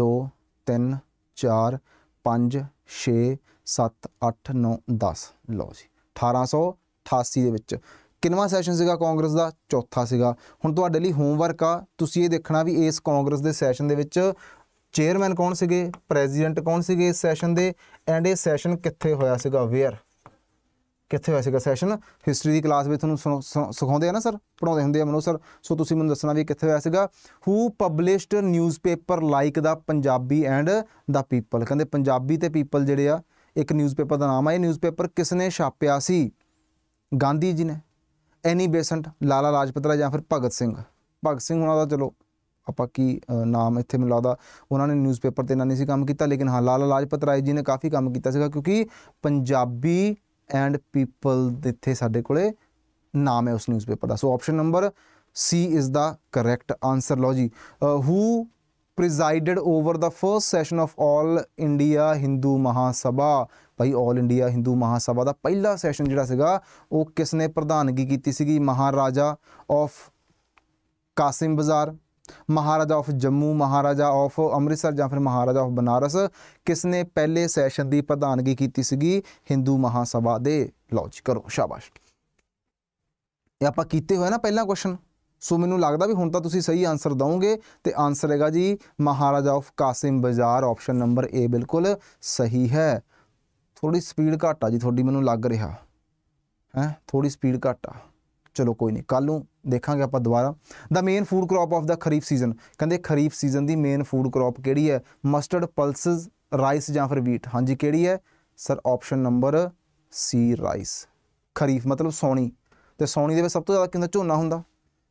2 3 4 5 6 7 8 9 10 ਲਓ ਜੀ 1888 ਦੇ ਵਿੱਚ ਕਿੰਨਵਾਂ ਸੈਸ਼ਨ ਸੀਗਾ ਕਾਂਗਰਸ ਦਾ ਚੌਥਾ ਸੀਗਾ ਹੁਣ ਤੁਹਾਡੇ ਲਈ ਹੋਮਵਰਕ ਆ ਤੁਸੀਂ ਇਹ ਦੇਖਣਾ ਵੀ ਇਸ ਕਾਂਗਰਸ ਦੇ ਸੈਸ਼ਨ ਦੇ ਵਿੱਚ ਚੇਅਰਮੈਨ ਕੌਣ ਸੀਗੇ ਪ੍ਰੈਜ਼ੀਡੈਂਟ ਕੌਣ ਸੀਗੇ ਇਸ ਸੈਸ਼ਨ ਦੇ ਐਂਡ ਇਹ ਸੈਸ਼ਨ ਕਿੱਥੇ ਹੋਇਆ ਸੀਗਾ ਵੇਅਰ ਕਿੱਥੇ ਹੋਇਆ ਸੀਗਾ ਸੈਸ਼ਨ ਹਿਸਟਰੀ ਦੀ ਕਲਾਸ ਵਿੱਚ ਤੁਹਾਨੂੰ ਸਿਖਾਉਂਦੇ ਆ ਨਾ ਸਰ ਪੜਾਉਂਦੇ ਹੁੰਦੇ ਆ ਮਨੋ ਸਰ ਸੋ ਤੁਸੀਂ ਮੈਨੂੰ ਦੱਸਣਾ ਵੀ ਕਿੱਥੇ ਹੋਇਆ ਸੀਗਾ who published newspaper like the Punjabi and the people ਕਹਿੰਦੇ ਪੰਜਾਬੀ ਤੇ ਪੀਪਲ ਜਿਹੜੇ ਆ ਇੱਕ ਨਿਊਜ਼ਪੇਪਰ ਦਾ ਨਾਮ ਆ ਇਹ ਨਿਊਜ਼ਪੇਪਰ ਕਿਸ ਨੇ ਛਾਪਿਆ ਸੀ ਗਾਂਧੀ ਜੀ ਨੇ ਐਨੀ ਬੇਸੰਟ ਲਾਲਾ ਲਾਜਪਤਰਾ ਜਾਂ ਫਿਰ ਭਗਤ ਸਿੰਘ ਭਗਤ ਸਿੰਘ ਉਹਨਾਂ ਦਾ ਚਲੋ ਆਪਾਂ ਕੀ ਨਾਮ ਇੱਥੇ ਮਿਲਾ ਦਾ ਉਹਨਾਂ ਨੇ ਨਿਊਜ਼ਪੇਪਰ ਤੇ ਨਾ ਨਹੀਂ ਸੀ ਕੰਮ ਕੀਤਾ ਲੇਕਿਨ ਹਾਂ ਲਾਲਾ ਲਾਜਪਤ ਰਾਏ ਜੀ ਨੇ ਕਾਫੀ ਕੰਮ ਕੀਤਾ ਸੀਗਾ ਕਿਉਂਕਿ ਪੰਜਾਬੀ ਐਂਡ ਪੀਪਲ ਦਿੱਥੇ ਸਾਡੇ ਕੋਲੇ ਨਾਮ ਹੈ ਉਸ ਨਿਊਜ਼ਪੇਪਰ ਦਾ so option number C is the correct answer ਲਓ ਜੀ ਹੂ presided over the first session of all India Hindu Mahasabha ਭਾਈ 올 ਇੰਡੀਆ ਹਿੰਦੂ ਮਹਾਸਭਾ ਦਾ ਪਹਿਲਾ ਸੈਸ਼ਨ ਜਿਹੜਾ ਸੀਗਾ ਉਹ ਕਿਸ ਨੇ ਪ੍ਰਧਾਨਗੀ ਕੀਤੀ ਸੀਗੀ Maharaja of Kasim Bazar Maharaja of Jammu Maharaja of Amritsar ਜਾਂ ਫਿਰ ਮਹਾਰਾਜਾ ਆਫ ਬਨਾਰਸ ਕਿਸ ਨੇ ਪਹਿਲੇ ਸੈਸ਼ਨ ਦੀ ਪ੍ਰਧਾਨਗੀ ਕੀਤੀ ਸੀਗੀ ਹਿੰਦੂ ਮਹਾਸਭਾ ਦੇ ਲਓ ਜੀ ਕਰੋ ਸ਼ਾਬਾਸ਼ ਇਹ ਆਪਾਂ ਕੀਤੇ ਹੋਏ ਨਾ ਪਹਿਲਾ ਕੁਐਸਚਨ ਸੋ ਮੈਨੂੰ ਲੱਗਦਾ ਵੀ ਹੁਣ ਤਾਂ ਤੁਸੀਂ ਸਹੀ ਆਨਸਰ ਦਵੋਗੇ ਤੇ ਆਨਸਰ ਹੈਗਾ ਜੀ ਮਹਾਰਾਜਾ ਆਫ ਕਾਸਿਮ ਬਾਜ਼ਾਰ ਆਪਸ਼ਨ ਨੰਬਰ A ਬਿਲਕੁਲ ਸਹੀ ਹੈ ਥੋੜੀ ਸਪੀਡ ਘੱਟ ਆ ਜੀ ਤੁਹਾਡੀ ਮੈਨੂੰ ਲੱਗ ਰਿਹਾ ਹੈ ਥੋੜੀ ਸਪੀਡ ਘੱਟ ਆ ਚਲੋ ਕੋਈ ਨਹੀਂ ਕੱਲ ਨੂੰ ਦੇਖਾਂਗੇ ਆਪਾਂ ਦੁਬਾਰਾ the main food crop of the kharif season ਕਹਿੰਦੇ ਖਰੀਫ ਸੀਜ਼ਨ ਦੀ ਮੇਨ ਫੂਡ ਕ੍ਰੌਪ ਕਿਹੜੀ ਹੈ ਮਸਟਰਡ ਪਲਸਸ ਰਾਈਸ ਜਾਂ ਫਿਰ ਵੀਟ ਹਾਂਜੀ ਕਿਹੜੀ ਹੈ sir option number C rice kharif ਮਤਲਬ ਸੌਣੀ ਤੇ ਸੌਣੀ ਦੇ ਵਿੱਚ ਸਭ ਤੋਂ ਜ਼ਿਆਦਾ ਕਿੰਨਾ ਝੋਨਾ ਹੁੰਦਾ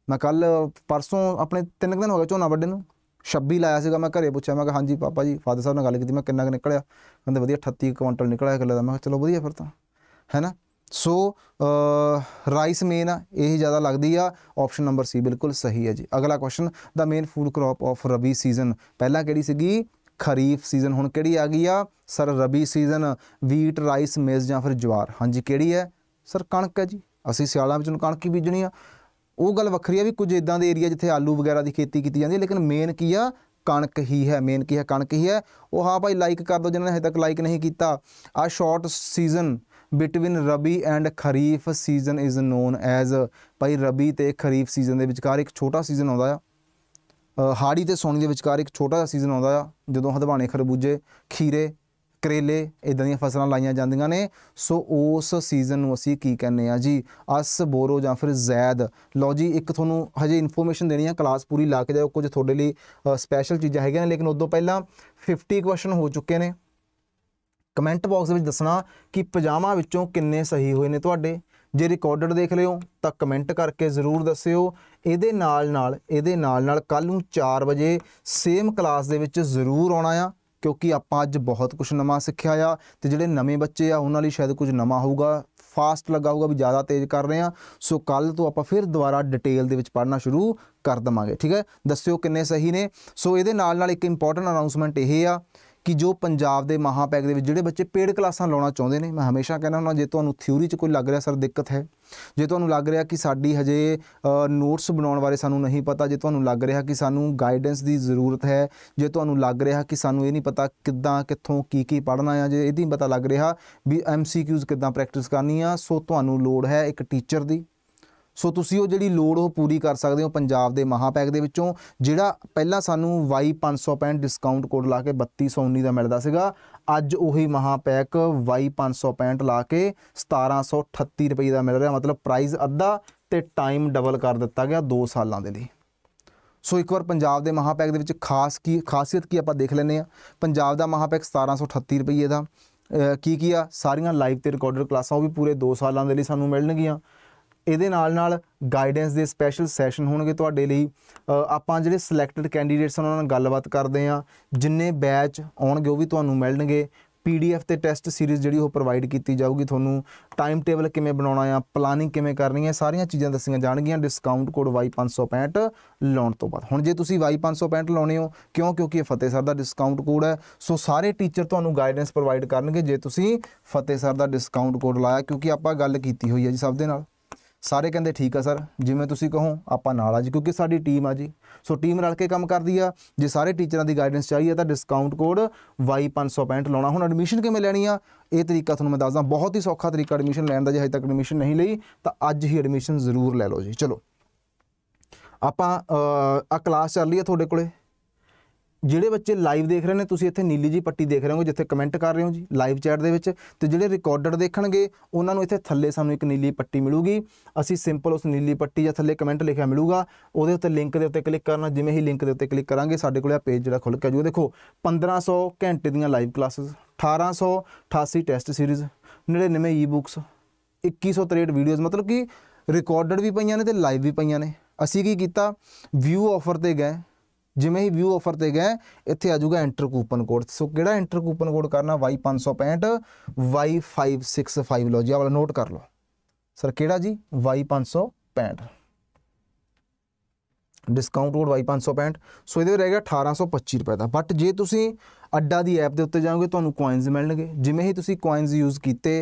ਮੈਂ ਕੱਲ ਪਰਸੋਂ ਆਪਣੇ ਤਿੰਨ ਦਿਨ ਹੋ ਗਏ ਝੋਨਾ ਵੱਡੇ ਨੂੰ 26 ਲਾਇਆ ਸੀਗਾ ਮੈਂ ਘਰੇ ਪੁੱਛਿਆ ਮੈਂ ਕਿ ਹਾਂਜੀ ਪਾਪਾ ਜੀ ਫਾਦਰ ਸਾਹਿਬ ਨਾਲ ਗੱਲ ਕੀਤੀ ਮੈਂ ਕਿੰਨਾ ਕੁ ਨਿਕਲਿਆ ਕਹਿੰਦੇ ਵਧੀਆ 38 ਕੁਇੰਟਲ ਨਿਕਲਿਆ ਕਿੱਲੇ ਦਾ ਮੈਂ ਚਲੋ ਵਧੀਆ ਫਿਰ ਤਾਂ ਹੈਨਾ ਸੋ ਰਾਈਸ ਮੇਨ ਆ ਇਹ ਜ਼ਿਆਦਾ ਲੱਗਦੀ ਆ ਆਪਸ਼ਨ ਨੰਬਰ ਸੀ ਬਿਲਕੁਲ ਸਹੀ ਹੈ ਜੀ ਅਗਲਾ ਕੁਐਸਚਨ ਦਾ main food crop of rabi season ਪਹਿਲਾਂ ਕਿਹੜੀ ਸੀਗੀ ਖਰੀਫ ਸੀਜ਼ਨ ਹੁਣ ਕਿਹੜੀ ਆ ਗਈ ਆ sir rabi season wheat rice maize ਜਾਂ ਫਿਰ ਜਵਾਰ ਹਾਂਜੀ ਕਿਹੜੀ ਹੈ ਸਰ ਕਣਕ ਹੈ ਜੀ ਅਸੀਂ ਸਿਆਲਾਂ ਵਿੱਚ ਕਣਕ ਹੀ ਬੀਜਣੀ ਆ ਉਹ ਗੱਲ ਵੱਖਰੀ ਆ ਵੀ ਕੁਝ ਇਦਾਂ ਦੇ ਏਰੀਆ ਜਿੱਥੇ ਆਲੂ ਵਗੈਰਾ ਦੀ ਖੇਤੀ ਕੀਤੀ ਜਾਂਦੀ ਹੈ ਲੇਕਿਨ ਮੇਨ ਕੀ ਆ ਕਣਕ ਹੀ ਹੈ ਮੇਨ ਕੀ ਹੈ ਕਣਕ ਹੀ ਹੈ ਉਹ ਹਾਂ ਭਾਈ ਲਾਈਕ ਕਰ ਦਿਓ ਜਿਨ੍ਹਾਂ ਨੇ ਹਜੇ ਤੱਕ ਲਾਈਕ ਨਹੀਂ ਕੀਤਾ ਆ short season between rabi and kharif season is known as ਭਾਈ ਰਬੀ ਤੇ ਖਰੀਫ ਸੀਜ਼ਨ ਦੇ ਵਿਚਕਾਰ ਇੱਕ ਛੋਟਾ ਸੀਜ਼ਨ ਆਉਂਦਾ ਆ ਹਾੜੀ ਤੇ ਸੋਣੀ ਦੇ ਵਿਚਕਾਰ ਇੱਕ ਛੋਟਾ ਜਿਹਾ ਸੀਜ਼ਨ ਆਉਂਦਾ ਆ ਜਦੋਂ ਹਦਵਾਣੇ ਖਰਬੂਜੇ ਖੀਰੇ ਕਰੇਲੇ ਇਦਾਂ ਦੀਆਂ ਫਸਲਾਂ ਲਾਈਆਂ ਜਾਂਦੀਆਂ ਨੇ ਸੋ ਉਸ ਸੀਜ਼ਨ ਨੂੰ ਅਸੀਂ ਕੀ ਕਹਿੰਨੇ ਆ ਜੀ ਅਸ ਬੋਰੋ ਜਾਂ ਫਿਰ ਜ਼ੈਦ ਲੋ ਜੀ ਇੱਕ ਤੁਹਾਨੂੰ ਹਜੇ ਇਨਫੋਰਮੇਸ਼ਨ ਦੇਣੀ ਆ ਕਲਾਸ ਪੂਰੀ ਲਾ ਕੇ ਜਾਓ ਕੁਝ ਤੁਹਾਡੇ ਲਈ ਸਪੈਸ਼ਲ ਚੀਜ਼ਾਂ ਹੈਗੀਆਂ ਨੇ ਲੇਕਿਨ ਉਦੋਂ ਪਹਿਲਾਂ 50 ਕੁਐਸਚਨ ਹੋ ਚੁੱਕੇ ਨੇ ਕਮੈਂਟ ਬਾਕਸ ਵਿੱਚ ਦੱਸਣਾ ਕਿ ਪਜਾਮਾ ਵਿੱਚੋਂ ਕਿੰਨੇ ਸਹੀ ਹੋਏ ਨੇ ਤੁਹਾਡੇ ਜੇ ਰਿਕਾਰਡਡ ਦੇਖ ਲਿਓ ਤਾਂ ਕਮੈਂਟ ਕਰਕੇ ਜ਼ਰੂਰ ਦੱਸਿਓ ਇਹਦੇ ਨਾਲ ਨਾਲ ਇਹਦੇ ਨਾਲ ਨਾਲ ਕੱਲ ਨੂੰ 4 ਵਜੇ ਸੇਮ ਕਲਾਸ ਦੇ ਵਿੱਚ ਜ਼ਰੂਰ ਆਉਣਾ ਆ ਕਿਉਂਕਿ ਆਪਾਂ ਅੱਜ ਬਹੁਤ ਕੁਝ ਨਵਾਂ ਸਿੱਖਿਆ ਆ ਤੇ ਜਿਹੜੇ ਨਵੇਂ ਬੱਚੇ ਆ ਉਹਨਾਂ ਲਈ ਸ਼ਾਇਦ ਕੁਝ ਨਵਾਂ ਹੋਊਗਾ ਫਾਸਟ ਲੱਗਾ ਹੋਊਗਾ ਵੀ ਜ਼ਿਆਦਾ ਤੇਜ਼ ਕਰ ਰਹੇ ਆ ਸੋ ਕੱਲ ਤੋਂ ਆਪਾਂ ਫਿਰ ਦੁਬਾਰਾ ਡਿਟੇਲ ਦੇ ਵਿੱਚ ਪੜਨਾ ਸ਼ੁਰੂ ਕਰ ਦਵਾਂਗੇ ਠੀਕ ਹੈ ਦੱਸਿਓ ਕਿੰਨੇ ਸਹੀ ਨੇ ਸੋ ਇਹਦੇ ਨਾਲ ਨਾਲ ਇੱਕ ਇੰਪੋਰਟੈਂਟ ਅਨਾਉਂਸਮੈਂਟ ਇਹ ਆ ਕਿ ਜੋ ਪੰਜਾਬ ਦੇ ਮਹਾਪੈਕ ਦੇ ਵਿੱਚ ਜਿਹੜੇ ਬੱਚੇ ਪੇੜ ਕਲਾਸਾਂ ਲਾਉਣਾ ਚਾਹੁੰਦੇ ਨੇ ਮੈਂ ਹਮੇਸ਼ਾ ਕਹਿੰਦਾ ਹੁੰਦਾ ਜੇ ਤੁਹਾਨੂੰ ਥਿਊਰੀ 'ਚ ਕੋਈ ਲੱਗ ਰਿਹਾ ਸਰ ਦਿੱਕਤ ਹੈ ਜੇ ਤੁਹਾਨੂੰ ਲੱਗ ਰਿਹਾ ਕਿ ਸਾਡੀ ਹਜੇ ਨੋਟਸ ਬਣਾਉਣ ਬਾਰੇ ਸਾਨੂੰ ਨਹੀਂ ਪਤਾ ਜੇ ਤੁਹਾਨੂੰ ਲੱਗ ਰਿਹਾ ਕਿ ਸਾਨੂੰ ਗਾਈਡੈਂਸ ਦੀ ਜ਼ਰੂਰਤ ਹੈ ਜੇ ਤੁਹਾਨੂੰ ਲੱਗ ਰਿਹਾ ਕਿ ਸਾਨੂੰ ਇਹ ਨਹੀਂ ਪਤਾ ਕਿੱਦਾਂ ਕਿੱਥੋਂ ਕੀ ਕੀ ਪੜ੍ਹਨਾ ਹੈ ਜੇ ਇਹਦੀ ਪਤਾ ਲੱਗ ਰਿਹਾ ਵੀ ਐਮਸੀਕਿਊਜ਼ ਕਿੱਦਾਂ ਪ੍ਰੈਕਟਿਸ ਕਰਨੀ ਆ ਸੋ ਤੁਹਾਨੂੰ ਲੋੜ ਹੈ ਇੱਕ ਟੀਚਰ ਦੀ ਸੋ ਤੁਸੀਂ ਉਹ ਜਿਹੜੀ ਲੋੜ ਉਹ ਪੂਰੀ ਕਰ ਸਕਦੇ ਹੋ ਪੰਜਾਬ ਦੇ ਮਹਾਪੈਕ ਦੇ ਵਿੱਚੋਂ ਜਿਹੜਾ ਪਹਿਲਾਂ ਸਾਨੂੰ Y565 ਡਿਸਕਾਊਂਟ ਕੋਡ ਲਾ ਕੇ 3219 ਦਾ ਮਿਲਦਾ ਸੀਗਾ ਅੱਜ ਉਹੀ ਮਹਾਪੈਕ Y565 ਲਾ ਕੇ 1738 ਰੁਪਏ ਦਾ ਮਿਲ ਰਿਹਾ ਮਤਲਬ ਪ੍ਰਾਈਸ ਅੱਧਾ ਤੇ ਟਾਈਮ ਡਬਲ ਕਰ ਦਿੱਤਾ ਗਿਆ 2 ਸਾਲਾਂ ਦੇ ਲਈ ਸੋ ਇੱਕ ਵਾਰ ਪੰਜਾਬ ਦੇ ਮਹਾਪੈਕ ਦੇ ਵਿੱਚ ਖਾਸ ਕੀ ਖਾਸੀਅਤ ਕੀ ਆਪਾਂ ਦੇਖ ਲੈਨੇ ਆ ਪੰਜਾਬ ਦਾ ਮਹਾਪੈਕ 1738 ਰੁਪਏ ਦਾ ਕੀ ਕੀ ਆ ਸਾਰੀਆਂ ਲਾਈਵ ਤੇ ਰਿਕਾਰਡਡ ਕਲਾਸਾਂ ਉਹ ਵੀ ਪੂਰੇ 2 ਸਾਲਾਂ ਦੇ ਲਈ ਸਾਨੂੰ ਮਿਲਣਗੀਆਂ ਇਹਦੇ ਨਾਲ ਨਾਲ ਗਾਈਡੈਂਸ ਦੇ ਸਪੈਸ਼ਲ ਸੈਸ਼ਨ ਹੋਣਗੇ ਤੁਹਾਡੇ ਲਈ ਆਪਾਂ ਜਿਹੜੇ ਸਿਲੈਕਟਡ ਕੈਂਡੀਡੇਟਸ ਉਹਨਾਂ ਨਾਲ ਗੱਲਬਾਤ ਕਰਦੇ ਆ ਜਿੰਨੇ ਬੈਚ ਆਉਣਗੇ ਉਹ ਵੀ ਤੁਹਾਨੂੰ ਮਿਲਣਗੇ ਪੀਡੀਐਫ ਤੇ ਟੈਸਟ ਸੀਰੀਜ਼ ਜਿਹੜੀ ਉਹ ਪ੍ਰੋਵਾਈਡ ਕੀਤੀ ਜਾਊਗੀ ਤੁਹਾਨੂੰ ਟਾਈਮ ਟੇਬਲ ਕਿਵੇਂ ਬਣਾਉਣਾ ਆ ਪਲਾਨਿੰਗ ਕਿਵੇਂ ਕਰਨੀ ਹੈ ਸਾਰੀਆਂ ਚੀਜ਼ਾਂ ਦੱਸੀਆਂ ਜਾਣਗੀਆਂ ਡਿਸਕਾਊਂਟ ਕੋਡ Y565 ਲਾਉਣ ਤੋਂ ਬਾਅਦ ਹੁਣ ਜੇ ਤੁਸੀਂ Y565 ਲਾਉਣੇ ਹੋ ਕਿਉਂ ਕਿਉਂਕਿ ਇਹ ਫਤਿਹ ਸਰ ਦਾ ਡਿਸਕਾਊਂਟ ਕੋਡ ਹੈ ਸੋ ਸਾਰੇ ਟੀਚਰ ਤੁਹਾਨੂੰ ਗਾਈਡੈਂਸ ਪ੍ਰੋਵਾਈਡ ਕਰਨਗੇ ਜੇ ਤੁਸੀਂ ਫਤਿਹ ਸਰ ਦਾ ਡਿਸਕਾਊਂਟ ਕੋਡ ਲਾਇਆ ਕਿਉਂਕਿ ਆਪਾਂ ਗੱਲ ਕੀਤੀ ਹੋਈ ਹੈ ਜੀ ਸਭ ਦੇ ਨਾਲ ਸਾਰੇ ਕਹਿੰਦੇ ਠੀਕ ਆ ਸਰ ਜਿਵੇਂ ਤੁਸੀਂ ਕਹੋ ਆਪਾਂ ਨਾਲ ਆ ਜੀ ਕਿਉਂਕਿ ਸਾਡੀ ਟੀਮ ਆ ਜੀ ਸੋ ਟੀਮ ਰਲ ਕੇ ਕੰਮ ਕਰਦੀ ਆ ਜੇ ਸਾਰੇ ਟੀਚਰਾਂ ਦੀ ਗਾਈਡੈਂਸ ਚਾਹੀਏ ਤਾਂ ਡਿਸਕਾਊਂਟ ਕੋਡ Y565 ਲਾਉਣਾ ਹੁਣ ਐਡਮਿਸ਼ਨ ਕਿਵੇਂ ਲੈਣੀ ਆ ਇਹ ਤਰੀਕਾ ਤੁਹਾਨੂੰ ਮੈਂ ਦੱਸਦਾ ਬਹੁਤ ਹੀ ਸੌਖਾ ਤਰੀਕਾ ਐਡਮਿਸ਼ਨ ਲੈਣ ਦਾ ਜੇ ਹਜੇ ਤੱਕ ਐਡਮਿਸ਼ਨ ਨਹੀਂ ਲਈ ਤਾਂ ਅੱਜ ਹੀ ਐਡਮਿਸ਼ਨ ਜ਼ਰੂਰ ਲੈ ਲਓ ਜੀ ਚਲੋ ਆਪਾਂ ਆ ਕਲਾਸ ਚੱਲ ਰਹੀ ਆ ਤੁਹਾਡੇ ਕੋਲੇ ਜਿਹੜੇ ਬੱਚੇ ਲਾਈਵ ਦੇਖ ਰਹੇ ਨੇ ਤੁਸੀਂ ਇੱਥੇ ਨੀਲੀ ਜੀ ਪੱਟੀ ਦੇਖ ਰਹੇ ਹੋ ਜਿੱਥੇ ਕਮੈਂਟ ਕਰ ਰਹੇ ਹੋ ਜੀ ਲਾਈਵ ਚੈਟ ਦੇ ਵਿੱਚ ਤੇ ਜਿਹੜੇ ਰਿਕਾਰਡਡ ਦੇਖਣਗੇ ਉਹਨਾਂ ਨੂੰ ਇੱਥੇ ਥੱਲੇ ਸਾਨੂੰ ਇੱਕ ਨੀਲੀ ਪੱਟੀ ਮਿਲੂਗੀ ਅਸੀਂ ਸਿੰਪਲ ਉਸ ਨੀਲੀ ਪੱਟੀ ਜਾਂ ਥੱਲੇ ਕਮੈਂਟ ਲਿਖਿਆ ਮਿਲੂਗਾ ਉਹਦੇ ਉੱਤੇ ਲਿੰਕ ਦੇ ਉੱਤੇ ਕਲਿੱਕ ਕਰਨਾ ਜਿਵੇਂ ਹੀ ਲਿੰਕ ਦੇ ਉੱਤੇ ਕਲਿੱਕ ਕਰਾਂਗੇ ਸਾਡੇ ਕੋਲ ਆ ਪੇਜ ਜਿਹੜਾ ਖੁੱਲ ਕੇ ਆਜੂਗਾ ਦੇਖੋ 1500 ਘੰਟੇ ਦੀਆਂ live classes 1888 test series 99 ebooks 2163 videos ਮਤਲਬ ਕਿ ਰਿਕਾਰਡਡ ਵੀ ਪਈਆਂ ਨੇ ਤੇ ਲਾਈਵ ਵੀ ਪਈਆਂ ਨੇ ਅਸੀਂ ਕੀ ਕੀਤਾ ਵਿਊ ਆਫਰ ਤੇ ਗਏ ਜਿਵੇਂ ਹੀ ਵਿਊ ਆਫਰ ਤੇ ਗਏ ਇੱਥੇ ਆ ਜਾਊਗਾ ਐਂਟਰ ਕੂਪਨ ਕੋਡ ਸੋ ਕਿਹੜਾ ਐਂਟਰ ਕੂਪਨ ਕੋਡ ਕਰਨਾ Y565 Y565 ਲੋ ਜੀ ਆ ਵਾਲਾ ਨੋਟ ਕਰ ਲਓ ਸਰ ਕਿਹੜਾ ਜੀ Y565 ਡਿਸਕਾਊਂਟ ਕੋਡ Y565 ਸੋ ਇਹਦੇ ਰਹਿ ਗਿਆ 1825 ਰੁਪਏ ਦਾ ਬਟ ਜੇ ਤੁਸੀਂ ਅੱਡਾ ਦੀ ਐਪ ਦੇ ਉੱਤੇ ਜਾਓਗੇ ਤੁਹਾਨੂੰ ਕੋਇਨਸ ਮਿਲਣਗੇ ਜਿਵੇਂ ਹੀ ਤੁਸੀਂ ਕੋਇਨਸ ਯੂਜ਼ ਕੀਤੇ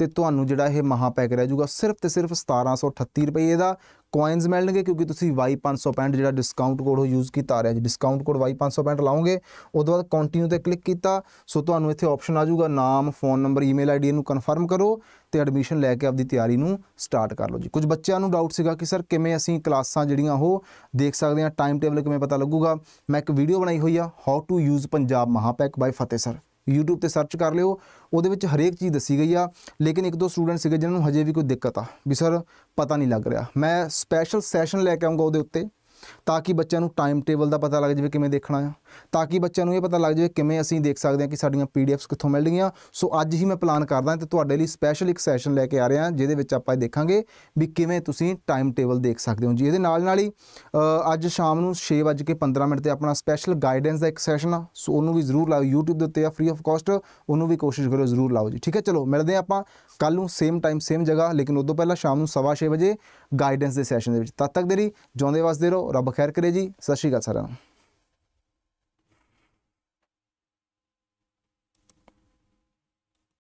ਤੇ ਤੁਹਾਨੂੰ ਜਿਹੜਾ ਇਹ ਮਹਾ ਪੈਕ ਰਹਿ ਜਾਊਗਾ ਸਿਰਫ ਤੇ ਸਿਰਫ 1738 ਰੁਪਏ ਦਾ ਕੋਇਨਸ ਮਿਲਣਗੇ ਕਿਉਂਕਿ ਤੁਸੀਂ Y565 ਜਿਹੜਾ ਡਿਸਕਾਊਂਟ ਕੋਡ ਉਹ ਯੂਜ਼ ਕੀਤਾ ਆ ਰਿਹਾ ਜੀ ਡਿਸਕਾਊਂਟ ਕੋਡ Y565 ਲਾਓਗੇ ਉਦੋਂ ਬਾਅਦ ਕੰਟੀਨਿਊ ਤੇ ਕਲਿੱਕ ਕੀਤਾ ਸੋ ਤੁਹਾਨੂੰ ਇੱਥੇ ਆਪਸ਼ਨ ਆ ਜਾਊਗਾ ਨਾਮ ਫੋਨ ਨੰਬਰ ਈਮੇਲ ਆਈਡੀ ਨੂੰ ਕਨਫਰਮ ਕਰੋ ਤੇ ਐਡਮਿਸ਼ਨ ਲੈ ਕੇ ਆਪਦੀ ਤਿਆਰੀ ਨੂੰ ਸਟਾਰਟ ਕਰ ਲਓ ਜੀ ਕੁਝ ਬੱਚਿਆਂ ਨੂੰ ਡਾਊਟ ਸੀਗਾ ਕਿ ਸਰ ਕਿਵੇਂ ਅਸੀਂ ਕਲਾਸਾਂ ਜਿਹੜੀਆਂ ਉਹ ਦੇਖ ਸਕਦੇ ਹਾਂ ਟਾਈਮ ਟੇਬਲ ਕਿਵੇਂ ਪਤਾ ਲੱਗੂਗਾ ਮੈਂ ਇੱਕ ਵੀਡੀਓ ਬਣਾਈ ਹੋਈ ਆ ਹਾਊ ਟੂ ਯੂਜ਼ ਪੰਜਾਬ ਮਹਾਪੈਕ ਬਾਈ ਫਤਿਹ ਸਰ YouTube ਤੇ ਸਰਚ ਕਰ ਲਿਓ ਉਹਦੇ ਵਿੱਚ ਹਰੇਕ ਚੀਜ਼ ਦੱਸੀ ਗਈ ਆ ਲੇਕਿਨ ਇੱਕ ਦੋ ਸਟੂਡੈਂਟ ਸੀਗੇ ਜਿਨ੍ਹਾਂ ਨੂੰ ਹਜੇ ਵੀ ਕੋਈ ਦਿੱਕਤ ਆ ਵੀ ਸਰ ਪਤਾ ਨਹੀਂ ਲੱਗ ਰਿਹਾ ਮੈਂ ਸਪੈਸ਼ਲ ਸੈਸ਼ਨ ਲੈ ਕੇ ਆਉਂਗਾ ਉਹਦੇ ਉੱਤੇ ਤਾਂ ਕਿ ਬੱਚਿਆਂ ਨੂੰ ਟਾਈਮ ਟੇਬਲ ਦਾ ਪਤਾ ਲੱਗ ਜਾਵੇ ਕਿਵੇਂ ਦੇਖਣਾ ਆ ਤਾਂ ਕਿ ਬੱਚਿਆਂ ਨੂੰ ਇਹ ਪਤਾ ਲੱਗ ਜਾਵੇ ਕਿਵੇਂ ਅਸੀਂ ਦੇਖ ਸਕਦੇ ਹਾਂ ਕਿ ਸਾਡੀਆਂ ਪੀਡੀਐਫਸ ਕਿੱਥੋਂ ਮਿਲਣਗੀਆਂ ਸੋ ਅੱਜ ਹੀ ਮੈਂ ਪਲਾਨ ਕਰਦਾ ਤੇ ਤੁਹਾਡੇ ਲਈ ਸਪੈਸ਼ਲ ਇੱਕ ਸੈਸ਼ਨ ਲੈ ਕੇ ਆ ਰਿਹਾ ਜਿਹਦੇ ਵਿੱਚ ਆਪਾਂ ਦੇਖਾਂਗੇ ਵੀ ਕਿਵੇਂ ਤੁਸੀਂ ਟਾਈਮ ਟੇਬਲ ਦੇਖ ਸਕਦੇ ਹੋ ਜੀ ਇਹਦੇ ਨਾਲ ਨਾਲ ਹੀ ਅੱਜ ਸ਼ਾਮ ਨੂੰ 6:15 ਮਿੰਟ ਤੇ ਆਪਣਾ ਸਪੈਸ਼ਲ ਗਾਈਡੈਂਸ ਦਾ ਇੱਕ ਸੈਸ਼ਨ ਆ ਸੋ ਉਹਨੂੰ ਵੀ ਜ਼ਰੂਰ ਲਾਓ YouTube ਦੇ ਉੱਤੇ ਆ ਫ੍ਰੀ ਆਫ ਕਾਸਟ ਉਹਨੂੰ ਵੀ ਕੋਸ਼ਿਸ਼ ਕਰੋ ਜ਼ਰੂਰ ਲਾਓ ਜੀ ਠੀਕ ਹੈ ਚਲੋ ਮਿਲਦੇ ਆਪਾਂ ਕੱਲ ਨੂੰ ਸੇਮ ਟਾਈਮ ਸੇਮ ਜਗ੍ਹਾ ਲੇਕਿਨ ਉਦੋਂ ਪਹਿਲਾਂ ਸ਼ਾਮ ਨੂੰ 6:30 ਵਜੇ ਗਾਈਡੈਂਸ ਦੇ ਸੈਸ਼ਨ ਦੇ ਵਿੱਚ ਤਦ ਤੱਕ ਦੇ ਲਈ ਜਿਉਂਦੇ ਵਸਦੇ ਰਹੋ ਰੱਬ ਖੈਰ ਕਰੇ ਜੀ ਸਤਿ ਸ਼੍ਰੀ ਅਕਾਲ ਸਾਰਿਆਂ ਨੂੰ